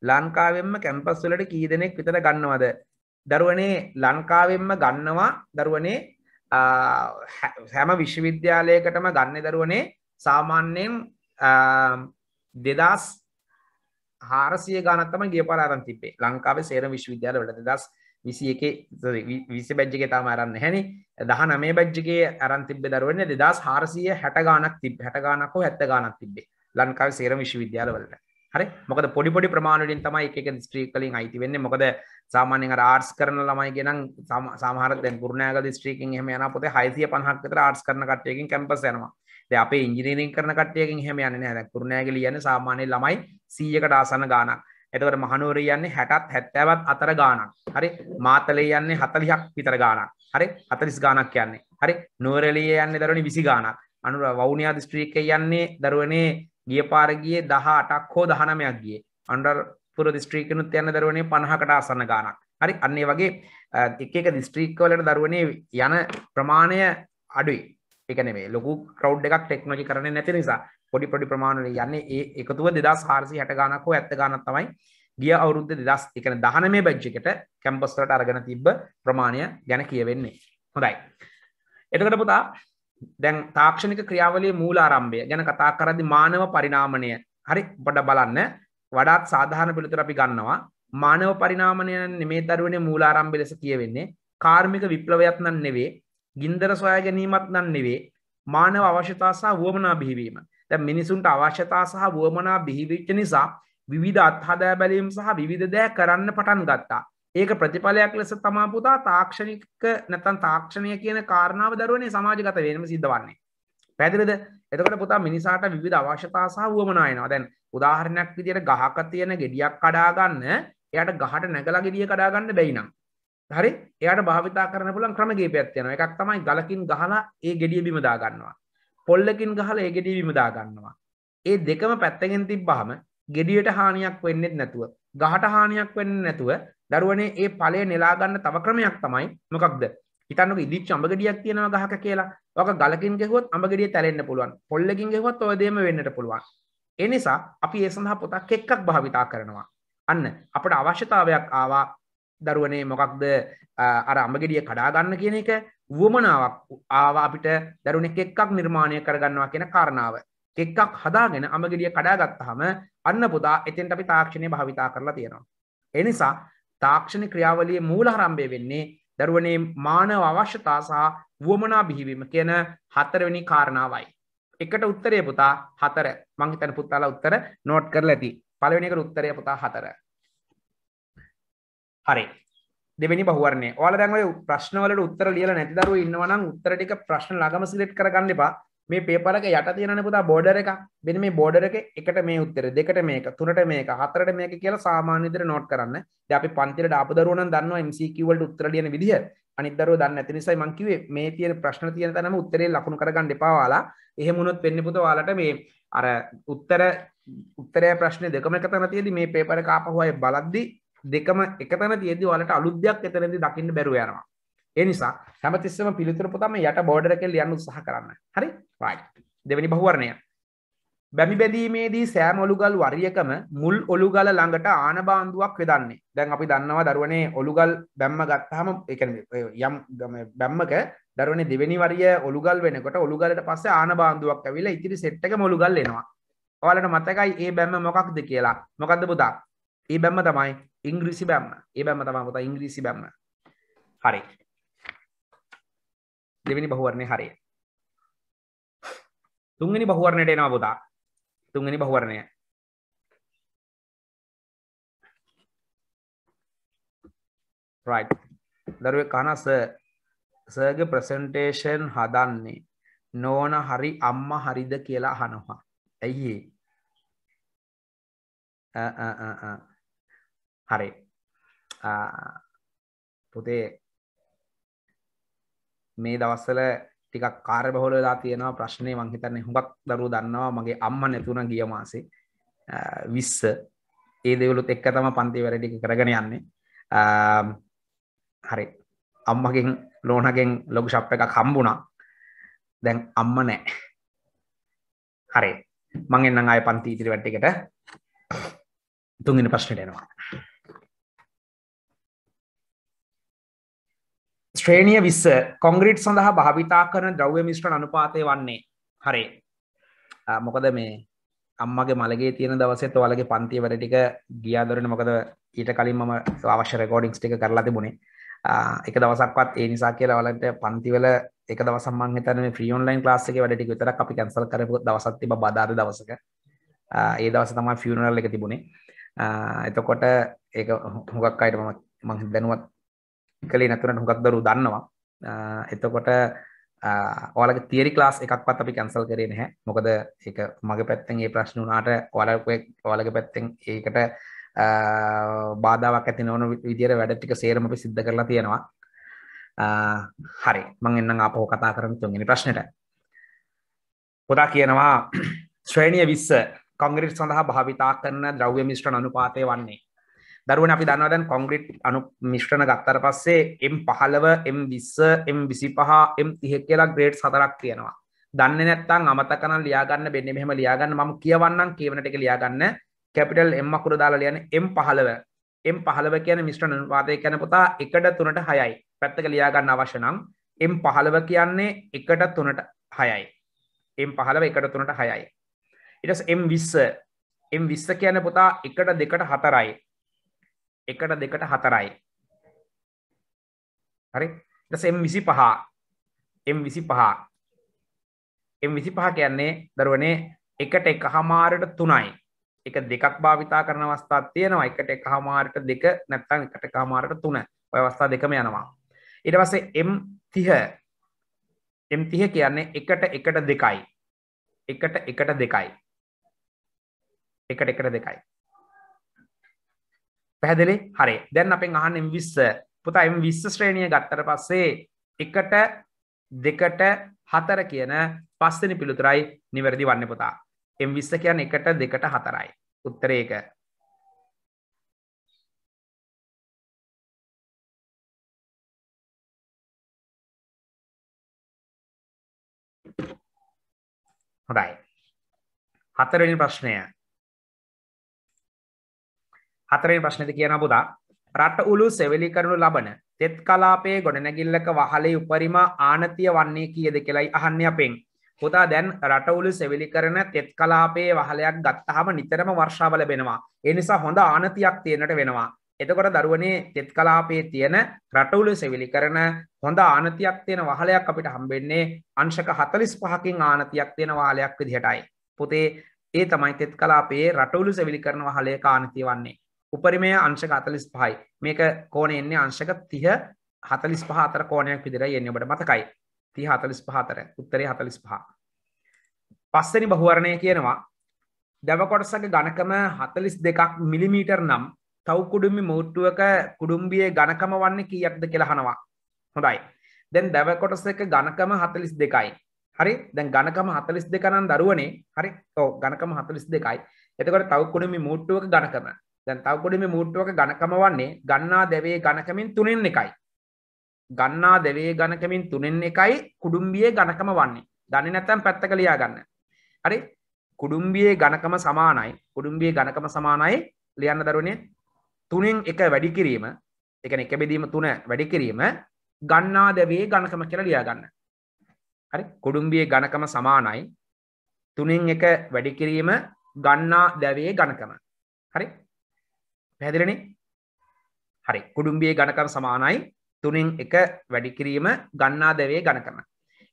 Speaker 2: ලංකාවෙන්ම කැම්පස් වලට කී දෙනෙක් විතර ගන්නවද දරුවනේ ලංකාවෙන්ම ගන්නවා දරුවනේ හැම විශ්වවිද්‍යාලයකටම ගන්න දරුවනේ සාමාන්‍යයෙන් දෙදස් හාරසිය ගානත්තම ගිය පරාරන් තිබේ ලංකාවේ සේරම විශ්වවිද්‍යාල වලට දස් විසි එක විසි බැජ්ජගේ තාම අරන්න හැනි දහ නමේ බැජ්ජගේ අරන් තිබ දරුවන්න දෙදස් හාරසිය හැට ගානක් තිබ හැට ගානක්කෝ ඇත්ත ගානක් තිබේ ලංකාව සේරම විශ්වවිද්‍යාල වලට හරි මොකද පොඩිපොඩි ප්‍රමාණලින් තමයි එක ස්ත්‍රී කලින් අයිති වෙන්නේ මොකද සාමාන්‍යෙන් ආර්ස් කරන ළමයි ගෙනම් සාමාරද පුරනෑග ස්ත්‍රීකින් හම යන පොත හයිසිය පහක්තර ආර්ස් කරන කටයකින් කැම්පස් යනවා අප ඉජිනීරින් කරන කටයකින් හැම යන හැ කරුණෑග ලියන සාමානය ළමයි සීයකට ආසන ගානක් එතකට මහනුවර යන්නේ හැටත් හැත්තැවත් අතර ගානක් හරි මාතලේ යන්නේ හතලිහක් පිතර ගානක් හරි හතලිස් ගානක් කියන්නේ හරි නුවරලිය යන්න දරනි විසි ගානක් අනුර වෞනයා දිස්ත්‍රීක යන්නේ දරුවනේ ගිය පාරගිය දහ අටක් හෝ දහනමයක් ගිය අන්ඩර් පුර දිස්ත්‍රීකනුත් යන්න දරුවනේ පණහකට අසන්න ගානක් හරි අන්නේ වගේ එක දිස්ත්‍රීක්කවලට දරුවනේ යන ප්‍රමාණය අඩුයි එකන මේ ලොකු කව් එකක් ටෙක්නෝජි කරන නැති නිසා පොඩි පොඩි ප්‍රමාණල යන්න ඒ එකතුව දෙදස් හාරසි හැට ගනකෝ ඇත්ත ගන තමයි ගිය අවුද්ධ දෙදස් එකන දහන මේ බැජ්ජිකට කැම්පස්ටට අරගෙන තිබ්බ ප්‍රමාණය ගැන කියවෙන්නේ හොඳයි එතකට පුතා දැන් තාක්ෂණික ක්‍රියාවලේ මූල ආරම්භය ගැන කතා කරදි මානව පරිනාමණය හරි පොඩ බලන්න වඩාත් සාධාන පිළිතුර අපි ගන්නවා මානව පරිනාමණය නෙමේ දරුවනේ මූලාරම්භ ලෙස කියවෙන්නේ කාර්මික විප්ලවයක් නම් නෙවෙයි ගින්දර සොයා ගැනීමත් නන් නෙවේ මානව අවශ්‍යතා සහ වුවමනා බිහිවීම දැ මිනිසුන්ට අවශ්‍යතා සහ වුවමනා බිහිවිච්ච නිසා විධ අත්හදෑ බැලීම් සහ විධදෑ කරන්න පටන් ගත්තා ඒක ප්‍රතිඵලයක් ලෙස තමා පුතා තාක්ෂණික නැතන් තාක්ෂණය කියන කාරණාව දරුවනේ සමාජගත වෙනම සිද්ධවන්නේ. පැදිලද එතකට පුතා මිනිසාට විධ අවශ්‍යතා සහ වුවමනායනවා දැන් උදාහරණයක් විදියට ගහක තියෙන ගෙඩියක් කඩාගන්න එයට ගහට නැගලා ගෙඩිය කඩාගන්න බැයිනම් හරි එයාට භාවිතා කරන පුළන් ක්‍රම ගේපයක් තියෙනවා එකක් තමයි ගලකින් ගහලා ඒ ගෙඩිය බිම දාගන්නවා පොල්ලකින් ගහලා ඒ ගෙඩිය බිම දාගන්නවා ඒ දෙකම පැත්තගෙන් තිබ්බහම ගෙඩියට හානියක් වෙන්නෙත් නැතුව ගහට හානියක් වෙන්නේ නැතුව දරුවනේ ඒ ඵලය නෙලා ගන්න තව ක්‍රමයක් තමයි මොකක්ද හිතන්නක ඉදිච්ච අඹ ගෙඩියක් තියෙනවා ගහක කියලා ඔක ගලකින් ගෙහුවොත් අඹ ගෙඩිය තැලෙන්න පුළුවන් පොල්ලකින් ගෙහුවත් ඔය දෙයම වෙන්නට පුළුවන් ඒ නිසා අපි ඒ සඳහා පොතක් එක්කක් භාවිතා කරනවා අන්න අපට අවශ්‍යතාවයක් ආවා දරුවනේ මොකක්ද අර අඹගෙඩිය කඩාගන්න කියන එක වුවමනාවක් ආවා අපිට දරුණෙක් එක්කක් නිර්මාණය කරගන්නවා කියන කාරණාව. එක්කක් හදාගෙන අඹගෙඩිය කඩාගත්තාම අන්න පුතා එතෙන්ට අපි තාක්ෂණය භාවිතා කරලා තියෙනවා. ඒ නිසා තාක්ෂණ ක්‍රියාවලියේ මූලහරම්භය වෙන්නේ දරුවනේ මානව අවශ්‍යතා සහ වුවමනා බිහිවීම කියන හතරවෙනි කාරණාවයි. එකට උත්තරය පුතා හතර මංහිතන පුතාලා උත්තර නෝට් කරලා ඇති. පළවෙනි එකට උත්තරය පුතා හතර. හරි දෙවැනි බහුවරණය ඔයාලා දැන් ඔය ප්‍රශ්නවලට උත්තර ලියලා නැති දරුවෝ ඉන්නවා නම් උත්තර ටික ප්‍රශ්න ළඟම සිලෙක්ට් කරගන්න එපා මේ පේපර එක යට තියෙනනේ පුතා බෝඩර් එකක් මෙන්න මේ බෝඩර් එකේ එකට මේ උත්තරේ දෙකට මේක තුනට මේක හතරට මේක කියලා සාමාන්‍ය විදිහට නෝට් කරන්න. ඉතින් අපි පන්තිලට ආපු දරුවෝ නම් දන්නවා MCQ වලට උත්තර ලියන විදිහ. අනිත් දරුවෝ දන්නේ නැති නිසායි මම කිව්වේ මේ තියෙන ප්‍රශ්න තියෙන තැනම උත්තරේ ලකුණු කරගන්න එපා ඔයාලා. එහෙම වුණොත් වෙන්නේ පුතා ඔයාලට මේ අර උත්තර උත්තරය ප්‍රශ්නේ දෙකම එක තැන තියෙදි මේ පේපර එක ආපහු ආයේ බලද්දි දෙකම එක තැන තියෙද්දි ඔයාලට අලුත් දෙයක් එතනදී දකින්න බැරුව යනවා. ඒ නිසා හැමතිස්සෙම පිළිතුරු පොතම යට බෝඩර් එකේ ලියන්න උත්සාහ කරන්න. හරි? right. දෙවෙනි බහුවර්ණය. බැමි බැදීමේදී සෑම ඔලුගල් වරියකම මුල් ඔලුගල ළඟට ආන බාන්දුවක් වෙදන්නේ. දැන් අපි දන්නවා දරුවනේ ඔලුගල් බැම්ම ගත්තාම ඒ කියන්නේ යම් බැම්මක දරුවනේ දෙවෙනි වරිය ඔලුගල් වෙනකොට ඔලුගලට පස්සේ ආන බාන්දුවක් ඇවිල්ලා ඉතිරි සෙට් එකම ඔලුගල් එනවා. ඔයාලට මතකයි මේ බැම්ම මොකක්ද කියලා. මොකද්ද පුතා? මේ බැම්ම තමයි ඉංග්‍රීසි බැම්ම ඒ බැම තම පුතා ඉංග්‍රීසි බැම්ම හරි දෙවිනි බහුවරණය හරි
Speaker 1: තුන්ගනි බහුවරණයට එනවා පුතා තුන්ගනි බහුවරණය දරුව කනස සර්ග ප්‍රසන්ටේෂන්
Speaker 2: හදන්නේ නෝන හරි අම්ම හරිද කියලා හනවා ඇයිඒ
Speaker 1: හරි පුතේ මේ දවස්සල
Speaker 2: ටිකක් කාර බහොලලා තියෙනවා ප්‍රශ්නය මංහිතන්නේ හුඟක් දරු දන්නවා මගේ අම්ම නැතුුණ ගිය මාසේ විස්ස ඒ දෙවලුත් එක්ක තම පන්ති වැරටි කරගෙන යන්නේ හරි අම්මකින් ලෝනගෙන් ලොග ශප් එක කම්බුණා දැන් අම්ම නෑ හරි මං එන්න ආය පන්ති ඉතිරි වැට්ටිකට තුන්ගෙන ප්‍රශ්නට එනවා ශ්‍රේණිය විස්ස කොංග්‍රීට් සඳහා භාවිතා කරන ද්‍රව්‍ය මිශ්‍රණ අනුපාතය වන්නේ හරේ මොකද මේ අම්මගේ මලගේ තියෙන දවසෙත් ඔයාලගේ පන්තිය වැඩ ටික ගියාදරන මොකද ඊට කලින් මම අවශ්‍ය රෙකෝඩිංස් ටික කරලා තිබුණේ එක දවසක්වත් ඒ නිසා කියලා ඔයාලන්ට පන්තිවල එක දවසක් මම හිතන්නේ මේ ෆ්‍රී ඔන්ලයින් ක්ලාස් එකේ වැඩ ටික විතරක් අපි කැන්සල් කරපු දවසක් තිබ්බ බදාද දවසක ඒ දවස තමයි ෆියුනරල් එක තිබුණේ එතකොට ඒක හුඟක් අයට මම මම දැනුවත් කලේ නැතුනට හොඟක් දරු දන්නවා එතකොට ඔලගේ තිරි ලාස් එකක් පත් අපි කැන්සල් කරේ නැහැ මොකද එක මගේ පැත්තෙන් ඒ ප්‍රශ්න වනාට ඔලක් ඔලගේ පැත්තෙන් ඒකට බාධාවක් ඇති නොන විදිර වැඩ ටික සේරම අපි සිද්ධ කරලා තියෙනවා හරි මං එන්න අපහෝ කතා කරන තුන්ගනි ප්‍රශ්නයට පොතා කියනවා ශ්‍රේණිය විස්ස කොංග්‍රට් සඳහා භාවිතා කරන ද්‍රව්‍ය මිෂ්ට අනුපාතය වන්නේ දරුවන අපි දන්නවදැන් කොංග්‍රිට් අනු මිශ්‍රණ ගත්තර පස්සේ එම් පහලව එම් විස්ස එම් විසි පහ එම් තිහෙක් කියලා ග්‍රේට් සතරක් තියෙනවා දන්න නැත්තං අමතකන ලියාගන්න බෙන්න්න මෙහම ලියාගන්න ම කියවන්නම් කියවනට ලියාගන්න කැපිටල් එම්ම කුර දාලා ලියන එම් පහලව එම් පහලව කියන මිශ්‍රණ වාතය කැන පුතා එකට තුනට හයයි පැත්තක ලියාගන්න අවශනම් එම් පහලව කියන්නේ එකට තුනට හයයි එම් පහලව එකට තුනට හයයි ඉටස් එම් විස්ස එම් විස්ස කියන පුතා එකට දෙකට හතරයි එකට දෙකට හතරයි හරි දස එම් විසි පහ එම් විසි පහ එම් විසි පහ කියන්නේ දරුවනේ එකට එක හමාරට තුනයි එක දෙකක් භාවිතා කරන අවස්ථා තියෙනවා එකට එක හමාරට දෙක නැත්තං එකට එක හමාරට තුන ඔය අවස්ථා දෙකම යනවා ඊට පස්සේ එම් තිහ එම් තිහ කියන්නේ එකට එකට දෙකයි එකට එකට දෙකයි එකට එකට දෙකයි පැහැදිලි හරි දැන් අපෙන් අහන්න විස්ස පුතා එම විස්ස ශ්‍රේණිය ගත්තර පස්සේ එකට දෙකට හතර කියන පස්සනි පිළිතුරයි නිවැරදි වන්න පුතා එම් විස්ස කියන්න එකට දෙකට
Speaker 1: හතරයි උත්තරේක හොඳයි හතරනි ප්‍රශ්නය හතරේ ප්‍රශ්නති කියන පුතා රට උළු සෙවලි
Speaker 2: කරනු ලබන තෙත් කලාපේ ගොඩනැගිල්ලක වහලේ උපරිම ආනතිය වන්නේ කියද කෙලයි අහන්න අපෙන් පුතා දැන් රටවුළු සෙවිලි කරන තෙත් කලාපේ වහලයක් ගත්තහම නිතරම වර්ෂාව ලැබෙනවා එනිසා හොඳ ආනතියක් තියෙනට වෙනවා එතකොට දරුවනේ තෙත් කලාපේ තියෙන රටවුළු සෙවිලි කරන හොඳ ආනතියක් තියෙන වහලයක් අපිට හම්බෙන්නේ අංශක හතලිස් පහකින් ආනතියක් තියෙන වාලයක් විදිහටයි පුතේ ඒ තමයි තෙත් කලාපේ රටවුළු සෙවිලි කරන වහලේ කානතිය වන්නේ උපරිමය අංශක අතලිස් පහයි මේක කෝන එන්නේ අංශක තිහ හතලිස් පහතර කෝනයක් විදිර එන්නේ ඔබට මතකයි ති හතලිස් පහතර උත්තරේ හතලිස් පහ පස්සනි බහුවරණය කියනවා දැවකොටසක ගණකම හතලිස් දෙකක් මිලිමීටර් නම් තව් කුඩුම්මි මෝට්ටුවක කුඩුම්බියේ ගණකම වන්න කියක්ද කෙලහනවා හොඳයි දැන් දැවකොටසක ගණකම හතලිස් දෙකයි හරි දැන් ගණකම හතලිස් දෙකනම් දරුවනේ හරි ඕ ගණකම හතලිස් දෙකයි එතකොට තව් කුඩුමි මෝට්ටුවක ගණකම දැන් තව පොඩි මේ මූට්ටුවක ඝනකම වන්නේ ගන්නා දැවේ ඝනකමින් තුනෙන් එකයි. ගන්නා දැවේ ඝනකමින් තුනෙන් එකයි කුඩුම්බියේ ඝනකම වන්නේ. දන්නේ නැත්නම් පැත්තක ලියා ගන්න. හරි? කුඩුම්බියේ ඝනකම සමානයි. කුඩුම්බියේ ඝනකම සමානයි ලියන්න දරුවනේ තුනෙන් එක වැඩි කිරීම, ඒ කියන්නේ එක බෙදීම තුන වැඩි කිරීම ගන්නා දැවේ ඝනකම කියලා ලියා ගන්න. හරි? කුඩුම්බියේ ඝනකම සමානයි තුනෙන් එක වැඩි කිරීම ගන්නා දැවේ ඝනකම. හරි? පැදිලනි හරි කුඩුම්බිය ගණකර සමානයි තුනින් එක වැඩිකිරීම ගන්නා දැවේ ගණ කරන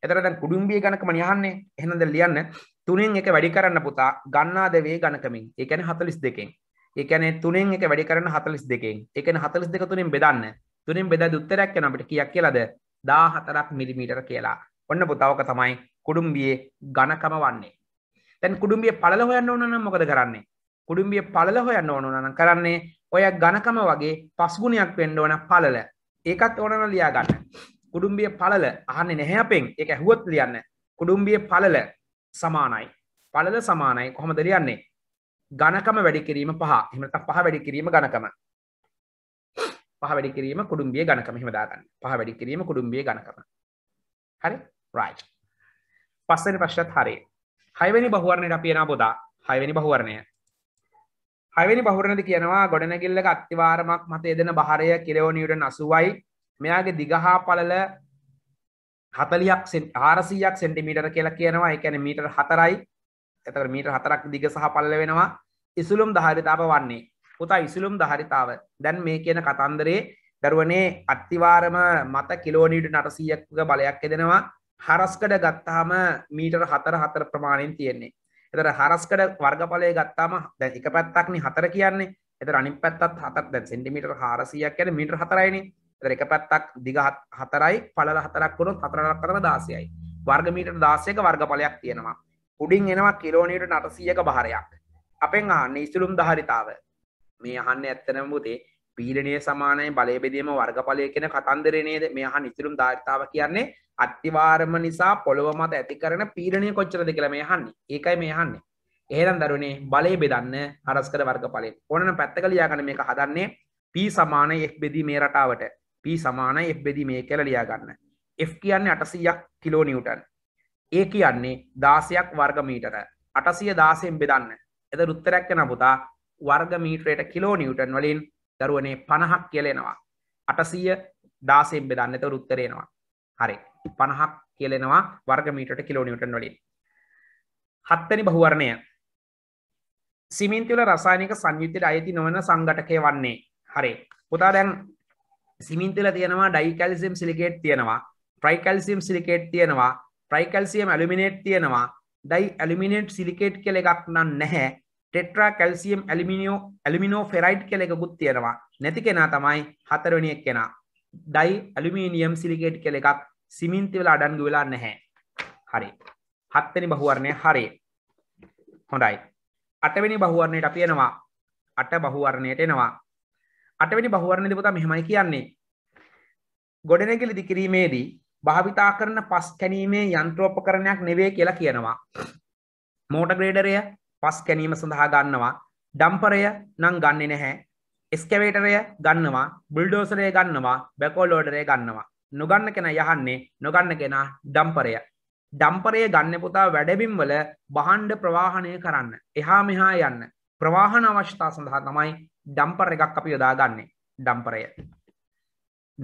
Speaker 2: එතර දැන් කුඩුම්බිය ගණකම යහන්නේ එහෙනද ලියන්න තුනෙන් එක වැඩි කරන්න පුතා ගන්නා දැවේ ගණකමින් ඒ කියන්නේ 42කින් ඒ කියන්නේ තුනෙන් එක වැඩි කරන්න 42කින් ඒ කියන්නේ 42 තුනෙන් බෙදන්න තුනෙන් බෙදලා උත්තරයක් එනවා අපිට කීයක් කියලාද 14ක් මිලිමීටර කියලා ඔන්න පුතා ඔක තමයි කුඩුම්බියේ ඝනකම වන්නේ දැන් කුඩුම්බියේ පළල හොයන්න ඕන නම් මොකද කරන්නේ කුඩුම්බිය පලල හොයන්න ඕනුනන කරන්නේ ඔය ගණකම වගේ පස්ගුණයක් වෙන්ඩ ඕන පලල ඒකත් ඕනන ලියා ගන්න කුඩුම්බිය පලල අහන්න නැහැපෙන් එක ඇහුවත් ලියන්න කුඩුම්බිය පලල සමානයි පලල සමානයි කොහොමද ලියන්නේ ගණකම වැඩි කිරීම පහ හිමත පහ වැඩි කිරීම ගණකම පහ වැඩි කිරීම කුඩුම්බිය ගණකම හිමදාගන්න පහ වැඩි කිරීම කුඩුම්බිය ගණකම හරි රයි් පස්සනි ප්‍රශ්නත් හරි හයවැනි බහුවරණයට අපියන බොදා හයවැනි බහුවරණය හයවැනි බහුරණද කියනවා ගොඩනැගිල්ලක අත්තිවාරමක් මත එදෙන බහරය කිලෝනිියට නසුවයි මෙයාගේ දිගහා පලල හතලියක් ආරසියක් සෙන්ටිමීටර් කියලා කියනවා එකැන මීටර් හතරයි එතකට මීට හතරක් දිග සහ පල්ල වෙනවා ඉසුළුම් දහරිතාව වන්නේ පුතා ඉසුළුම් දහරිතාව දැන් මේ කියන කතන්දරේ දරුවනේ අත්තිවාරම මත කිලෝනීට නටසීයක්ක බලයක් එදෙනවා හරස්කඩ ගත්තාම මීටර් හතර හතර ප්‍රමාණයෙන් තියෙන්නේ එතර හරස්කට වර්ගඵලය ගත්තාම දැ එක පැත්තක්න හතර කියන්නේ එත අනි පැත්තත් හතත් දැ සෙන්ටිමිට හාරසියක් කියන මිට හතරයිනි එතර එක පැත්තක් දිග හතරයි පලල හතරක් වුණු හතරක් කරම දාසයයි වර්ගමීට දාසයක වර්ගඵලයක් තියෙනවා උඩින් එනවා කිලෝනීට නටසියක භාරයක් අපෙන් ආන්න ඉස්තුළුම් දහරිතාව මේ අහන්න ඇත්තනම්බුතේ පීලනය සමානයි බලයබෙදීම වර්ගඵලය කෙන කතන්දරනේද මේ හා නිතුරුම් ධර්තාව කියන්නේ අත්තිවාරම නිසා පොළොව මත ඇති කරන පීරණය කොච්චරද කියලා මේ හන්නේ ඒකයි මේ හන්නේ එහෙනම් දරුණේ බලය බෙදන්න හරස්කර වර්ගඵලය ඕනන පැත්තක ලියාගන්න මේක හදන්නේ P සමාන F බෙදී මේ රටාවට P සමාන F බෙදී මේ කියලා ලියාගන්න F කියන්නේ 800ක් කිලෝ නිව්ටන් A කියන්නේ 16ක් වර්ග මීටර 816න් බෙදන්න එතන උත්තරයක් එන පුතා වර්ග මීටරයට කිලෝ නිව්ටන් වලින් දරුවනේ පණහක් කියලෙනවා අටසීය දාසෙන් බෙදන්නත රුත්තරයෙනවා හරි පණහක් කියලෙනවා වර්ගමීට කිලෝනිියටන් වලින් හත්තනි බහුවරණය සිමින්තුල රසායනික සංයුතිට අයිති නොවන සංගටකය වන්නේ හරි පුතා දැන් සිමින්තුල තියෙනවා ඩයිකැල්සිම් සිලිකේට් තියෙනවා ප්‍රයිකල්සිම් සිලිකේට් තියෙනවා ප්‍රයිකල්සියම් ඇලිමිනේට් තියෙනවා ඩයි ඇලිමිනේට් සිලිකේට් කෙ එකක් නම් නැහැ ටෙට්‍රා කැල්සියම් ඇලිමිනිියෝ ඇලිමිනෝ ෆෙරයිට් කෙලෙකුත් තියෙනවා නැති කෙනා තමයි හතරවනියක් කෙනා ඩයි ඇලිමිනිියම් සිලිකේට් කෙ එකක් සිමින්තිවල අඩන්ග වෙලා නැහැ හරි හත්තනි බහුවරණය හරේ හොඳයි අටවැනි බහුවරණයට අපයනවා අට බහුවරණයට එනවා අටවැනි බහුවරණ දෙපුතා මෙහෙමයි කියන්නේ ගොඩනැගිලි දිකිරීමේදී භාවිතා කරන පස් කැනීමේ යන්ත්‍රෝපකරණයක් නෙවේ කියලා කියනවා මෝට ග්‍රේඩරය පස් කැනීම සඳහා ගන්නවා ඩම්පරය නං ගන්නෙ නැහැ එස්කවේටරය ගන්නවා බුල්ඩෝසරය ගන්නවා බැකෝලෝඩරය ගන්නවා නොගන්න කෙන යහන්නේ නොගන්න කෙන ඩම්පරය ඩම්පරය ගන්න පුතා වැඩබිම් වල බහන්්ඩ ප්‍රවාහණය කරන්න එහා මෙහා යන්න ප්‍රවාහන අවශ්‍යතා සඳහා තමයි ඩම්පර එකක් අපි යොදාගන්නේ ඩම්පරය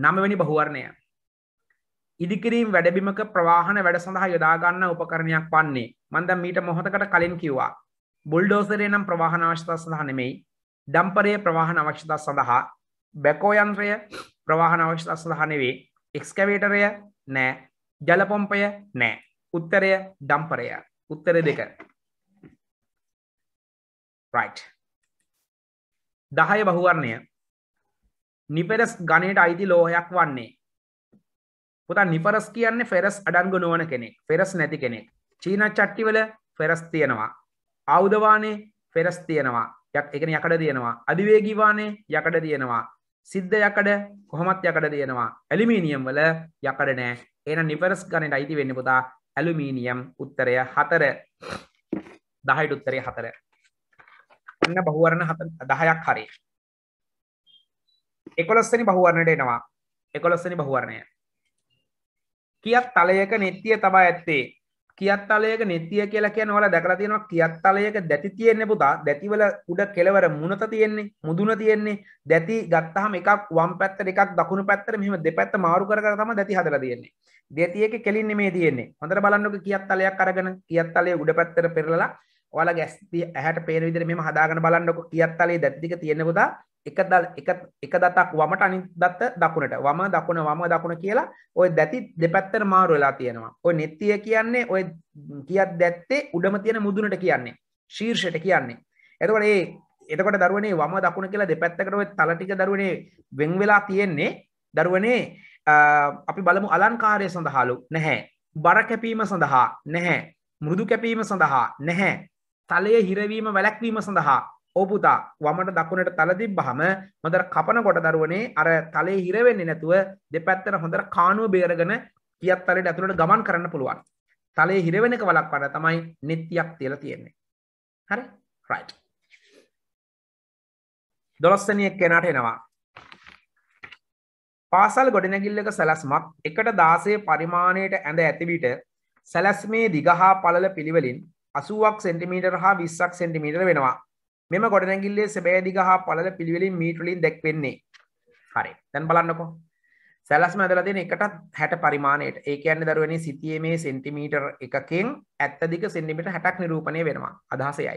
Speaker 2: නමවැනි බහුවරණය ඉදිකිරීම් වැඩබිමක ප්‍රවාහන වැඩ සඳහා යොදාගන්න උපකරණයක් වන්නේ මන්ද මීට මොහොතකට කලින් කිව්වා බුල්ඩෝසරේ නම් ප්‍රවාහන අවශ්‍යතා සඳහා නෙමෙයි ඩම්පරය ප්‍රවාහන අවශ්‍යතා සඳහා බැකෝයන්ත්‍රය ප්‍රවාහන අවශ්‍යතා සඳහා නෙවේ එක්ස්කවේටරය නෑ ජලපොම්පය නෑ උත්තරය ඩම්පරය උත්තර දෙක රයිට් දහය බහුවරණය නිපෙරස් ගණයට අයිති ලෝහයක් වන්නේ පුතා නිපරස් කියන්නේ ෆෙරස් අඩන්ගු නුවන කෙනෙක් ෆෙරස් නැති කෙනෙක් චීන චට්ටිවල ෆෙරස් තියෙනවා ආවුදවානේ පෙරස් තියෙනවා යක් එකන යකඩ තියෙනවා අධිවේගීවානේ යකඩ තියෙනවා සිද්ධ යකඩ කොහොමත් යකඩ තියෙනවා ඇලිමීනියම් වල යකඩ නෑ එන නිවරස් ගණට අයිති වෙන්න පුතා ඇලුමීනියම් උත්තරය හතර දහයිට උත්තරය හතර ඔන්න බහුවරණ දහයක් හරි එකොලස්සනි බහුවරණයට එනවා එකොලස්සනි බහුවරණය කියත් තලයක නෙත්තිය තබා ඇත්තේ කියත් තලයක නෙත්තිය කියලා කියන ඔයාලා දැකලා තියෙනවා කියත් තලයක දැති තියෙන්නේ පුතා දැතිවල උඩ කෙලවර මුණත තියෙන්නේ මුදුන තියෙන්නේ දැති ගත්තාම එකක් වම් පැත්තට එකක් දකුණු පැත්තට මෙහෙම දෙපැත්ත මාරු කර කර තමයි දැති හදලා තියෙන්නේ දැතියක කෙලින් නෙමේ තියෙන්නේ හොඳට බලන්නකෝ කියත් තලයක් අරගෙන කියත් තලයේ උඩ පැත්තට පෙරලලා ඔයාලා ගැස් ඇහැට පේන විදිහට මෙහෙම හදාගෙන බලන්නකෝ කියත් තලයේ දැති ටික තියෙන්නේ පුතා එක එක දතක් වමට අනි දත්ත දකුණට වම දකුණ වම දකුණ කියලා ඔය දැති දෙපැත්තර මාරු වෙලා තියෙනවා ඔය නෙත්තිය කියන්නේ ඔය කියත් දැත්තේ උඩම තියෙන මුදුනට කියන්නේ ශීර්ෂයට කියන්නේ එතකොට ඒ එතකොට දරුවනේ වම දකුණ කියලා දෙපැත්තකට ඔය තල ටික දරුවනේ වෙන් වෙලා තියෙන්නේ දරුවනේ අපි බලමු අලංකාරය සඳහාලු නැහැ බර කැපීම සඳහා නැහැ මෘදු කැපීම සඳහා නැහැ තලය හිරවීම වැළැක්වීම සඳහා ඕපුතා වමට දකුණට තල තිබ්බහම හොඳට කපනකොට දරුවනේ අර තලේ හිර වෙන්නේ නැතුව දෙපැත්තට හොඳට කාණුව බේරගෙන කියත් තලයට ඇතුළට ගමන් කරන්න පුළුවන්. තලේ හිර වෙන එක වළක්වන්න තමයි nettiyak තියලා තියෙන්නේ. හරි? right. 12 වෙනි එක්කෙනාට එනවා. පාසල් ගොඩනැගිල්ලක සැලැස්මක් 1ට 16 පරිමාණයට ඇඳ ඇති විට සැලැස්මේ දිග හා පළල පිළිවෙලින් 80ක් සෙන්ටිමීටර හා 20ක් සෙන්ටිමීටර වෙනවා. මෙම ගොඩනැගිල්ලේ සැබෑදිග හා පළල පිළිවෙලින් මීටරලින් දැක්වෙන්නේ හරි දැන් බලන්නකෝ සැලස්ම ඇදලා දෙන එකට හැට පරිමාණයට ඒ කියන්නේ දරුවනේ සිතියමේ සෙන්ටිමීටර් එකකින් ඇත්ත දිග සෙන්ටිමීටර් 60ක් නිරූපණය වෙනවා අදහසයයි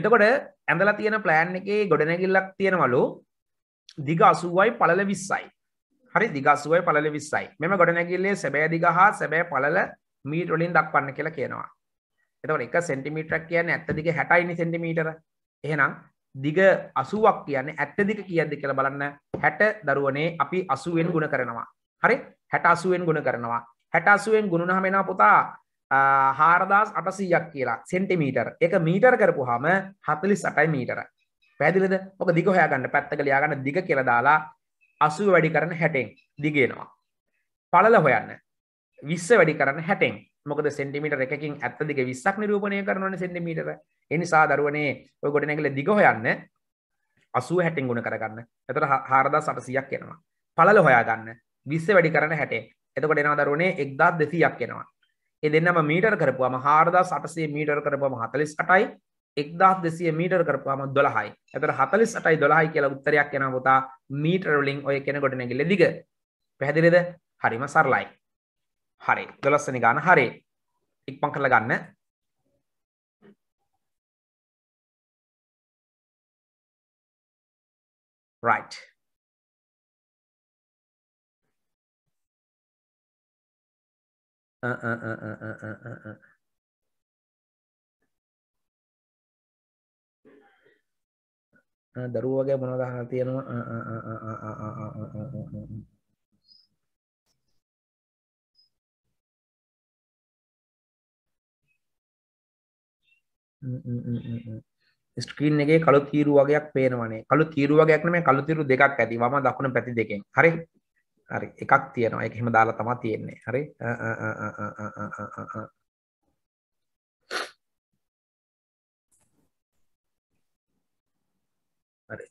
Speaker 2: එතකොට ඇඳලා තියෙන ප්ලෑන් එකේ ගොඩනැගිල්ලක් තියෙනවලු දිග 80යි පළල 20යි හරි දිග 80යි පළල 20යි මෙම ගොඩනැගිල්ලේ සැබෑ දිග හා සැබෑ පළල මීටරලින් දක්වන්න කියලා කියනවා එතවට එක සෙන්ටිමීටරක් කියන්න ඇත්තදික හැටයිනි සෙන්ටිමීටර එහෙනම් දිග අසුවක් කියන්න ඇත්තදික කියද්ද කියල බලන්න හැට දරුවනේ අපි අසුවෙන් ගුණ කරනවා හරි හැට අසුවෙන් ගුණ කරනවා හැට අසුවෙන් ගුණුණහමෙන පුතා හාරදාස් අටසීයක් කියලා සෙන්ටිමීටර් එක මීටර් කරපු හම හතලි සටයි මීටර පැදිලද ඔක දිගොහයාගන්න පැත්ත කළයාගන්න දිග කියලදාලා අසු වැඩි කරන හැටෙන් දිගෙනවා පලල හොයන්න විස්ස වැඩි කරන්න හැටෙන් මොකද සෙන්ටිමීටර් එකකින් ඇත්ත දිග 20ක් නිරූපණය කරනවනේ සෙන්ටිමීටර. ඒ නිසා දරුවනේ ඔය ගොඩනැගිල්ල දිග හොයන්න 80 60ෙන් ගුණ කරගන්න. එතකොට 4800ක් එනවා. පළල හොයාගන්න 20 වැඩි කරන 60. එතකොට එනවා දරුවනේ 1200ක් එනවා. ඒ දෙන්නම මීටර කරපුවාම 4800 මීටර කරපුවාම 48යි 1200 මීටර කරපුවාම 12යි. එතකොට 48යි 12යි කියලා උත්තරයක් එනවා පුතා. මීටර වලින් ඔය කෙනෙකුට නැගිල්ල දිග. පැහැදිලිද? හරිම සරලයි. හරි දොළස්සනි ගාන හරි
Speaker 1: ඉක්පං කරලා ගන්න right uh, uh, uh, uh, uh, uh, uh. දරුවගේ මොනදහන තියෙනවා
Speaker 2: ස්ක්‍රීන් එක කළු තීරු වගේයක් පේනවනේ කළු තීරු වගේයක් නෙමෙයි කළු තීරු දෙකක් ඇති වම දකුණ පැති දෙකෙන් හරි හරි එකක් තියෙනවා ඒක එහෙම දාලා තමයි තියෙන්නේ හරි
Speaker 1: හරි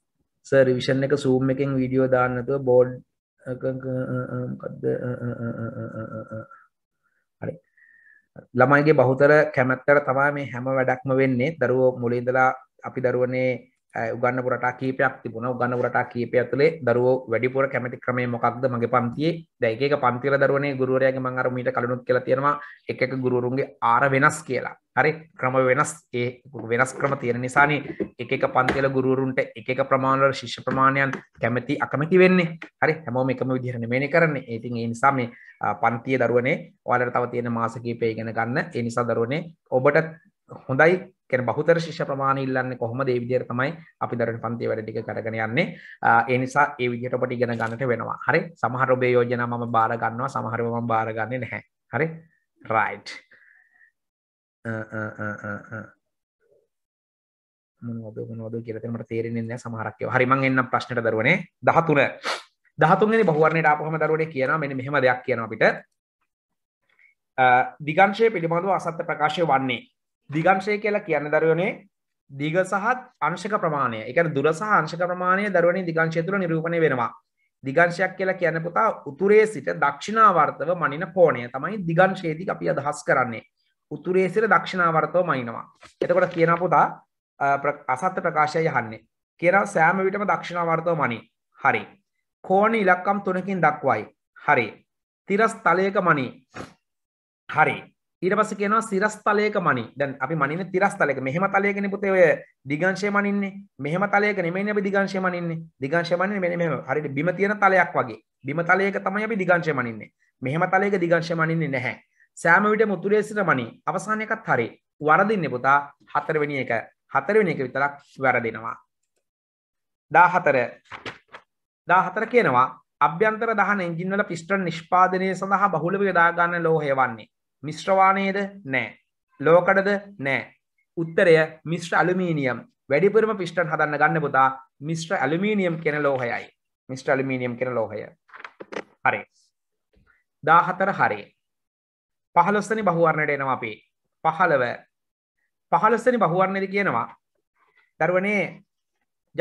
Speaker 1: සර් රිවිෂන් එක zoom එකෙන් වීඩියෝ දාන්න නැතුව බෝඩ්
Speaker 2: මොකද්ද ළමයිගේ බහුතර කැමැත්තර තමා මේ හැම වැඩක්ම වෙන්නේ දරුවෝ මුලින්දලා අපි දරුවනේ උගන්න පුරට කීපයක් තිබුණ උගන්න පුරට කීපය තුළේ දරුවෝ වැඩිපුර කැමති ක්‍රමේ මොකක්ද මගේ පන්තියේ දැයික පන්තිල දරුවනේ ගුරුවරයාගේ මං අර මීට කලිනුත් කියලා තියෙනවා එක එක ගුරුවරුන්ගේ ආර වෙනස් කියලා හරි ක්‍රම වෙනස් ඒ වෙනස් ක්‍රම තියෙන නිසානේ එක එක පන්තිල ගුරුවරුන්ට එක එක ප්‍රමාණවල ශිෂ්‍ය ප්‍රමාණයන් කැමති අකමැති වෙන්නේ හරි හැමෝම එකම විදිහට නෙමෙයි කරන්නේ ඒ ඉතින් ඒ නිසා මේ පන්තියේ දරුවනේ ඔයාලට තව තියෙන මාස කීපය ඉගෙන ගන්න ඒ නිසා දරුවනේ ඔබට හොඳයි කර බහුතර ශිෂ්‍ය ප්‍රමාණය ඉල්ලන්නේ කොහොමද ඒ විදිහට තමයි අපි දරන පන්තිය වැඩ ටික කරගෙන යන්නේ ඒ නිසා ඒ විදිහට ඔබට ඉගෙන ගන්නට වෙනවා හරි සමහර ඔබේ යෝජනා මම බාර ගන්නවා සමහරව මම බාර ගන්නෙ නැහැ හරි රයිට් මොනවද මොනවද කියලා දැන් මට තේරෙන්නේ නැහැ සමහරක් ඒවා හරි මම එන්නම් ප්‍රශ්නෙට දරුවනේ 13 13 වෙනි බහුවර්ණයට ආපුවම දරුවනේ කියනවා මෙන්න මෙහෙම දෙයක් කියනවා අපිට දිගංශය පිළිබඳව අසත්‍ය ප්‍රකාශය වන්නේ දිගංශය කියලා කියන්න දරුවනේ දිග සහත් අංශක ප්‍රමාණය එක දුර සහ අංශක ප්‍රමාණය දරුවනි දිගංශය තුළ නිරූපණය වෙනවා දිගංශයක් කියලා කියන පුතා උතුරේ සිට දක්ෂිනාවර්තව මනින කෝණය තමයි දිගංශයේදී අපි අදහස් කරන්නේ උතුරේ සිට දක්ෂිනාවර්තව මනිනවා එතකොට කියන පුතා අසත්‍ය ප්‍රකාශය යහන්නේ කියනවා සෑම විටම දක්ෂිනාවර්තව මනි හරි කෝණ ඉලක්කම් තුනකින් දක්වයි හරි තිරස් තලයක මනි හරි ඊට පස්සේ කියනවා සිරස්තලයක මණි. දැන් අපි මණින්නේ තිරස්තලයක. මෙහෙම තලයකනේ පුතේ ඔය දිගංශය මණින්නේ. මෙහෙම තලයක නෙමෙයිනේ අපි දිගංශය මණින්නේ. දිගංශය මණින්නේ මෙන්න මෙහෙම. හරියට බිම තියෙන තලයක් වගේ. බිම තලයක තමයි අපි දිගංශය මණින්නේ. මෙහෙම තලයක දිගංශය මණින්නේ නැහැ. සෑම විටම උතුරේ සිට මණි. අවසාන එකත් හරි. වරදින්නේ පුතා හතරවෙනි එක. හතරවෙනි එක විතරක් වැරදෙනවා. 14 14 කියනවා අභ්‍යන්තර දහන එන්ජින්වල පිස්ටන් නිෂ්පාදනය සඳහා බහුලව යොදාගන්න ලෝහය වන්නේ මිශ්‍රවානයද නෑ ලෝකටද නෑ උත්තරය මිශ්‍ර අලුමීනියම් වැඩිපුරම පිෂ්ටන් හදන්න ගන්න පුතා මිශ්‍ර ඇලුමීනියම් කෙන ලෝහයයි මිස්ට අලුමීනියම් කෙන ලෝහය හරි දාහතර හරි පහලොස්සනි බහුවරණයට එනවා අපේ පහළව පහලොස්සනි බහුවරණයද කියනවා දරුවනේ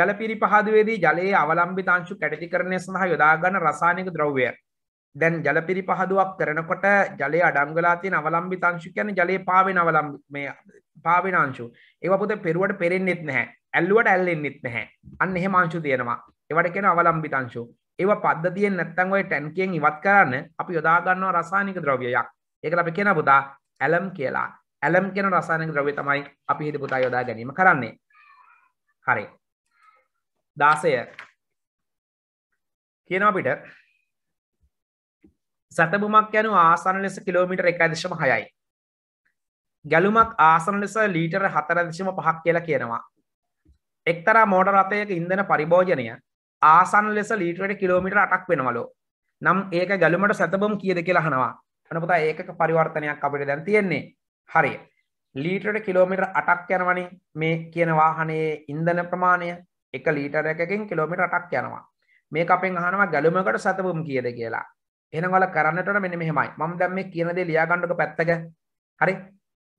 Speaker 2: ජලපිරි පහදුවේදී ජලයේ අවලම්බිතාංශු කැටති කරණය සඳහා යොදාගන්න රසායනික ද්‍රව්‍ය දැන් ජල පිරිපහදුවක් කරනකොට ජලය අඩංගලා තියෙන අවලම්බි තංශු කියන්නේ ජලයේ පාවෙන අවලම්බි මේ පාවෙන අංශු. ඒවා පුතේ පෙරුවට පෙරෙන්නෙත් නැහැ. ඇල්ලුවට ඇල්ලෙන්නෙත් නැහැ. අන්න එහෙම අංශු තියෙනවා. ඒවට කියන අවලම්බි තංශු. ඒවා පද්ධතියෙන් නැත්තම් ওই ටැන්කියෙන් ඉවත් කරන්න අපි යොදා ගන්නවා රසායනික ද්‍රව්‍යයක්. ඒකට අපි කියන පුතා ඇලම් කියලා. ඇලම් කියන රසායනික ද්‍රව්‍ය තමයි අපි හිත පුතා යොදා ගැනීම කරන්නේ. හරි. 16 කියනවා අපිට සැතබුමක් යනු ආසන ලෙස කිලෝමිට එකදශම හයයි. ගැලුමක් ආසන ලෙස ලීටර හතරදශම පහක් කියලා කියනවා. එක්තරා මෝඩ රථයක ඉන්දන පරිභෝජනය ආසන් ලෙස ලීටරට කිලෝමිට අටක් වෙනවලෝ නම් ඒක ගැලුමට සැතබම් කියද කියලා හනවා අනපතා ඒක පරිවර්තනයක් අපිට දැන් තියෙන්නේ හරි ලීටරට කිලෝමිට අටක් යනවනි මේ කියන වාහනයේ ඉන්දන ප්‍රමාණය එක ලීටර එකකින් කිලෝමිට අටක් යනවා මේ අපෙන් අහනවා ගැලුමකට සැතබම් කියද කියලා එහෙනම් ඔයාලා කරන්නට ඕන මෙන්න මෙහෙමයි. මම දැන් මේ කියන දේ ලියා ගන්නකො පැත්තක. හරි?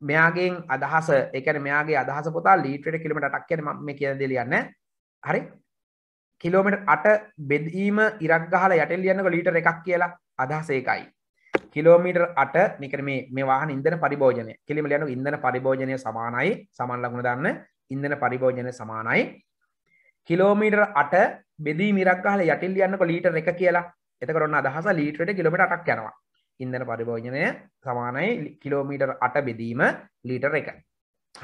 Speaker 2: මෙයාගෙන් අදහස, ඒ කියන්නේ මෙයාගේ අදහස පුතා ලීටරේට කිලෝමීටර 8ක් කියන්නේ මම මේ කියන දේ ලියන්නේ. හරි? කිලෝමීටර් 8 බෙදීම ඉරක් ගහලා යටින් ලියන්නකො ලීටර එකක් කියලා අදහස ඒකයි. කිලෝමීටර් අට නිකර මේ මේ වාහන ඉන්දන පරිභෝජනය කිලිම ලියනු ඉන්දන පරිභෝජනය සමානයි සමන් ලගුණ දන්න ඉන්දන පරිභෝජනය සමානයි කිලෝමීටර් අට බෙදී මිරක් ගහල යටිල් ලියන්නක ලීටර් එක කියලා එතකරන්න අදහස ලීට්‍රට කිලමට අටක් යනවා ඉන්දන පරිභෝජනය සමානයි කිලෝමීටර් අට බෙදීම ලීටර් එක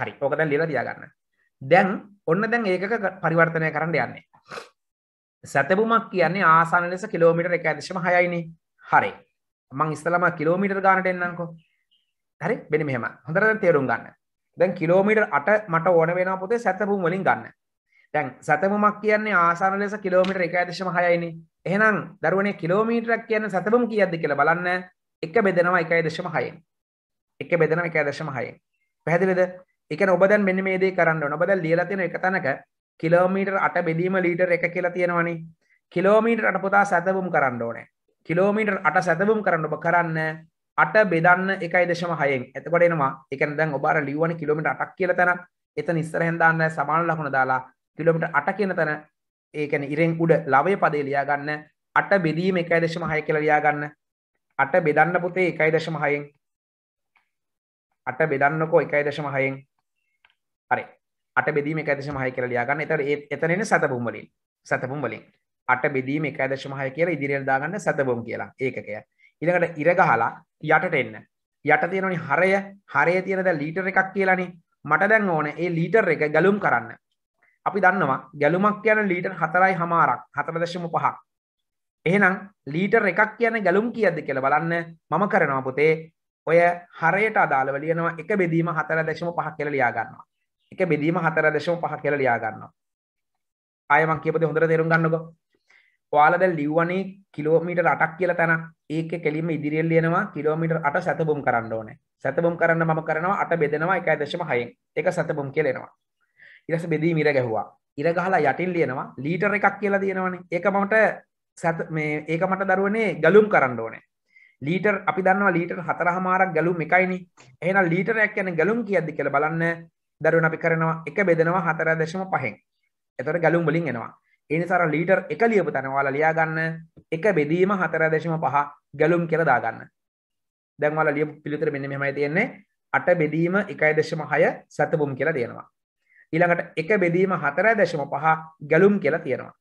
Speaker 2: හරි ඕකත ලිල තියාගන්න දැන් ඔන්න දැන් ඒක පරිවර්තනය කරන්න යන්නේ සැතබුමක් කියන්නේ ආසාන ලෙස කිලෝමිටර් එක ඇදශම හයයිනි හරි මං ඉස්තලම කිලෝමිටර් ගානට එන්නකෝ හරි බෙන මෙහෙම හොඳර තේරුම් ගන්න දැන් කිලෝමිටර් අට මට ඕන වෙන පොතේ සැතබුම් වලින් ගන්න දැන් සතමුමක් කියන්නේ ආසන ලෙස කිලෝමිටර එක දශම හයයිනි එහෙනම් දරුවනේ කිලෝමීටරක් කියන්නේ සතබම කියද්දි කියලා බලන්න එක බෙදෙනවා එකයි දශම හයෙන් එක බෙදෙනවා එකයි දශම හයෙන් පැහැදිලිද ඒ කියන්නේ ඔබ දැන් මෙන්න මේ දේ කරන්න ඕන ඔබ දැන් ලියලා තියෙන එක තැනක කිලෝමීටර 8 බෙදීම ලීටර 1 කියලා තියෙනවනේ කිලෝමීටර 8 පුතා සතබම කරන්න ඕනේ කිලෝමීටර 8 සතබම කරන්න ඔබ කරන්න 8 බෙදන්න 1.6න් එතකොට එනවා ඒ කියන්නේ දැන් ඔබ අර ලියවන කිලෝමීටර 8ක් කියලා තැනක් එතන ඉස්සරහෙන් දාන්න සමාන ලකුණ දාලා කිලෝමිට අට කියන තැන ඒකැන ඉරෙන් උඩ ලවය පදේ ලියාගන්න අට බෙදීම එකයි දශම හය කියල ලියාගන්න අට බෙදන්න පුතේ එකයි දශම හයෙන් අට බෙදන්නකෝ එකයි දශම හයෙන් හරි අට බෙදීම එක දශම හය කියල ලියාගන්න එතර එතනෙන සතපුම් වලින් සතපුම් වලින් අට බෙදීම එකයි දශම හය කියලා ඉදිරියට දාගන්න සතපුම් කියලා ඒකකය ඊළඟට ඉර ගහලා යටට එන්න යට තියෙනනි හරය හරය තියෙනද ලීටර එකක් කියලානේ මට දැන් ඕන ඒ ලීටර් එක ගලුම් කරන්න අපි දන්නවා ගැලුමක් කියන ලීටර් 4.5ක් 4.5ක් එහෙනම් ලීටර් එකක් කියන්නේ ගැලුම් කීයද කියලා බලන්න මම කරනවා පුතේ ඔය හරයට අදාළව ලියනවා එක බෙදීම 4.5 කියලා ලියා ගන්නවා එක බෙදීම 4.5 කියලා ලියා ගන්නවා ආයෙ මම කියපදේ හොඳට තේරුම් ගන්නකෝ ඔයාලා දැන් ලිව්වනේ කිලෝමීටර් 8ක් කියලා තැනක්. ඒකේ කෙලින්ම ඉදිරියෙන් ලියනවා කිලෝමීටර් 8 සැතබොම් කරන්න ඕනේ. සැතබොම් කරන්න මම කරනවා 8 බෙදෙනවා 1.6න්. ඒක සැතබොම් කියලා එනවා. ඉරස බෙදී මිර ගැහවා ඉර ගහලා යටින් ලියනවා ලීටර එකක් කියලා තියෙනවනේ ඒක මට සැත මේ ඒක මට දරුවනේ ගලුම් කරන්න ඕනේ ලීටර් අපි දන්නවා ලීටර් හතරහමාරක් ගැලුම් එකයිනි එහෙනම් ලීටරයක් කියන්නේ ගැලුම් කීයක්ද කියලා බලන්න දරුවන අපි කරනවා එක බෙදෙනවා 4.5න් එතකොට ගැලුම් වලින් එනවා ඒ නිසා අර ලීටර් එක ලියපු තැන ඔයාලා ලියා ගන්න එක බෙදීම 4.5 ගැලුම් කියලා දා ගන්න දැන් ඔයාලා ලියපු පිළිතුර මෙන්න මෙහෙමයි තියෙන්නේ 8 බෙදීම 1.6 සැතපුම් කියලා දෙනවා ඊළඟට එක බෙදීම 4.5 ගැලුම් කියලා තියෙනවා.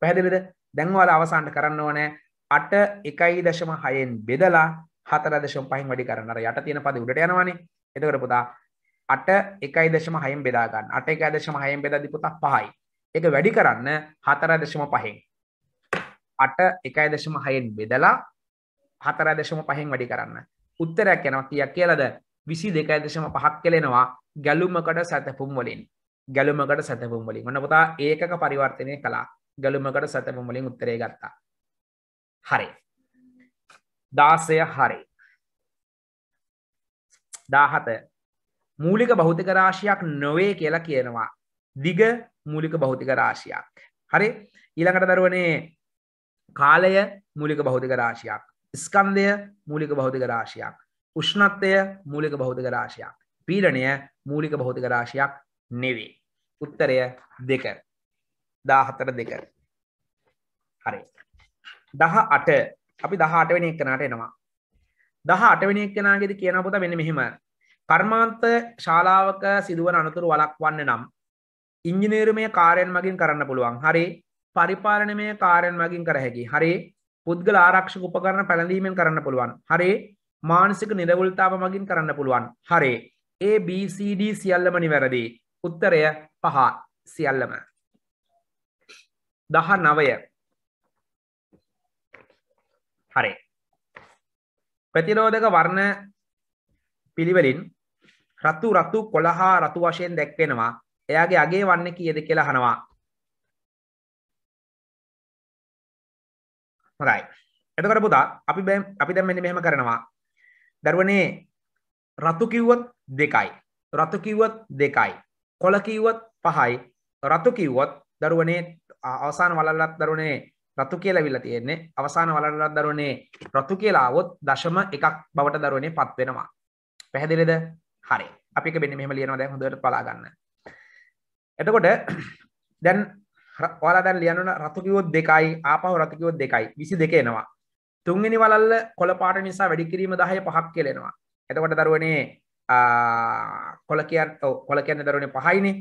Speaker 2: පැහැදිලිද? දැන් ඔයාලා අවසානට කරන්න ඕනේ 8.6න් බෙදලා 4.5න් වැඩි කරන්න. අර යට තියෙන පදේ උඩට යනවනේ. එතකොට පුතා 8.1.6න් බෙදා ගන්න. 8.1.6න් බෙදද්දී පුතා 5යි. ඒක වැඩි කරන්න 4.5න්. 8.1.6න් බෙදලා 4.5න් වැඩි කරන්න. උත්තරයක් යනවා කීයක් කියලාද? විසි දෙකයි දශම පහක් කෙලෙනවා ගැලුමකට සැතපුම් වලින් ගැලුමකට සැතපුම් වලින් ඔන්න පුතා ඒක පරිවර්තනය කලා ගැලුමකට සැතපුම් වලින් උත්තරේ ගත්තා හරි දාසය හරි දාහත මූලික බෞතික රාශියක් නොවේ කියලා කියනවා දිග මූලික බෞතික රාශියක් හරි ඊළඟට දරුවනේ කාලය මූලික බෞතික රාශියක් ස්කන්දය මූලික බෞතික රාශියක් උෂ්ණත්වය මූලික භෞතික රාශියක් පීඩනය මූලික භෞතික රාශියක් නෙවේ උත්තරය දෙක දාහතර දෙක හරි දහ අට අපි දහ අටවෙන එක්කනට එනවා දහ අටවෙන එක්කෙනගෙද කියන පොත මෙන්න මෙහෙම කර්මාන්ත ශාලාවක සිදුවන අනතුරු වලක්වන්න නම් ඉංජිනේරුමය කාරයෙන් මගින් කරන්න පුළුවන් හරි පරිපාලනමය කාරයෙන් මගින් කර හැකි හරි පුද්ගල ආරක්ෂක උපකරන පැළඳීමෙන් කරන්න පුළුවන් හරි මානසික නිරවුල්තාව මගින් කරන්න පුළුවන් හරේ ABCD සියල්ලම නිවැරදි උත්තරය පහ සියල්ලම දහ නවය හරේ ප්‍රතිරෝධක වර්ණ පිළිවෙලින් රත්තු රත්තු කොළහා රතු වශයෙන් දැක්වෙනවා එයාගේ අගේ වන්න කියද කියලා හනවා හොරයි එතකට පුතා අපි අපි දැම් මෙනි මෙහෙම කරනවා දර්වනේ රතු කිව්වොත් දෙකයි. රතු කිව්වොත් දෙකයි. කොළ කිව්වොත් පහයි. රතු කිව්වොත් දරුවනේ අවසාන වලල්ලත් දරුවනේ රතු කියලා විල්ලා තියෙන්නේ. අවසාන වලල්ලත් දරුවනේ රතු කියලා આવොත් දශම එකක් බවට දරුවනේ පත් වෙනවා. පැහැදිලිද? හරි. අපි එක මෙන්න මෙහෙම ලියනවා දැන් හොඳට බලා ගන්න. එතකොට දැන් ඔයාලා දැන් ලියන්න රතු කිව්වොත් දෙකයි ආපහු රතු කිව්වොත් දෙකයි 22 එනවා. තුන්ගනි වලල්ල කොළ පාට නිසා වැඩි කිරීම දහය පහක් කෙලෙනවා එතකොට දරුවනේ කොළ කියන්න කොළ කියන්න දරුවනේ පහයිනේ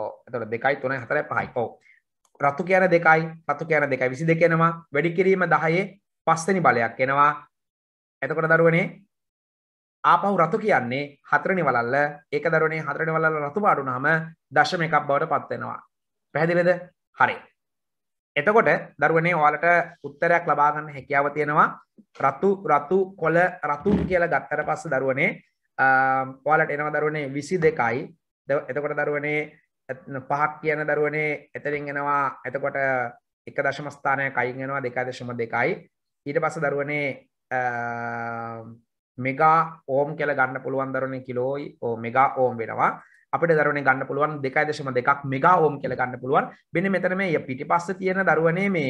Speaker 2: එතට දෙකයි තුනයි හතර පහයි ඕ රත්තු කියන දෙකයි පත්තු කියන දෙකයි විසි දෙකෙනවා වැඩි කිරීම දහයේ පස්සනි බලයක් එනවා එතකොට දරුවනේ ආපහු රතු කියන්නේ හතරනි වලල්ල ඒක දරුවනේ හතරනි වලල්ල රතු පාඩුනහම දශම එකක් බවට පත්වෙනවා පැහැදිලෙද හරි එතකොට දරුවනේ ඔයාලට උත්තරයක් ලබා ගන්න හැකියාව තියෙනවා රතු රතු කොළ රතු කියලා ගත්තට පස්සේ දරුවනේ ඔයාලට එනවා දරුවනේ 22යි එතකොට දරුවනේ පහක් කියන දරුවනේ එතනින් එනවා එතකොට 1.5 ස්ථානයක් අයින් වෙනවා 2.2යි ඊට පස්සේ දරුවනේ මෙගා ඕම් කියලා ගන්න පුළුවන් දරුවනේ කිලෝයි ඕ මෙගා ඕම් වෙනවා අපට දරුවන ගන්න පුළුවන් දෙකයි දශම දෙකක් මෙගා ඕම් කියල ගන්න පුළුවන් බෙන මෙතන මේ පිටි පස්ස තියෙන දරුවනේ මේ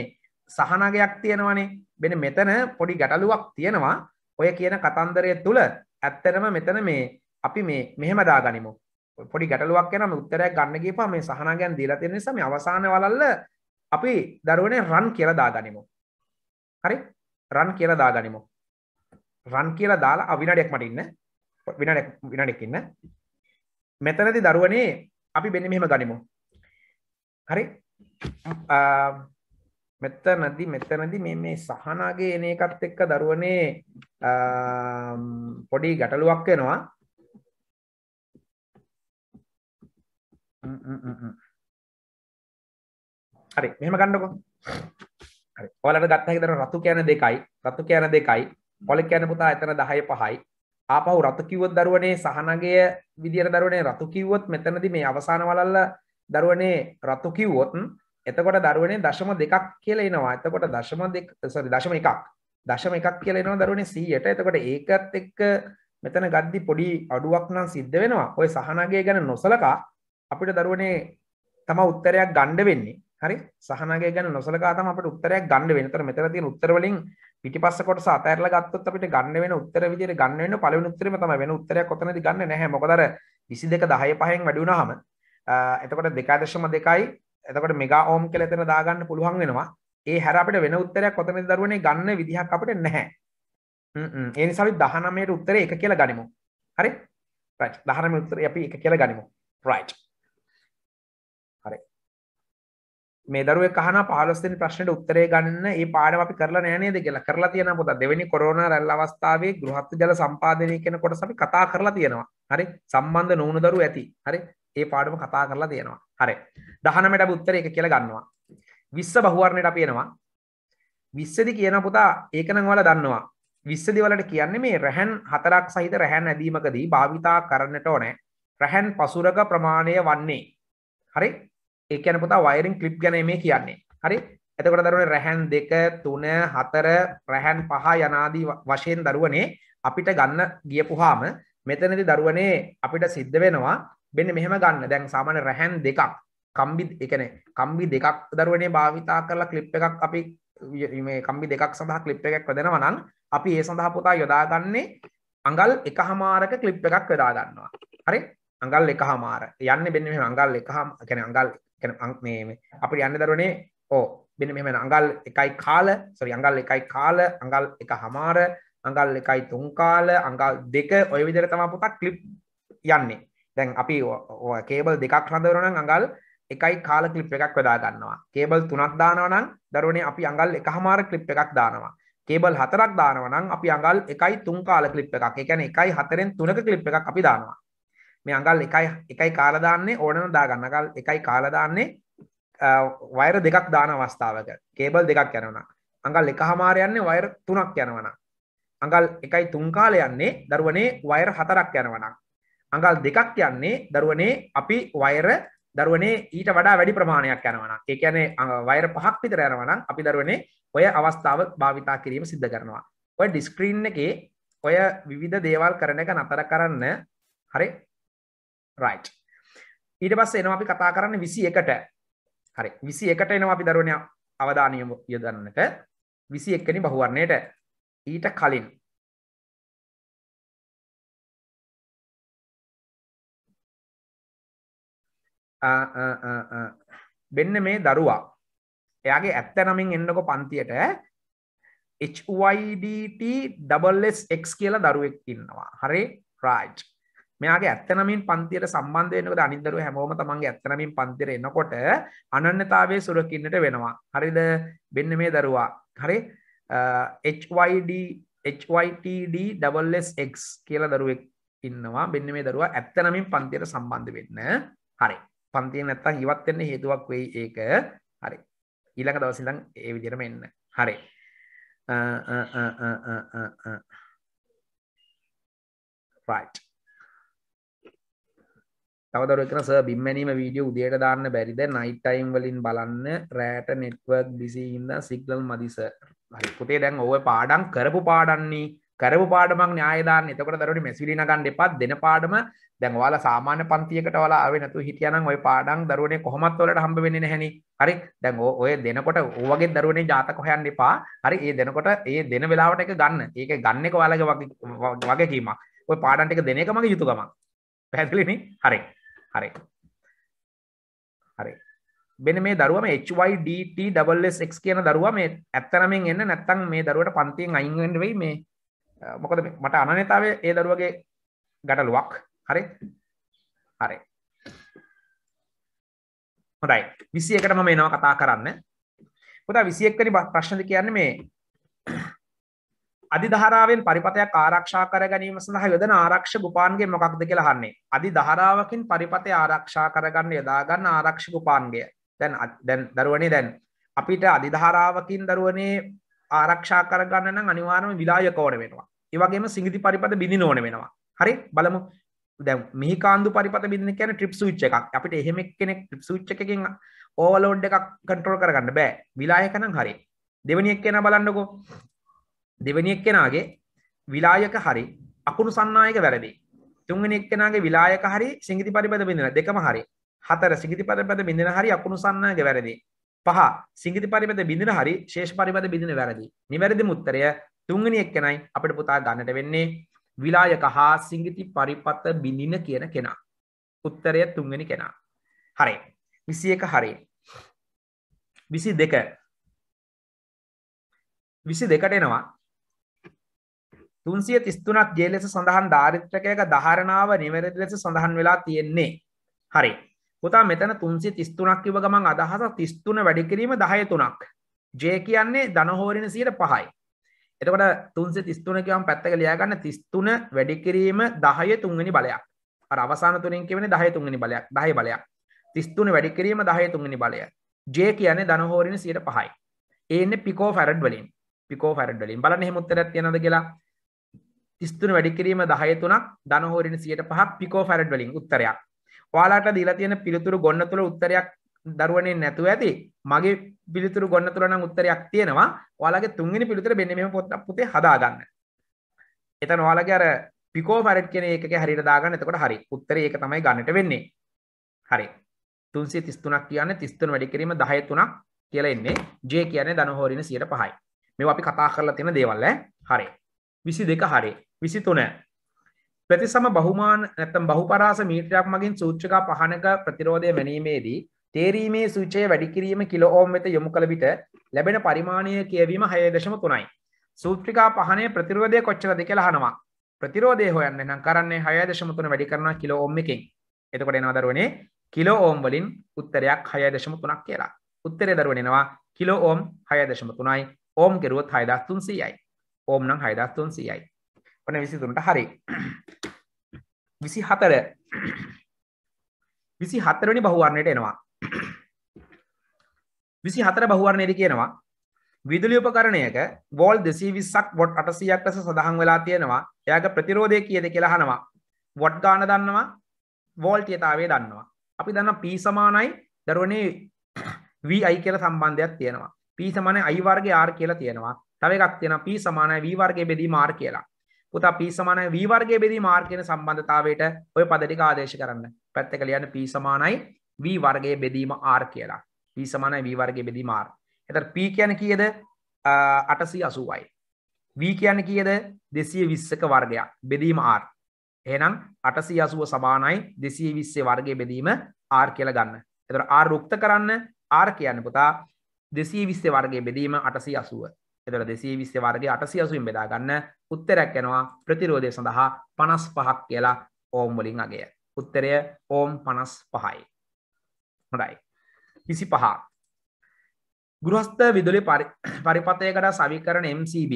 Speaker 2: සහනගයක් තියෙනවනේ බෙන මෙතන පොඩි ගැටලුවක් තියෙනවා ඔය කියන කතන්දරය තුළ ඇත්තනම මෙතන මේ අපි මේ මෙහෙමදා ගනිමු පොඩි ගැටලුවක් යනම උත්තරයක් ගන්න ගේපා මේ සහනගයන් දීලා තියෙන නිසා මේ අවසාන වලල්ල අපි දරුවනේ රන් කියලා දාගනිමු හරි රන් කියලා දාගනිමු රන් කියලා දාලා අවිනාඩයක් මට ඉන්න විනාඩයක් විනාඩයක් ඉන්න මෙතනති දරුවනේ අපි බෙන්න මෙහෙම ගනිමු හරි මෙතනදි මෙතනදි මේ මේ සහනාගේ එන එකත් එක්ක දරුවනේ
Speaker 1: පොඩි ගැටලුවක් වෙනවා හරි මෙහෙම ගන්නකො
Speaker 2: හරි ඔයාලට ගත්ත හැකි දර රතු කියන දෙකයි රතු කියන දෙකයි පොලි කියන පුතා එතන 10 5යි ආපහු රතු කිව්වොත් දරුවනේ සහනගය විදිහට දරුවනේ රතු කිව්වොත් මෙතනදී මේ අවසාන වලල්ල දරුවනේ රතු කිව්වොත් එතකොට දරුවනේ දශම දෙකක් කියලා එනවා. එතකොට දශම දෙක sorry දශම එකක්. දශම එකක් කියලා එනවා දරුවනේ 100ට. එතකොට ඒකත් එක්ක මෙතන ගද්දි පොඩි අඩුවක් නම් සිද්ධ වෙනවා. ওই සහනගය ගැන නොසලකා අපිට දරුවනේ තම උත්තරයක් ගන්න වෙන්නේ. හරි? සහනගය ගැන නොසලකා තම අපිට උත්තරයක් ගන්න වෙන්නේ. එතකොට මෙතන තියෙන උත්තර වලින් පිටිපස්ස කොටස අතහැරලා ගත්තොත් අපිට ගන්න වෙන උත්තර විදියට ගන්න වෙන පළවෙනි උත්තරේම තමයි වෙන උත්තරයක් කොතනද ගන්න නැහැ මොකද අර 22 10 5න් වැඩි වුණාම එතකොට 2.2යි එතකොට මෙගා ඕම් කියලා එතන දාගන්න පුළුවන් වෙනවා ඒ හැර අපිට වෙන උත්තරයක් කොතනද දරුවනේ ගන්න විදිහක් අපිට නැහැ හ්ම් ඒ නිසා අපි 19ට උත්තරේ 1 කියලා ගනිමු හරි රයිට් 19 උත්තරේ අපි 1 කියලා ගනිමු රයිට් මේ දරුව කහන පහලස්තෙන් ප්‍රශ්නයට උත්තරේ ගන්න ඒ පාඩම අපි කරලා නෑ නේද කියලා කරලා තියෙනවා පුතා දෙවෙනි කොරෝනා රැල්ල අවස්ථාවේ ගෘහත්ව ජල සම්පාදනය කියන කොටස අපි කතා කරලා තියෙනවා හරි සම්බන්ධ නොවුණු දරුවෝ ඇති හරි ඒ පාඩම කතා කරලා තියෙනවා හරි 19ට අපි උත්තරේ එක කියලා ගන්නවා 20 බහුවර්ණයට අපි එනවා 20 දී කියන පුතා ඒක නම් ඔයාලා දන්නවා 20 දී වලට කියන්නේ මේ රැහන් හතරක් සහිත රැහන් ඇදීමකදී භාවිතා කරන්නට ඕනේ රැහන් පසුරක ප්‍රමාණය වන්නේ හරි ඒකන පුතා වයිරෙන් කලිප් ගැන මේ කියන්නේ හරි එතකොට දරුවන රැහැන් දෙක තුන හතර රැහැන් පහ යනාදී වශයෙන් දරුවනේ අපිට ගන්න ගියපුහාම මෙතනති දරුවනේ අපිට සිද්ධ වෙනවා බෙන්න මෙහෙම ගන්න දැන් සාමාන රැහැන් දෙකක් කම්බි එකන කම්බි දෙකක් දරුවනේ භාවිතා කරලා කලිප් එකක් අපි කම්බි දෙකක් සඳහා කලිප් එකක් වදෙනවා නම් අපි ඒ සඳහා පුතා යොදාගන්නේ අඟල් එක හමාරක කලිප් එකක් වෙදා ගන්නවා හරි අඟල් එක හමාර යන්න බෙන්න මෙහෙම අඟල් එක හම කියන්නේ අඟල් මේ අපි යන්න දරුණේ ඕ බෙන මෙම අඟල් එකයි කාල සොරි අඟල් එකයි කාල අඟල් එක හමාර අඟල් එකයි තුන්කාල අඟල් දෙක ඔය විදර තමා පුතා කලිප් යන්නේ දැන් අපි කේබල් දෙකක් හඳවරන අඟල් එකයි කාල කලිප් එකක් වෙදා ගන්නවා කේබල් තුනක් දානවනම් දරුවනේ අපි අඟල් එක හමාර කලිප් එකක් දානවා කේබල් හතරක් දානවනම් අපි අඟල් එකයි තුන් කාල කලිප් එකක් එකැන එකයි හතරෙන් තුනක කලිප් එකක් අපි දානවා මේ අඟල් එකයි එකයි කාලා දාන්නේ ඕනනම් දාගන්න. අඟල් එකයි කාලා දාන්නේ වයර දෙකක් දාන අවස්ථාවක. කේබල් දෙකක් යනවා. අඟල් එකමාර යන්නේ වයර තුනක් යනවා. අඟල් එකයි තුන් කාලේ යන්නේ දරුවනේ වයර හතරක් යනවා. අඟල් දෙකක් යන්නේ දරුවනේ අපි වයර දරුවනේ ඊට වඩා වැඩි ප්‍රමාණයක් යනවා. ඒ කියන්නේ වයර පහක් විතර යනවා නම් අපි දරුවනේ ඔය අවස්ථාව භාවිතා කිරීම සිද්ධ කරනවා. ඔය ඩිස්ක්‍රීන් එකේ ඔය විවිධ දේවල් කරන එක නතර කරන්න හරි රයි් ඊට පස් එනවා අපි කතා කරන්න විසි එකට හරි විසි එකට එනවා අපි දරුණය
Speaker 1: අවධානය යොදන්නට විසි එක්කනි බහුවන්නේයට ඊට කලින් බෙන්න මේ දරුවා එයාගේ
Speaker 2: ඇත්ත නමින් එන්නකො පන්තියට HYDT ඩබල්ස් එක් කියලා දරුවෙක් ඉන්නවා හරි රාජ් මෙයාගේ ඇත්තනමින් පන්තියට සම්බන්ධ වෙනකොට අනිත් දරුවෝ හැමෝම තමන්ගේ ඇත්තනමින් පන්තියට එනකොට අනන්‍යතාවය සුරකින්නට වෙනවා. හරිද? මෙන්න මේ දරුවා. හරි? HYD HYTDSX කියලා දරුවෙක් ඉන්නවා. මෙන්න මේ දරුවා ඇත්තනමින් පන්තියට සම්බන්ධ වෙන්න. හරි. පන්තිය නැත්තම් ඉවත් වෙන්න හේතුවක් වෙයි ඒක. හරි. ඊළඟ දවසේ ඉඳන් ඒ විදිහටම එන්න. හරි. right තවදරකන ස බිම්මැනීම වීඩියෝ උදේට දාන්න බැරිද නයිටයිම් වලින් බලන්න රෑට නෙට්වර්ක් බිසිහින්ද සිගලල් මදිස පුතේ දැන් ඔව පාඩම් කරපු පාඩන්නේ කරපු පාඩමක් න්‍යායදාන්න එතකට දරට මැසිලිනගන්න එපත් දෙන පාඩම දැන් වාල සාමාන්‍ය පන්තියකට වලාාව නතු හිටියනම් ඔය පාඩම් දරුවනේ කොහොමත් වලට හම්බ වෙන්න හැනි හරි දැන් ඔය දෙනකොට ඕවගේ දරුවනේ ජාතක හොයන්න එපා හරි ඒ දෙනකොට ඒ දෙන වෙලාවට එක ගන්න ඒක ගන්නෙක වාලග වගකීමක් ඔය පාඩන්ට එක දෙනක මගේ යුතුකමක් පැදිලිනි හරි හරි හරි බෙන මේ දරුවම HYDTSX කියන දරුවා මේ ඇත්තනමින් එන්න නැත්තම් මේ දරුවට පන්තියෙන් අයින් වෙන්න වෙයි මේ මොකද මට අනනතාවය ඒ දරුවගේ ගැටලුවක් හරි හරි හොඳයි 21කට මම එනවා කතා කරන්න පුතා 21 වෙනි ප්‍රශ්නද කියන්නේ මේ අධිධාරාවෙන් පරිපතයක් ආරක්ෂා කර ගැනීම සඳහා යොදන ආරක්ෂ ගුපාන්ගේ මොකක්ද කියලාහන්නේ අධි ධාරාවකින් පරිපතය ආරක්ෂා කරගන්න යොදාගන්න ආරක්ෂ ගුපාන්ගේ දැන් දැන් දරුවනේ දැන් අපිට අධිධාරාවකින් දරුවනේ ආරක්ෂා කරගන්න නම් අනිවාර්යම විලායක ඕන වෙනවා ඒ වගේම සිඟිති පරිපත බිඳින ඕන වෙනවා හරි බලමු දැන් මිහි කාන්දු පරිපත බිඳින කියන්නේ ට්‍රිප් ස්විච් එකක් අපිට එහෙම කෙනෙක් ට්‍රිප් ස්විච් එකකින් ඕවර්ලෝඩ් එකක් කන්ට්‍රෝල් කරගන්න බෑ විලායක නම් හරියි දෙවනියක් කියන බලන්නකෝ දෙවැනික් කෙනගේ විලායක හරි අකුණු සන්නායක වැරදි. තුන්වෙනි එක්කෙනාගේ විලායක හරි සිංගිති පරිපද බිඳින දෙකම හරි. හතර සිංගිති පරිපද බිඳින හරි අකුණු සන්නායක වැරදි. පහ සිංගිති පරිපද බිඳින හරි ශේෂ පරිපද බිඳින වැරදි. නිවැරදි මුත්තරය තුන්වෙනි එක්කෙනයි අපිට පුතා ගන්නට වෙන්නේ විලායක හා සිංගිති පරිපත බිඳින කියන කෙනා. උත්තරය තුන්වෙනි කෙනා. හරි. 21 හරි. 22 22ට එනවා තුන්සිය තිස්තුනක් ජේලෙස සඳහන් ධාරිත්‍රකයක දහරණාව නිවැරදි ලෙස සඳහන් වෙලා තියෙන්නේ හරි පුතා මෙතන තුන්සි තිස්තුනක් කිව ගමන් අදහස තිස්තුන වැඩිකිරීම දහය තුනක් ජය කියන්නේ දනහෝරණ සියට පහයි එතකට තුන්සි තිස්තුන කියවම් පැත්තක ලියාගන්න තිස්තුන වැඩිකිරීම දහය තුන්ගනි බලයක් අවසාන තුනින් කිවෙන දහය තුන්ගනි බලයක් දහය බලයක් තිස්තුන වැඩිකිරීම දහය තුන්ගනි බලය ජය කියන්නේ දනහෝරණ සියට පහයි ඒන්න පිකෝ ෆැරඩ් වලින් පිකෝ ෆැරඩ් වලින් බලන හෙමුත්තර තියනද කියලා තිස්තුන වැඩිකිරීම දහය තුනක් දනහෝරෙන සියට පහ පිකෝ ෆැරඩ් වලින් උත්තරයක් වාලාට දීලා තියෙන පිළිතුරු ගොන්න තුළ උත්තරයක් දරුවනේ නැතුව ඇති මගේ පිළිතුරු ගොන්න තුළ නම් උත්තරයක් තියෙනවා ඔයාලගේ තුන්වෙනි පිළිතුර මෙන්න මේ පොත් පුතේ හදා ගන්න. එතන ඔයාලගේ අර පිකෝ ෆැරඩ් කියන එකක හරියට දාගන්න එතකොට හරි. උත්තරේ ඒක තමයි ගන්නට වෙන්නේ. හරි. 333ක් කියන්නේ 33 වැඩි කිරීම 10 3ක් කියලා එන්නේ. J කියන්නේ ධනහෝරින 105යි. මේවා අපි කතා කරලා තියෙන දේවල් ඈ. හරි. 22 හරි. විසිතුන ප්‍රතිසම බහුමාන නැතම් බහුපරාස මීට්‍රයක් මගින් සූච්චකා පහනක ප්‍රතිරෝධය වැනීමේදී තේරීමේ සූචය වැඩිකිරීම කිලෝෝම් වෙත යොමු කළ විට ලැබෙන පරිමාණය කියවීම හයදශම තුනයි. සූත්‍රිකා පහනේ ප්‍රතිරෝධය කොච්චරද කියලා හනවා ප්‍රතිරෝධය හොයන්න නම් කරන්නේ හයදශමතුන වැඩි කරන කිලෝෝම් එකින් එතකොට එනවා දරුවනේ කිලෝ ඕම් වලින් උත්තරයක් හයදශම තුනක් කියලා උත්තරය දරුවනෙනවා කිලෝ ඕම් හයදශම තුනයි ඕම් කෙරුවත් හයදස්තුන් සීයයි ඕම් නම් හයදස්තුන් සීයයි ඔන විසිතුරට හරි විසි හතර විසි හතරනි බහුවරණයට එනවා විසි හතර බහුවරණයට කියනවා විදුලි උපකරණයක වෝල් දෙසී විස්සක් වොට් අටසීයක් ලෙස සඳහන් වෙලා තියෙනවා එයාගේ ප්‍රතිරෝධය කියද කියලා අහනවා වොට් ගාන දන්නවා වෝල්ටියතාවේ දන්නවා අපි දන්න පී සමානයි දරුවනේ වයි කියල සම්බන්ධයක් තියෙනවා පී සමාන අයිවර්ගේ ආර් කියලා තියෙනවා තව එකක් තියෙන පී සමානයි වී වර්ගේ බෙදී මාර් කියලා පුතා පී සමානයි වී වර්ගයේ බෙදීම ආර්ගන සම්බන්ධතාවයට ඔය පදටි ආදේශ කරන්න පැත්තක ලියන්න පී සමානයි වී වර්ගයේ බෙදීම ආර් කියලා පී සමානයි වී වර්ගයේ බෙදීම ආර් එතර පී කියන කීයද 880යි වී කියන්නේ කීයද 220ක වර්ගයක් බෙදීම ආර් එහෙනම් 880 සමානයි 220 වර්ගයේ බෙදීම ආර් කියලා ගන්න එතකොට ආර් රුක්ත කරන්න ආර් කියන්නේ පුතා 220 වර්ගයේ බෙදීම 880 එතොට දෙසී විස්්‍ය වර්ග අටසියසුම් බෙදාගන්න උත්තරැක් යනවා ප්‍රතිරෝධය සඳහා පනස් පහක් කියලා ඕම් වලින් අගේ උත්තරය ඕම් පනස් පහයි හොඩයි විසි පහ ගෘහස්ත විදුලි පරිපතයකට සවිකරන MCB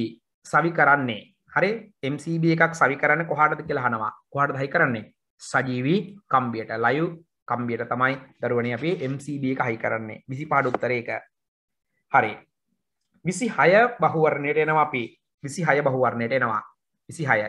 Speaker 2: සවි කරන්නේ හරි MCB එකක් සවි කරන්න කොහටද කියලා හනවා කොහට දහි කරන්නේ සජීවී කම්බියට ලයු කම්බියට තමයි දරුවන අපි MCB එක හහි කරන්නේ විසි පාඩ උත්තරේක හරි විසි හය බහුවරණයට එනවා අපි විසි හය බහුවරණයට එනවා විසි හය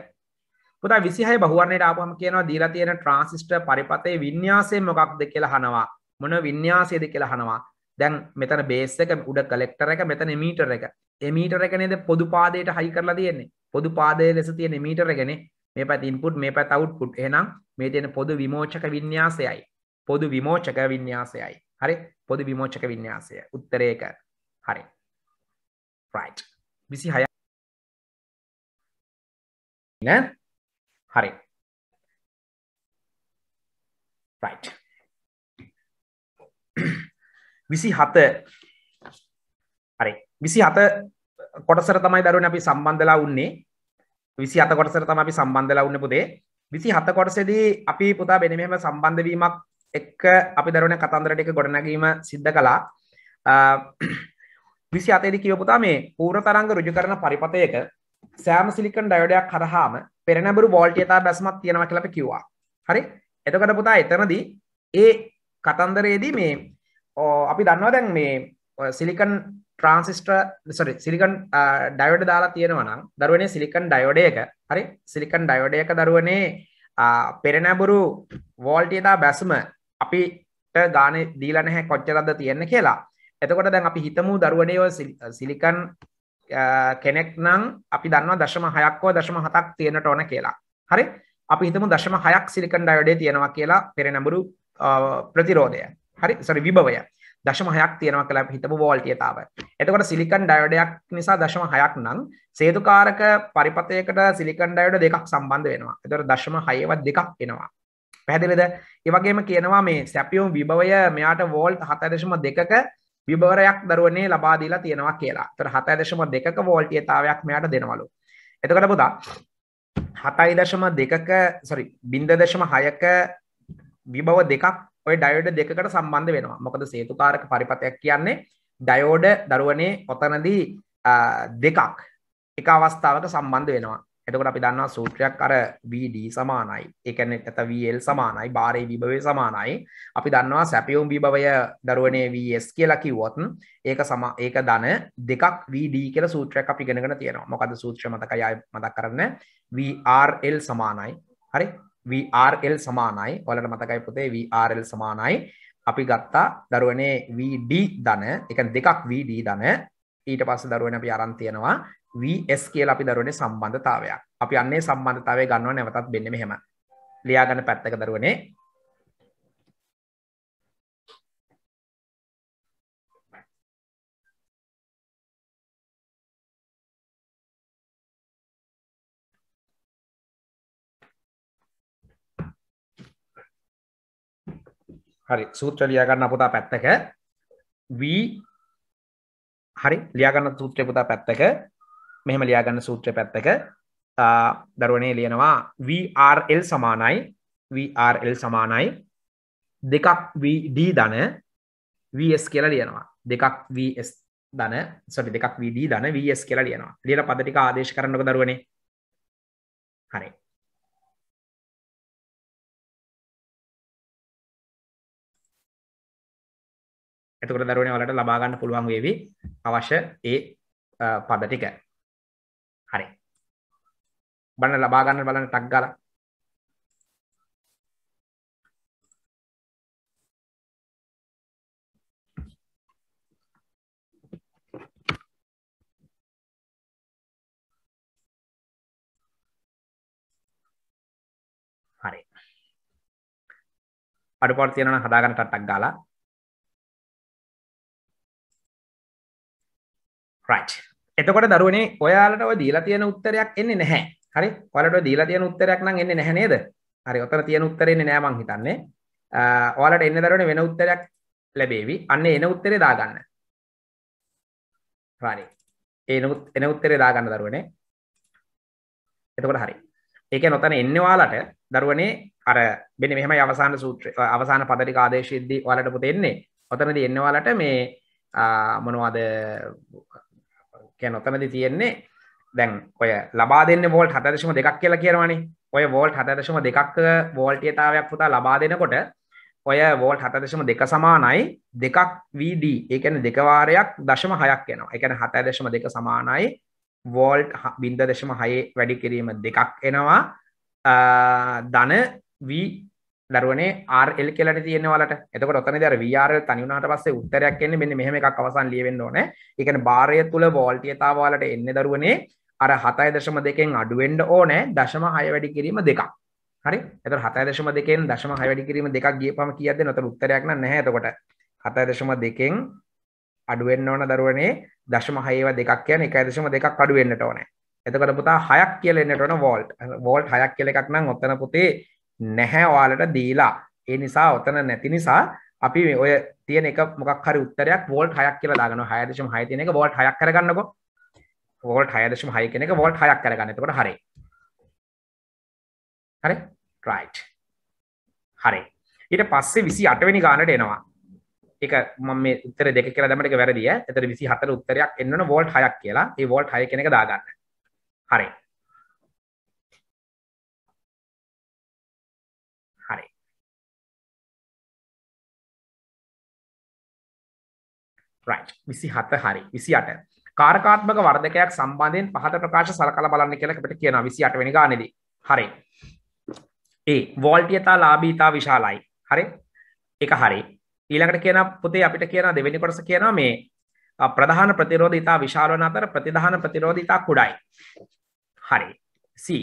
Speaker 2: පුතා විසි හය බහුවරණයට ආපුම කියනවා දීලා තියෙන ට්‍රන්සිිස්ට පරිපතේ විඤ්‍යාසය මොකක්ද කියලා හනවා මොන විඤ්‍යාසයද කියලා හනවා දැන් මෙතන බේස්සක උඩ කලෙක්ටර එක මෙතන මීටර එක එමීටර එක නේද පොදු පාදයට හයි කරලා තියෙන්නේ පොදු පාදය ලෙස තියෙන මීටර එකන මේ පැත් ඉන්පුට් මේ පැත් අවුට්පුට් එනම් මේ තියෙන පොදු විමෝචක විඤ්‍යාසයයි පොදු විමෝචක විඤ්‍යාසයයි හරි පොදු විමෝචක විඤ්‍යාසය උත්තරේක හරි
Speaker 1: රයි් විසි හය හරි රයි් විසි හත
Speaker 2: හරි විසි හත කොටසර තමයි දරුවන අපි සම්බන්ධලා උන්නේ විසි අත කොටසර තම අපි සම්බන්ධලා උන්න පුදේ විසි හත කොටසේදී අපි පුතා බෙනමම සම්බන්ධවීමක් එක්ක අපි දරුණ කතන්දරට එක ගොඩනැගීම සිද්ධ කලා විසි අතේදි කියවපුතා මේ පූර තරංග රජු කරන පරිපතයක සෑම සිලිකන් ඩයෝඩයක් කරහාම පෙරනැබරු බෝල්ටියතා බැස්මත් තියෙනවා කලප කිව්වා හරි එතකට පුතා එතනදී ඒ කතන්දරයේදී මේ අපි දන්නවා දැන් මේ silicon transistor silicon diode දාලා තියෙනවනම් දරුවනේ සිලිකන් ඩයෝඩයක හරි සිලිකන් ඩයෝඩයක දරුවනේ පෙරනැබුරු වෝල්ටියතා බැසම අපිට ගාන දීලනහැ කොච්චරද තියෙන්න කියලා එතකොට දැන් අපි හිතමු දරුවනේව සිලිකන් කෙනෙක් නම් අපි දන්නවා දශම හයක්කෝ දශම හතක් තියෙනට ඕන කියලා හරි අපි හිතමු දශම හයක් සිලිකන් ඩයඩේ තියෙනවා කියලා පෙර නැඹුරු ප්‍රතිරෝධය හරි සරි විභවය දශම හයක් තියෙනවා කියලා අපි හිතමු වෝල්ටියතාව එතකොට සිලිකන් ඩයඩයක් නිසා දශම හයක් නම් සේතුකාරක පරිපතයකට සිලිකන් ඩයඩ දෙකක් සම්බන්ධ වෙනවා එතකොට දශම හයව දෙකක් එනවා පැහැදිලිද ඒ වගේම කියනවා මේ සැපියුම් විභවය මෙයාට වෝල්ට් 4.2ක විභවරයක් දරුවනේ ලබා දීලා තියෙනවා කියලා. ඒතර 7.2ක වෝල්ටීයතාවයක් මෙයාට දෙනවලු. එතකොට පුතා 7.2ක sorry 0.6ක විභව දෙකක් ওই ඩයෝඩ් දෙකකට සම්බන්ධ වෙනවා. මොකද සේතුකාරක පරිපථයක් කියන්නේ ඩයෝඩ් දරුවනේ ඔතනදී දෙකක් එක අවස්ථාවක සම්බන්ධ වෙනවා. එතකොට අපි දන්නවා සූත්‍රයක් අර VD සමානයි. ඒ කියන්නේ නැත්නම් VL සමානයි, බාරේ විභවය සමානයි. අපි දන්නවා සැපියුම් විභවය දරුවනේ VS කියලා කිව්වොත් ඒක සම ඒක ධන දෙකක් VD කියලා සූත්‍රයක් අපි ඉගෙනගෙන තියෙනවා. මොකද සූත්‍රය මතකයි ආයෙ මතක් කරන්න. VRL සමානයි. හරි? VRL සමානයි. ඔයාලට මතකයි පුතේ VRL සමානයි. අපි ගත්තා දරුවනේ VD ධන, ඒ කියන්නේ දෙකක් VD ධන ඊට පස්සේ දරුවනේ අපි අරන් තියෙනවා VS කියලා අපි දරුවනේ සම්බන්ධතාවයක්. අපි අන්නේ
Speaker 1: සම්බන්ධතාවය ගන්නවා නැවතත් වෙන්නේ මෙහෙම. ලියා ගන්න පැත්තක දරුවනේ හරි සූත්‍ර ලියාගන්න පුතා පැත්තක V
Speaker 2: හරි ලියාගන්න සූත්‍රය පුතා පැත්තක මෙහම ලියාගන්න සූත්‍ර පැත්තක දරුවනේ ලියනවා VRL සමානයි VRL සමානයි දෙකක් VD දන VS කියලා ලියනවා දෙකක් VS දන
Speaker 1: සොටි දෙකක් VD දන VS කියලා ලියනවා ලියල පදටික ආදේශ කරන්නක දරුවනේ හරි එතකට දරුවනේ වලට ලබාගන්න පුළුවන් වේවි අවශ්‍ය ඒ පදටික බන්න ලබා ගන්න බලන්න ටක් ගාලා හරි අඩුපාඩු තියෙනවා නම් හදාගන්න ටට්ටක් ගාලා right එතකොට දරුවනේ ඔයාලට ඔය දීලා තියෙන උත්තරයක් එන්නේ නැහැ හරි
Speaker 2: ඔයාලට දීලා තියෙන උත්තරයක් නම් එන්නේ නැහැ නේද හරි ඔතන තියෙන උත්තරේ එන්නේ නැහැ මං හිතන්නේ ඔයාලට එන්න දරුවනේ වෙන උත්තරයක් ලැබේවි අන්න එන උත්තරේ දාගන්න හරි එන එන උත්තරේ දාගන්න දරුවනේ එතකොට හරි ඒක නොතන එන්න වාලට දරුවනේ අර බෙන මෙහම අවසාන සූත්‍ර අවසාන පදරික ආදේශයද්දී වලට පුත එන්නේ ඔතනද එන්න වාලට මේ මොනවාද කැනොතනද තියෙන්නේ දැන් ඔය ලබා දෙන්න වෝල්ට හතදශම දෙකක් කියලා කියරවනේ ඔය වෝල්ට හතදශම දෙකක් වෝල්ටයතාවයක් පුතා ලබා දෙනකොට ඔය වෝල්ට හතදශම දෙක සමානයි දෙකක් වීඩ ඒකන දෙකවාරයක් දශම හයක් එනවා එකන හතදශම දෙක සමානයි වෝල්ට් බින්ද දශම හයේ වැඩි කිරීම දෙකක් එනවා ධන වී දරුවනේ RL කියලානේ තියෙන්නේ ඔයාලට. එතකොට ඔතනදී අර VRL තනි වුණාට පස්සේ උත්තරයක් එන්නේ මෙන්න මෙහෙම එකක් අවසන් ලියවෙන්න ඕනේ. ඒ කියන්නේ බාරය තුල වෝල්ටීයතාව ඔයාලට එන්නේ දරුවනේ අර 7.2කින් අඩු වෙන්න ඕනේ 0.6 වැඩි කිරීම දෙකක්. හරි? එතකොට 7.2කින් 0.6 වැඩි කිරීම දෙකක් ගියපම කීයක්ද එන? උතන උත්තරයක් නැහැ එතකොට. 7.2කින් අඩු වෙන්න ඕන දරුවනේ 0.6ව දෙකක් කියන්නේ 1.2ක් අඩු වෙන්නට ඕනේ. එතකොට පුතා 6ක් කියලා එන්නට ඕන වෝල්ට්. වෝල්ට් 6ක් කියලා එකක් නම් ඔතන පුතේ නැහැ ඔයාලට දීලා ඒ නිසා ඔතන නැති නිසා අපි ඔය තියෙන එක මොකක් හරි උත්තරයක් වෝල්ට් 6ක් කියලා දාගන්න 6.6 තියෙන එක වෝල්ට් 6ක් කරගන්නකො වෝල්ට් 6.6 කියන එක වෝල්ට් 6ක් කරගන්න. එතකොට හරි. හරි? right. හරි. ඊට පස්සේ 28 වෙනි ගානට එනවා. ඒක මම මේ උත්තර දෙක කියලා දැම්මට ඒක වැරදි ඈ. එතන 24 උත්තරයක්
Speaker 1: එන්න ඕන වෝල්ට් 6ක් කියලා. ඒ වෝල්ට් 6 කියන එක දාගන්න. හරි. රයි් විසි හත හරි විසියට
Speaker 2: කාරකාත්මක වර්ධකයක් සම්බන්ධයෙන් පහත ප්‍රකාශ සලකල බලන්න කියල අපට කියන විසියට වෙන ගානෙද හරි ඒ වෝල්ටියතා ලාබීතා විශාලයි හරි එක හරි ඊළඟට කියන පුතේ අපිට කියන දෙවෙනි කොටස කියන මේ ප්‍රධාන ප්‍රතිරෝධතා විශාලන අතර ප්‍රතිධාන ප්‍රතිරෝධතා කුඩයි හරි සී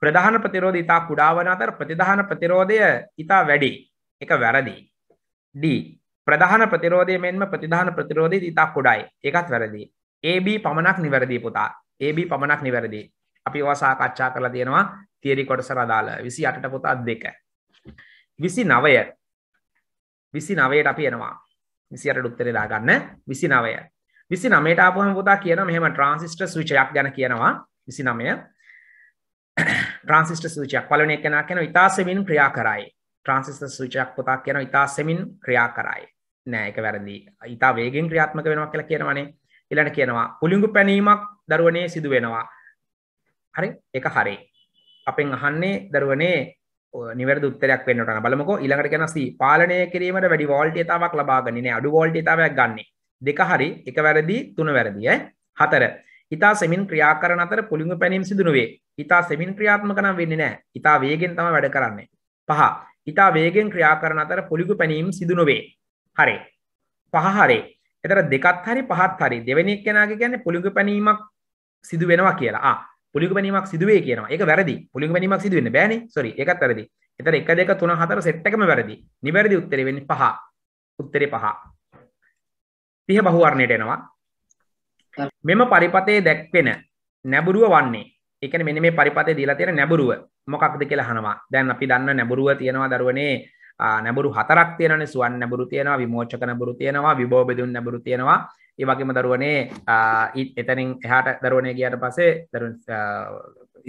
Speaker 2: ප්‍රධාන ප්‍රතිරෝධ ඉතා කුඩාවන අතර ප්‍රතිධාන ප්‍රතිරෝධය ඉතා වැඩි එක වැරදි ඩ ප්‍රධාන ප්‍රතිරෝධය මෙන්ම ප්‍රතිධාන ප්‍රතිරෝධය ඉතා කොඩයි එකත් වැරදි. AB පමණක් නිවැරදි පුතා AB පමණක් නිවැරදි අපි වාසාකච්ඡා කරලා තියෙනවා තියරි කොටස රදාල විසි අටට පුතා දෙක විසි නවය විසි නවයට අපි එනවා විසියට උත්තරේ දාගන්න විසි නවය විසි නමයට අපහම පුතා කියන මෙහම ට්‍රන්සිිස්ට සූචයක් ගැන කියනවා විසි නමය ට්‍රන්සිිට සූචයක් පලන එකෙන කෙන ඉතාසමින් ක්‍රියා කරයි ට්‍රන්සිිස්ට සූචයක් පුතා කියන ඉතාසමින් ක්‍රියා කරයි නෑක වැරදි ඉතා වේගෙන් ක්‍රියාත්මක වෙනවා කියලා කියනවනේ ඉලට කියනවා පුලිගු පැනීමක් දරුවනේ සිදු වෙනවා හරි එක හරි අපෙන් අහන්නේ දරුවනේ නිවැර දුත්තරයක් වන්නට බලමක ඉළඟට කෙනසි පාලනය කිරීමට වැඩි වෝල්ට තාවක් ලබාගන්නේ අඩු වෝල්ට තාවයක් ගන්න දෙක හරි එක වැරදි තුන වැරදිය හතර ඉතා සෙමින් ක්‍රියා කරන අතර පුළිග පැනීම් සිදුනුවේ ඉතා සෙමින් ක්‍රියාත්මකන වෙන්නේ නෑ ඉතා වේගෙන් තම වැඩ කරන්නේ පහ ඉතා වේගෙන් ක්‍රියා කරන අතර පුළිගු පැනීම් සිදුනුවේ හරි පහ හරි එතර දෙකත් හරි පහත් හරි දෙවැනික් කෙනගේ කියන්නේ පුළිග පැනීමක් සිදු වෙනවා කියලා පුළිග පැනීමක් සිදුවේ කියනවා එක වැරදි පුළිග පැනීමක් සිදුවන්න බෑන සොරි එකත් වැරදි එතර එක දෙක තුන හතර සෙට්ටකම වැරදි නිවැරදි උත්තරවෙනි පහ උත්තරේ පහ තිහ බහුවරණයට එනවා මෙම පරිපතේ දැක්වෙන නැබුරුව වන්නේ එකන මෙ මේ පරිපතේ දීලා තියෙන නැබුරුව මොකක්ද කියලා හනවා දැන් අපි දන්න නැබුරුව තියෙනවා දරුවනේ නැබරු හතරක් තියෙන සුවන් නැබරු තියෙනවා විමෝචක නැබරු තියෙනවා විබෝබෙදුන් නැබරු තියෙනවා ඒවගේම දරුවනේ එතනින් එහට දරුවනය ගියට පසේ දරු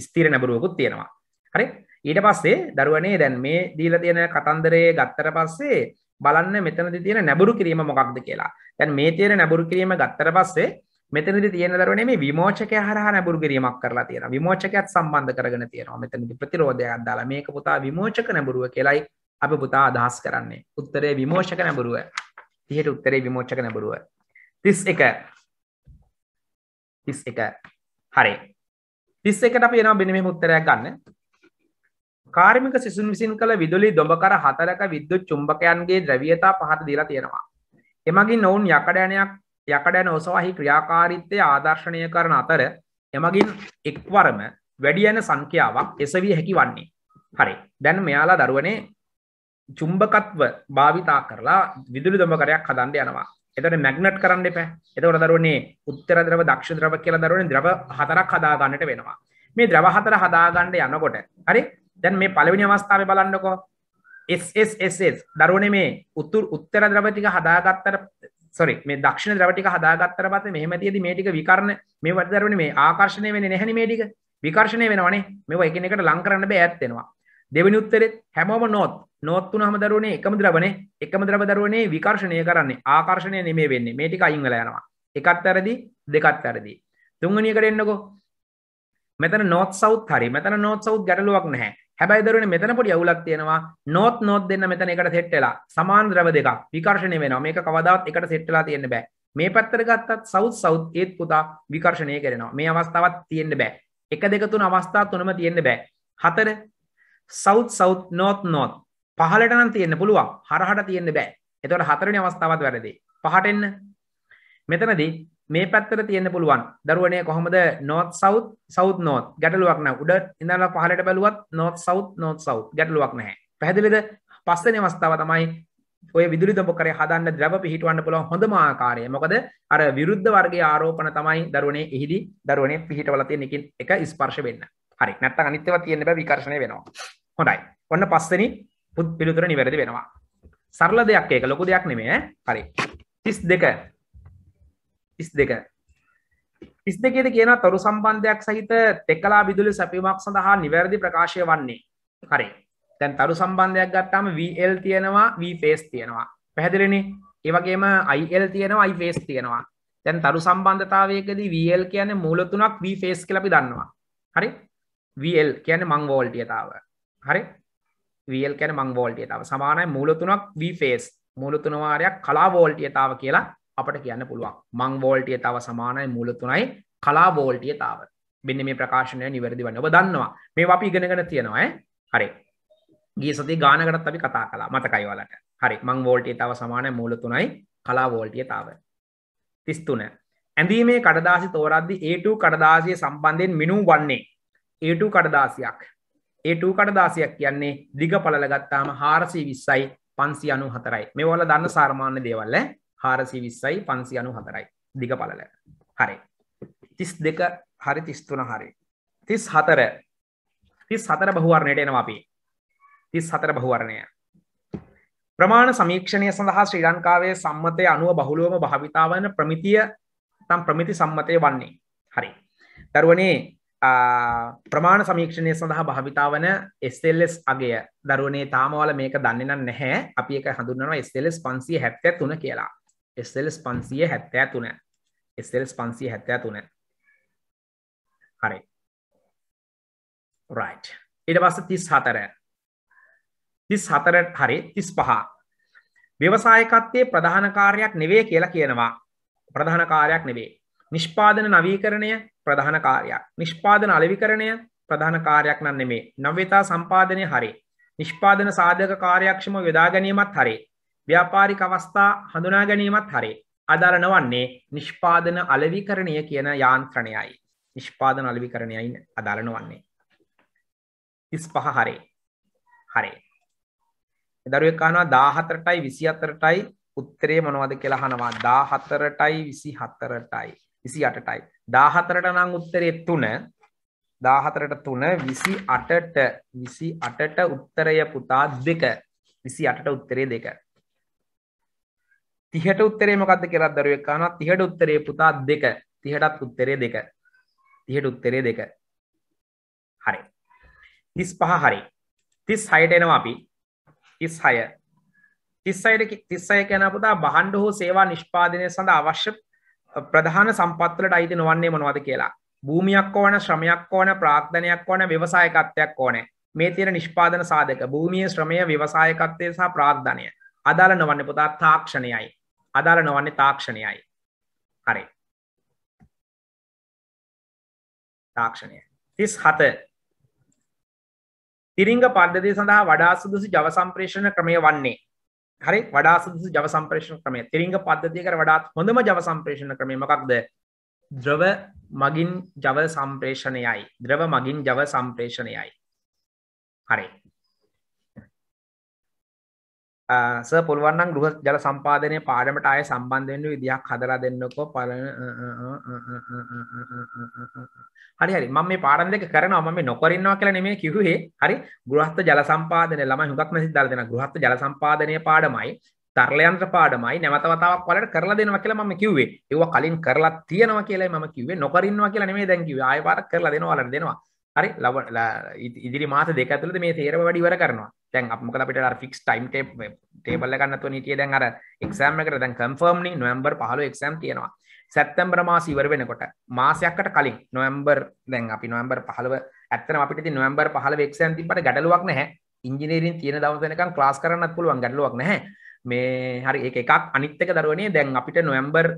Speaker 2: ස්තීර නැබරුවකුත් තියෙනවා හරි ඊට පස්සේ දරුවනේ දැන් මේ දීල තියෙන කතන්දරය ගත්තර පස්සේ බලන්න මෙතනද තියෙන නැබුරු කිරීම මොකක්ද කියලා තැන් මේ තියෙන නැබුරු කිරීම ගත්තර පස්සේ මෙතනදි තියෙන දරුවනේ මේ විමෝචකය හරහා නැඹුරු කිරීමක් කරලා තියෙනවා. විමෝචකයත් සම්බන්ධ කරගෙන තියෙනවා. මෙතනදි ප්‍රතිරෝධයක් දාලා මේක පුතා විමෝචක නැඹුරුව කියලායි අප පුතා අදහස් කරන්නේ උත්තරේ විමෝෂක නැබරුව තිහට උත්තරේ විමෝචක නැබරුව තිස් එක තිස් එක හරි තිස් එකට අප යනවා බිනිම උත්තරයක් ගන්න කාර්මික සිසුන් විසින් කළ විදුලි දොඹකර හතරක විද්‍යුත් චුම්බකයන්ගේ ද්‍රවියතා පහත දීලා තියෙනවා. එමගින් ඔවුන් යකඩයනයක් යකඩයන ඔසවාහි ක්‍රියාකාරීත්වය ආදර්ශනය කරන අතර එමගින් එක්වරම වැඩියන සංඛ්‍යාවක් එසවිය හැකි වන්නේ. හරි. දැන් මෙයාලා දරුවනේ චුම්බකත්ව භාවිතා කරලා විදුලි දොඹකරයක් හදන්න යනවා එතට මැගනට් කරන්න එප එතවට දරුවන්නේ උත්තර ද්‍රව දක්ෂ ද්‍රව කියලා දරුවන ද්‍රව හතරක් හදාගන්නට වෙනවා මේ ද්‍රව හතර හදාගන්න යනකොට හරි දැන් මේ පලවිනි අවස්ථාව බලන්නකෝ SSSS දරුවන මේ උත්තුර උත්තර ද්‍රවටික හදාගත්තර සොරි මේ දක්ෂණ ද්‍රවටික හදාගත්තර පත මෙහම තියද මේටික විකරණ මේ වදරුවන මේ ආකර්ශණය වෙන නැහැනි මේටික විකර්ශණය වෙනවනේ මෙ එකනකට ලංකරන්න බෑ ඇත්තෙනවා දෙවනි උත්තරෙත් හැමෝම නොත් නොත්තුන හම දරුවනේ එකම ද්‍රබනේ එකම ද්‍රබ දරුවනේ විකර්ශණය කරන්නේ ආකර්ශණය නෙමේ වෙන්නේ මේටික අයිංගල යනවා එකත් ඇරදි දෙකත් ඇරදි තුංගනිය කරෙන්න්නකෝ මෙතන නොත් සෞත් හරි මෙතන නොත් සෞත් ගැටලුවක් නැහැ හැබයි දරුවන මෙතන පොඩි අවුලක් තියෙනවා නොත් නොත් දෙන්න මෙතන එකට සෙට්ටලා සමාන් ද්‍රව දෙක විකර්ශණය වෙනවා මේක කවදාවත් එකට සෙට්ටලා තියෙන්න බෑ මේ පැත්තර ගත්තත් සෞත් සෞත් ඒත් පුතා විකර්ශණය කරනවා මේ අවස්ථාවත් තියෙන්න බෑ එක දෙකතුන අවස්ථාත් තුනම තියෙන්න බෑ හතර සෞත් සෞත් නොත් නොත් පහලට නම් තියෙන්න පුළුවන් හරහට තියෙන්න බෑ එතවට හතරනි අවස්ථාවත් වැරදි පහට එන්න මෙතනදී මේ පැත්තට තියෙන්න පුළුවන් දරුවනය කොහොමද නොත් සෞ් සෞ් නෝත් ගැටලුවක්න උඩ ඉඳලා පහලට බැලුවත් නොත් සෞ් නොත් සෞ් ගැටලුවක් නැහැ පැහැදිලිද පස්සන අවස්ථාව තමයි ඔය විදුලි දොපකරේ හදන්න ද්‍රව පිහිටවන්න පුළුවන් හොඳම ආකාරය. මොකද අර විරුද්ධ වර්ගයේ ආරෝපණ තමයි දරුවනේ එහිදී දරුවනේ පිහිටවල තියෙන එකින් එක ස්පර්ශ වෙන්න. හරි. නැත්තම් අනිත් ඒවා තියෙන්න බෑ විකර්ෂණය වෙනවා. හොඳයි. ඔන්න පස්වෙනි පුත් පිළිතුර නිවැරදි වෙනවා. සරල දෙයක් ඒක ලොකු දෙයක් නෙමෙයි ඈ. හරි. 32 32 32 කියනවා තරු සම්බන්ධයක් සහිත තෙකලා විදුලි සැපීමක් සඳහා නිවැරදි ප්‍රකාශය වන්නේ. හරි. දැන් තරු සම්බන්ධයක් ගත්තාම VL තියෙනවා V phase තියෙනවා. පැහැදිලිනේ? ඒ වගේම IL තියෙනවා I phase තියෙනවා. දැන් තරු සම්බන්ධතාවයකදී VL කියන්නේ මූල තුනක් V phase කියලා අපි දන්නවා. හරි? VL කියන්නේ මං වෝල්ටීයතාව. හරි? වල් කැන මං වෝල්ටියතාව සමානයි මූලතුනක් වෆේස් මූලතුනවාරයක් කලා වෝල්ටියතාව කියලා අපට කියන්න පුළුවන් මං වෝල්ටියතාව සමානයි මූලතුනයි කලා වෝල්ටියතාව බින්න මේ ප්‍රකාශනය නිවැරදි වන්න ඔබ දන්නවා මේ අපි ඉගෙනගෙන තියෙනවා හරි ගේ සති ගානකටත් අපි කතා කලා මතකයිවලට හරි මං වෝල්ටියතාව සමානය මූලතුනයි කලා වෝල්ටියතාව තිස්තුන ඇඳීමේ කඩදාසි තෝරද්දි ඒටු කඩදාසිය සම්බන්ධයෙන් මිනු වන්නේ ඒටු කඩදාසියක් ඒ ටූකට දාසයක් කියන්නේ දිග පලල ගත්තාම හාරසී විස්සයි පන්සි අනු හතරයි මෙවල දන්න සාර්මාන්‍ය දේවල්ල හාරසි විස්සයි පන්සි අනු හතරයි දිග පලල හරි තිස් දෙක හරි තිස්තුන හරි තිස් හතර තිස් හතර බහුවරණයට එනවා අපි තිස් හතර බහුවරණය ප්‍රමාණ සමීක්ෂණය සඳහා ශ්‍රී ලංකාවේ සම්මතය අනුව බහුලුවම භාවිතාවන ප්‍රමිතිය තම් ප්‍රමිති සම්මතය වන්නේ හරි දරුවනේ ප්‍රමාණ සමීක්ෂණය සඳහා භාවිතාවන ස්තෙල්ලෙස් අගේ දරුවනේ තාමවල මේක දන්නන්න නැහැ අපි එක හඳුන්නවා ස්තෙලෙස් පන්සිය හැත්තැ තුන කියලා ස්තෙලෙස් පන්සිය හැත්තෑ තුන ස්තෙලෙස් පන්සිය හැත්තෑ තුන හරි රයි් ඉඩ පස්ස තිස් හතර තිස් හතර හරි තිස් පහ ව්‍යවසායකත්තේ ප්‍රධානකාරයක් නෙවේ කියලා කියනවා ප්‍රධානකාරයක් නෙවේ නිෂ්පාදන නවීකරණය ප්‍රධාන කාරයක් නිෂ්පාදන අලවිකරණය ප්‍රධාන කාරයක් නන්න මේ නව්‍යතා සම්පාධනය හරි නිෂ්පාදන සාධක කාර්යක්ෂම යොදා ගැනීමත් හරි ව්‍යාපාරික අවස්ථා හඳුනා ගැනීමත් හරි අදාරන වන්නේ නිෂ්පාදන අලවිකරණය කියන යාන්ත්‍රණයයි නිෂ්පාදන අලවිකරණයයින් අදාළන වන්නේ තිස් පහ හරේ හරේ දරුවකානවා දාහතරටයි විසි අතරටයි උත්තරේ මොනවද කියලා හනවා දාහතරටයි විසි හත්තරටයි විසි අටටයි දාහතරට නං උත්තරේ තුන දාහතරට තුන විසි අටට විසි අටට උත්තරය පුතා දෙක විසි අටට උත්තරේ දෙක තිහට උත්තරේ මොකක්ද කරත් දරුවක් කාන තිහට උත්තරේ පුතා දෙක තිහටත් උත්තරේ දෙක තිහට උත්තරේ දෙක හරි තිස් පහ හරි තිස් හයට එනවා අපි තිස් හය තිස්සයට තිස්සය කැන පුතා බහන්ඩ හෝ සේවා නිෂ්පාදනය සඳ අවශ්‍ය ප්‍රධාන සම්පත්වලට අයිති නොවන්නේ මොනවද කියලා භූමියක් ඕන ශ්‍රමයක් ඕන ප්‍රාක්ධනයක් ඕන ව්‍යවසායකත්වයක් ඕන මේ තියෙන නිෂ්පාදන සාධක භූමිය ශ්‍රමය ව්‍යවසායකත්වය සහ ප්‍රාක්ධනය අදාළ
Speaker 1: නොවන්න පුතා තාක්ෂණයයි අදාළ නොවන්නේ තාක්ෂණයයි හරි තාක්ෂණය තිස් හත තිරිංග පද්ධතිය සඳහා වඩා සුදුසු ජව සම්ප්‍රේෂණ ක්‍රමය වන්නේ හරි
Speaker 2: වඩා සුදුසු ජව සම්ප්‍රේෂණ ක්‍රමය තිරිංග පද්ධතිය කර වඩාත් හොඳම ජව සම්ප්‍රේෂණ ක්‍රමය මොකක්ද ද්‍රව මගින් ජව සම්ප්‍රේෂණයයි ද්‍රව මගින් ජව සම්ප්‍රේෂණයයි හරි ස පුළුවන්න්න ගෘහ ජල සම්පාදනය පාඩමට අය සම්බන්ධෙන්ු විදිහක් හදර දෙන්නකෝ පලන හරි හරි මම මේ පාඩම් දෙක කරන ම නොකරන්නවා කියල නෙමේ කිව්හේ හරි ගෘහස්ත ජල සම්පාදන ළම හුක් නැසි දල් දෙෙන ගෘහස්ත ජල සම්පාදනය පාඩමයි තර්ලයන්ත්‍ර පාඩමයි නැවතවතාවක් වලට කරලා දෙනවා කියලා මම කිව්වේ ඒව කලින් කරලා තියෙනවා කියලා මම කිවේ නොකරන්නවා කියලා නෙමේ දැන්කිව ආය පාර කරලා දෙනවා වලට දෙනවා හරි ලබ ඉදිරි මාස දෙක ඇතුළද මේ තේරව වැඩිවර කරනවා තැන් අපමක අපිට ෆික්ස් ටයිම් ටේබල්ල ගන්නතු නිටිය දැන් අර එක්සෑම් එකට දැන් කම්ෆර්ම්නි නොම්බර් පහල එක්සම් තියෙනවා සැත්තම්බර මාස ඉවර වෙනකොට මාසයක්කට කලින් නොම්බර් දැන් අපි නොම්බර් පහලව ඇත්තන අපිට නොම්බර් පහල එක්සම් තිබට ගැඩලුවක් නැහැ ඉංජිනේරින් තියෙන දවසනකම් ක්ලාස් කරන්න පුළුවන් ගැඩලුවක් නැහැ මේ හරි ඒ එකක් අනිත්තක දරුවනේ දැන් අපිට නොම්බර්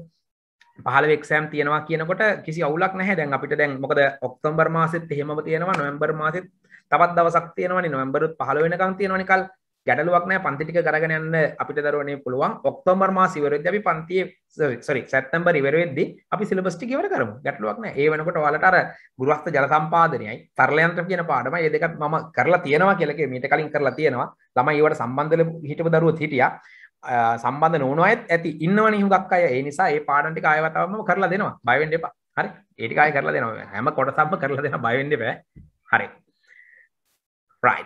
Speaker 2: පහල එක්සෑම් තියෙනවා කියනකොට කිසි අවුලක් නැහැ දැන් අපිට දැන් මොකද ඔක්තම්බර් මාසෙත් එහෙම තියෙනවා නොම්බර් මාසෙත් තවත් දවසක් තියෙනවනේ නොවැම්බරුත් 15 වෙනකන් තියෙනවනේ කල් ගැටලුවක් නැහැ පන්ති ටික කරගෙන යන්න අපිට දරුවනේ පුළුවන් ඔක්තෝබර් මාස ඉවරෙද්දී අපි පන්තියේ සෝරි සැප්තැම්බර් ඉවර වෙද්දී අපි සිලබස් ටික ඉවර කරමු ගැටලුවක් නැහැ ඒ වෙනකොට ඔයාලට අර ගෘහස්ත ජල සම්පාදනයයි තරල යන්ත්‍ර කියන පාඩමයි මේ දෙකත් මම කරලා තියෙනවා කියලා කිව්වේ මීට කලින් කරලා තියෙනවා ළමයි ඒවට සම්බන්ධ හිටපු දරුවොත් හිටියා සම්බන්ධ නොවන අයත් ඇති ඉන්නවනේ හුඟක් අය ඒ නිසා ඒ පාඩම් ටික ආයවතාවම කරලා දෙනවා බය වෙන්න එපා හරි ඒ ටික ආයෙ කරලා දෙනවා හැම කොටසක්ම කරලා දෙනවා බය වෙන්න එපා හරි රයි්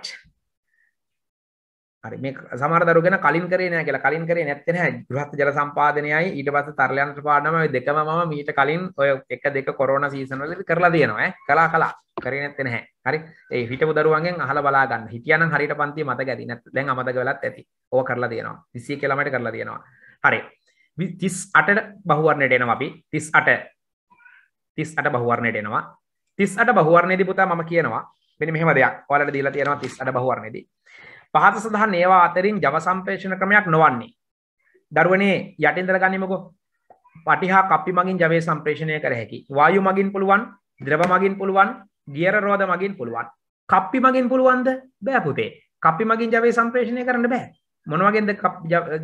Speaker 2: හරි මේ සමහර දරුවෝ ගැන කලින් කරේ නෑ කියලා කලින් කරේ නැත්තේ නෑ ගෘහස්ත ජල සම්පාදනයයි ඊට පස්සේ තරලයන්ට පාඩම ඔය දෙකම මම මීට කලින් ඔය එක දෙක කොරෝනා සීසන් වලදී කරලා තියෙනවා ඈ කළා කළා කරේ නැත්තේ නෑ හරි ඒ හිටපු දරුවන්ගෙන් අහලා බලා ගන්න හිටියානම් හරියට පන්තිය මතක ඇති නැත්නම් දැන් අමතක වෙලත් ඇති ඕක කරලා තියෙනවා 21 ළමයට කරලා තියෙනවා හරි 38ට බහුවර්ණයට එනවා අපි 38 38 බහුවර්ණයට එනවා 38 බහුවර්ණයේදී පුතා මම කියනවා මෙනි මෙහෙම දෙයක් ඔයාලට දීලා තියෙනවා 38 බහුවර්ණයේදී. පහත සඳහන් ඒවා අතරින් ජව සම්ප්‍රේෂණ ක්‍රමයක් නොවන්නේ. දරුවනේ යටින් දරගනිමුකෝ. පටිහා කප්පි මගින් ජවයේ සම්ප්‍රේෂණය කර හැකි. වායු මගින් පුළුවන්, ද්‍රව මගින් පුළුවන්, ගියර රෝද මගින් පුළුවන්. කප්පි මගින් පුළුවන්ද? බෑ පුතේ. කප්පි මගින් ජවයේ සම්ප්‍රේෂණය කරන්න බෑ. මොන වගේද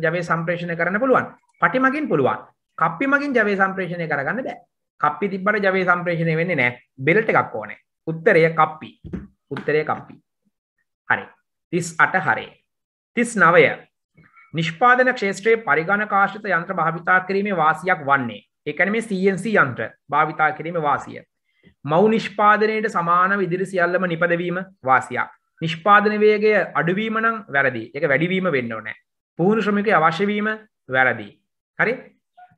Speaker 2: ජවයේ සම්ප්‍රේෂණය කරන්න පුළුවන්? පටි මගින් පුළුවන්. කප්පි මගින් ජවයේ සම්ප්‍රේෂණය කරගන්න බෑ. කප්පි තිබ්බට ජවයේ සම්ප්‍රේෂණය වෙන්නේ නැහැ. බෙල්ට් එකක් ඕනේ. උත්තරය කප්පි උත්තරය කප්පි හරි තිස් අට හරේ තිස් නවය නිෂ්පාදන ක්ෂේත්‍රයේ පරිගණ කාශිත යන්ත්‍ර භාවිතා කිරීමේ වාසියක් වන්නේ එකන මේ CNC යන්ත්‍ර භාවිතා කිරීම වාසිය මව් නිෂ්පාදනයට සමාන විදිරි සියල්ලම නිපදවීම වාසියක් නිෂ්පාදන වේගය අඩුවීම නම් වැරදි එක වැඩිවීම වෙන්න ඕනෑ පුහුණු ශ්‍රමික අවශ්‍යවීම වැරදි හරි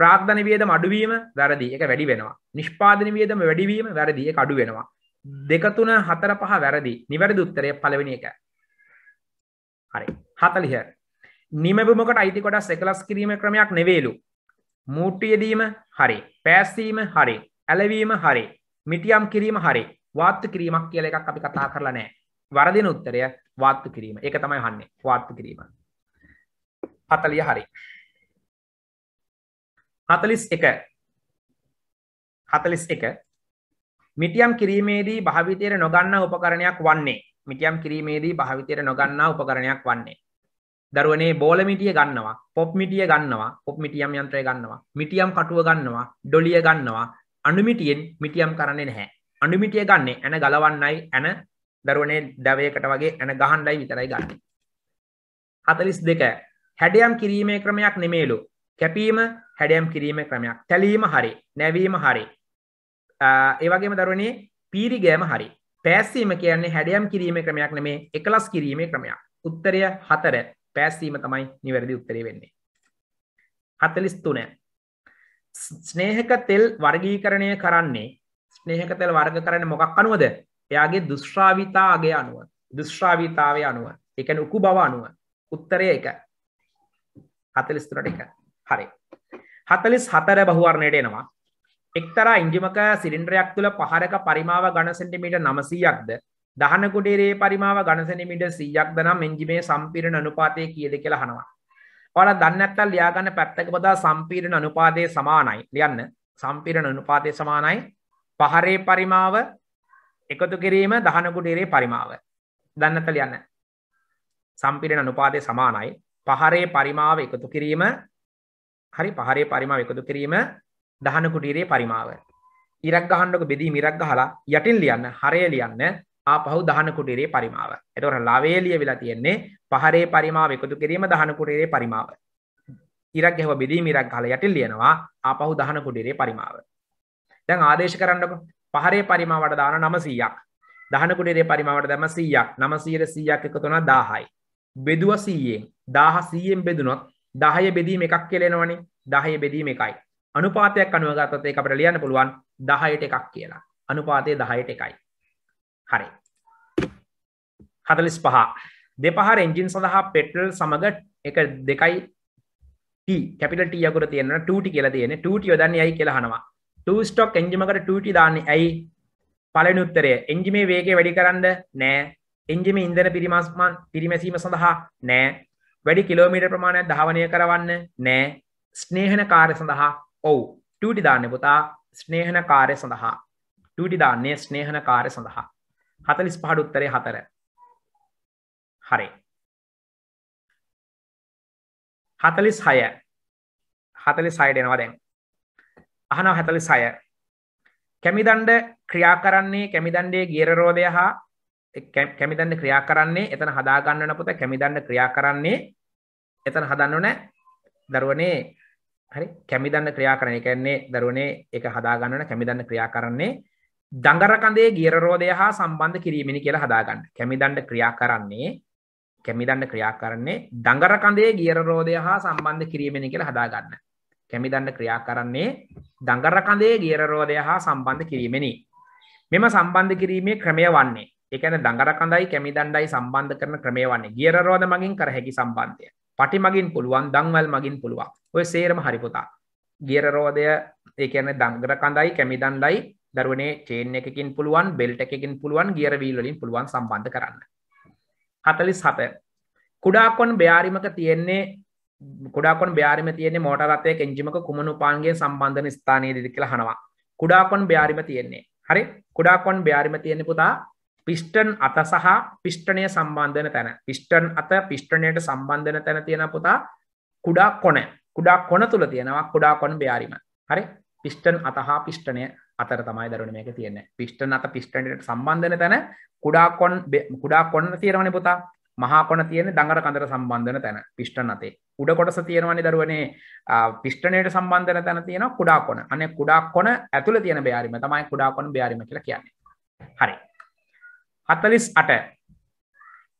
Speaker 2: ප්‍රාග්ධන වියදම අඩුවීම වැරදි එක වැඩි වෙනවා නිෂ්පාදන වියදම වැඩිවීම වැරදි එක අඩු වෙනවා දෙකතුන හතර පහ වැරදි නිවැරදි උත්තරය පලවෙනි එක හරි හතලිහ නිමබුමකට අයිති කොටස් එකලස් කිරීම ක්‍රමයක් නෙවේලු මූටියදීම හරි පෑස්සීම හරි ඇලවීම හරි මිටියම් කිරීම හරි වාත්තු කිරීමක් කියල එකක් අපි කතා කරලා නෑ වරදින උත්තරය වාත්තු කිරීම එක තමයි හන්නේ වාත්තු කිරීම හතලිය හරි හතලිස් එක හතලිස් එක මිටියම් කිරීමේදී භාවිතයට නොගන්න උපකරණයක් වන්නේ මිටියම් කිරීමේදී භාවිතයට නොගන්නා උපකරණයක් වන්නේ දරුවනේ බෝල මිටිය ගන්නවා පොප් මිටිය ගන්නවා පොප් මිටියම් යන්ත්‍රය ගන්නවා මිටියම් කටුව ගන්නවා ඩොලිය ගන්නවා අනුමිටියෙන් මිටියම් කරන්නේ නැහැ අනුමිටිය ගන්නේ ඇන ගලවන්නයි ඇන දරුවනේ දැවයකට වගේ ඇන ගහන්ඩයි විතරයි ගන්න හතලිස් දෙක හැඩයම් කිරීමේ ක්‍රමයක් නෙමේලු කැපීම හැඩයම් කිරීම ක්‍රමයක් තැලීම හරි නැවීම හරි ඒවගේම දරුවනේ පීරිගෑම හරි පෑස්සීම කියන්නේ හැඩයම් කිරීම ක්‍රමයක් නෙමේ එකලස් කිරීමේ ක්‍රමයක් උත්තරය හතර පෑස්සීම තමයි නිවැරදි උත්තරේ වෙන්නේ හතලිස් තුන ස්නේහක තෙල් වර්ගීකරණය කරන්නේ ස්නේහක තෙල් වර්ග කරන මොකක් අනුවද එයාගේ දුශ්‍රාවිතාගේ අනුව දුශ්‍රාවිතාවය අනුව එකන උකු බව අනුව උත්තරය එක හතලිස්තුරට එක හරි හතලිස් හතර බහුවරණයට එනවා එක්තරා ඉංජිමක සිරින්ඩරයක් තුළ පහරක පරිමාව ගණසෙන්ටිමිට නමසීයක්ද දහනකුඩේරේ පරිමාව ගණසනිමිට සීයක් දනම් එංජිමේ සම්පිරණ අනුපාතය කියද කියලා හනවා. ඔල දන්නත්තල් ලියාගන්න පැත්තක පදා සම්පීරණ අනුපාදය සමානයි ලියන්න සම්පිරණ අනුපාතය සමානයි පහරේ පරිමාව එකතු කිරීම දහනකුඩේරේ පරිමාව දන්නත ලියන්න සම්පිරණ අනුපාදය සමානයි පහරේ පරිමාව එකතු කිරීම හරි පහරේ පරිමාව එකතු කිරීම දහන කුටීරේ පරිමාව. ඉරක් ගහන්නක බෙදී මිරක් ගහලා යටින් ලියන්න හරය ලියන්න ආපහු දහන කුටීරේ පරිමාව. එතකොට ලාවේලිය වෙලා තියෙන්නේ පහරේ පරිමාව එකතු කිරීම දහන කුටීරේ පරිමාව. ඉරක් ගැහුවා බෙදී මිරක් ගහලා යටින් ලියනවා ආපහු දහන කුටීරේ පරිමාව. දැන් ආදේශ කරන්නකො පහරේ පරිමාවට දාන 900ක්. දහන කුටීරේ පරිමාවට දැම්ම 100ක්. 900 100ක් එකතු වෙනවා 1000යි. බෙදුවා 100ෙන් 1000 100ෙන් බෙදුනොත් 10 බෙදීම එකක් කියලා එනවනේ 10 බෙදීම එකයි අනුපාතයක් අනුවගතත එක අපට ලියන්න පුළුවන් දහයට එකක් කියලා අනුපාතය දහයට එකයි හරි හතලිස් පහ දෙපහර එන්ජින් සඳහා පෙටල් සමඟ එක දෙකයි කැපිට යකුර තියන්න ටටි කියල තියෙන ටට යොදන්න යයි කියලහනවා ටස්ටොක් එන්ජිමකට ටටි දාන්න ඇයි පලනුත්තරය එන්ජිමේ වේගේ වැඩි කරන්න නෑ එන්ජිම ඉන්දන පිරිමස්මන් පිරිමැසීම සඳහා නෑ වැඩි කිලෝමීට ප්‍රමාණයක් ධාවනය කරවන්න නෑ ස්නේහන කාර සඳහා ඔවු ටටි දාන්න පුතා ස්නේහන කාරය සඳහා ටටි දාන්නේ ස්නේහන කාරය සඳහා හතලිස් පහඩු උත්තරේ හතර
Speaker 1: හරි හතලිස් හය හතලි සයිඩ එනවා දැන් අහන හතලි සය
Speaker 2: කැමිදන්ඩ ක්‍රියා කරන්නේ කැමිදන්ඩේ ගේරරෝධය හා කැමිදන්ඩ ක්‍රියා කරන්නේ එතන හදාගන්නන පුත කැමිදන්ඩ ක්‍රියා කරන්නේ එතන හදන්නන දරුවනේ හරි කැමිදන්න ක්‍රියා කරන එකන්නේ දරුණේ එක හදාගන්නන කැමිදන්න ක්‍රියා කරන්නේ දඟරකන්දේ ගියරෝධය හා සම්බන්ධ කිරීමනි කියලා හදාගන්න කැමිදන්ඩ ක්‍රියා කරන්නේ කැමිදන්න ක්‍රියා කරන්නේ දඟරකන්දේ ගියරෝධය හා සම්බන්ධ කිරීමනි කියලා හදාගන්න කැමිදන්න ක්‍රියා කරන්නේ දඟරකන්දේ ගියරෝධය හා සම්බන්ධ කිරීමෙනි මෙම සම්බන්ධ කිරීමේ ක්‍රමය වන්නේ එකන දඟරකඳයි කැමිදණ්ඩයි සම්බන්ධ කරන ක්‍රමය වන්නේ ගියරෝධ මගින් කර හැකි සම්බන්ධය පටි මගින් පුළුවන් දංවල් මගින් පුළුවන් ඔය සේරම හරිපුතා ගියරරෝධය ඒකන දංගර කඳයි කැමිදන්ඩයි දරුවනේ චේන් එකකින් පුළුවන් බෙල්ට එකකින් පුළුවන් ගියරවීල්ලින් පුළුවන් සම්බන්ධ කරන්න හතලිස් හත කුඩාකොන් බ්‍යාරිමක තියෙන්නේ කුඩාකොන් බ්‍යාරිම තියන්නේ මෝටරතය කෙන්ජිමක කුමනු පාන්ගේ සම්බන්ධන ස්ථානයේ දිදි කියලා හනවා කුඩාකොන් බ්‍යාරිම තියෙන්නේ හරි කුඩාකොන් බ්‍යාරිම තියෙන්නේ පුතා පිස්ටන් අත සහ පිෂ්ටනය සම්බන්ධන තැන පිස්ටන් අත පිෂ්ටනයට සම්බන්ධන තැන තියෙන පුතා කුඩා කොන කුඩා කොන තුළ තියෙනවා කුඩා කොන් බ්‍යාරිම හරි පිස්ටන් අතහා පිෂ්ටනය අතර තමයි දරුණ මේක තියන පිස්ටන් අත පිස්ටනයට සම්බන්ධන තැන කුඩා කොන් කුඩා කොන්න තියෙනවන පුතා මහා කොන තියෙන දඟර කඳර සම්බන්ධන තැන පිෂ්ටන් අතේ උඩ කොටස තියෙනවනි දරුවනේ පිෂ්ටනයට සම්බන්ධන තැන තියෙන කුඩා කොන අනේ කුඩා කොන ඇතුළ තියෙන බෑරිම තමයි කුඩා කොන් බෑරිම කියලා කියන්නේ හරි හතලිස් අට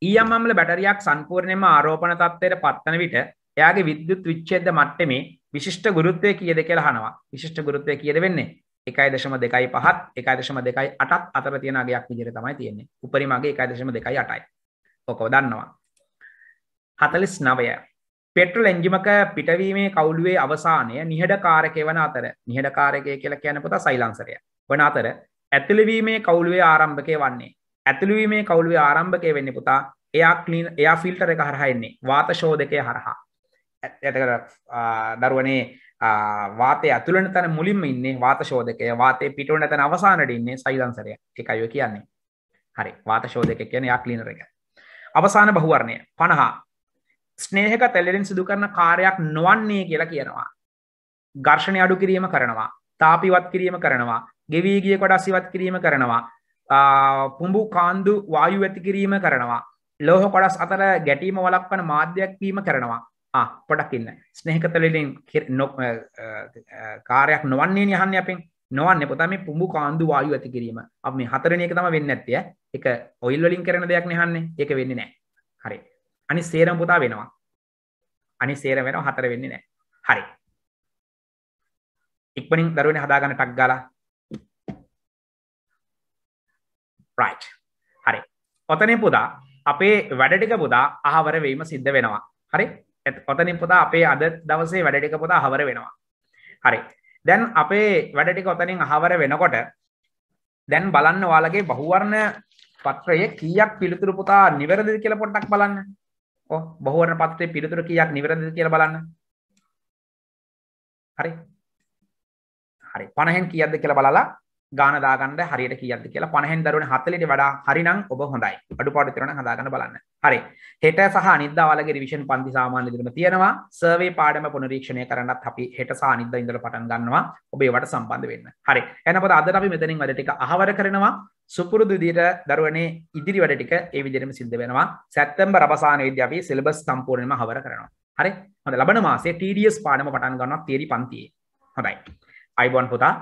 Speaker 2: ඊයම්මල බැටරියක් සම්පූර්ණයම ආරෝපණ තත්වයට පත්වන විට එයාගේ විද්‍යුත් විච්චේද මට්ටමේ විශිෂ්ට ගුරුත්වය කියද කියලා හනවා විශිෂ්ට ගුරුත්වය කියද වෙන්නේ එකයි දශම දෙකයි පහත් එකයි දශම දෙකයි අටත් අතර තියෙනගයක් විදිර තමයි තියෙන්නේ උපරිමගේ එකයි දශම දෙකයි අටයි ඕකව දන්නවා හතලිස් නවය පෙට්‍රල් එංජිමක පිටවීමේ කවුලුවේ අවසානය නිහඩ කාරකය වන අතර නිහඩ කාරකය කියලා කියන පොත සයිලංසරය වන අතර ඇතුළවීමේ කවුලුවේ ආරම්භකය වන්නේ ඇතුළුවීමේ කවුලුවේ ආරම්භකය වෙන්න පුතා එයා කලීන් එයා ෆිල්ටර එක හරහයන්නේ වාත ශෝධකය හරහා ඇතකට දරුවනේ වාතය ඇතුළන තැන මුලින්ම ඉන්නේ වාත ශෝධකය වාතය පිටුවන තැන අවසානට ඉන්නේ සයිලන්සරය එකයෝ කියන්නේ හරි වාත ශෝධක කියන යක් ලිනර එක අවසාන බහුවරණය පණහා ස්නේහක තැලෙලින් සිදු කරන කාරයක් නොවන්නේ කියලා කියනවා ගර්ෂණය අඩු කිරීම කරනවා තාපිවත් කිරීම කරනවා ගෙවීගිය කොඩ අසිවත් කිරීම කරනවා පුඹු කාන්දු වායු ඇති කිරීම කරනවා ලෝහ කොඩස් අතර ගැටීම වලක්වන මාධ්‍යයක් වීම කරනවා පොඩක් ඉන්න ස්නේහකතලලින් කාරයක් නොවන්නේ නිහන්න අපින් නොවන්න පොතම පුඹු කාන්දු වායු ඇති කිරීම අප මේ හතරන එක තම වෙන්න ඇත්තිය එක ඔයිල් වලින් කරන දෙයක් නහන්නේ ඒක වෙන්න නෑ හරි අනි සේරම් පුතා වෙනවා අනි සේර වෙන හතර වෙන්නේ නෑ හරි ඉක්මනින් දරුවෙන හදාගන්න ටක් ගලා රයි් හරි ඔතනින් පුදා අපේ වැඩටික පුදා අහවරවීම සිද්ධ වෙනවා හරි ඔතනින් පුදා අපේ අද දවසේ වැඩටික පුදා හවර වෙනවා හරි දැන් අපේ වැඩටික ඔතනින් අහවර වෙනකොට දැන් බලන්න වාලගේ බහුවරණ පත්‍රය කියක් පිළිතුරු පුතා නිවැරදි කියල පොට්ටක් බලන්න බහුවරණ පත්‍රය පිළිතුර කියක් නිවැරදි කියල බලන්න හරි හරි පණහෙන් කියද්ද කියල බලලා ගාන දාගන්න හරියට කියද කියලා පණහෙන් දරුවන හතලට වඩා හරිනම් ඔබ හොඳයි අඩු පාඩු තිරන හදාගන්න බලන්න හරි හෙට සහ නිදදාවලගේ රිවිෂන් පන්ති සාමාන්‍ය දිරම තියෙනවා සර්වේ පාඩම පුනරීක්ෂණය කරන්නත් අපි හෙට සා නිද ඉඳල පටන් ගන්නවා ඔබේවට සම්බන්ධ වෙන්න හරි එනපොද අද අපි මෙතනින් වැඩ ටික අහවර කරනවා සුපුරුදු විදිහට දරුවනේ ඉදිරි වැඩ ටික ඒ විදිහටම සිද්ධ වෙනවා සැප්තැම්බර් අවසානයේදී අපි සිලබස් සම්පූර්ණයෙන්ම හවර කරනවා හරි හොඳ ලබන මාසේ
Speaker 1: TDS පාඩම පටන් ගන්නවා තියරි පන්තියේ හොඳයි අයිබෝන් පුතා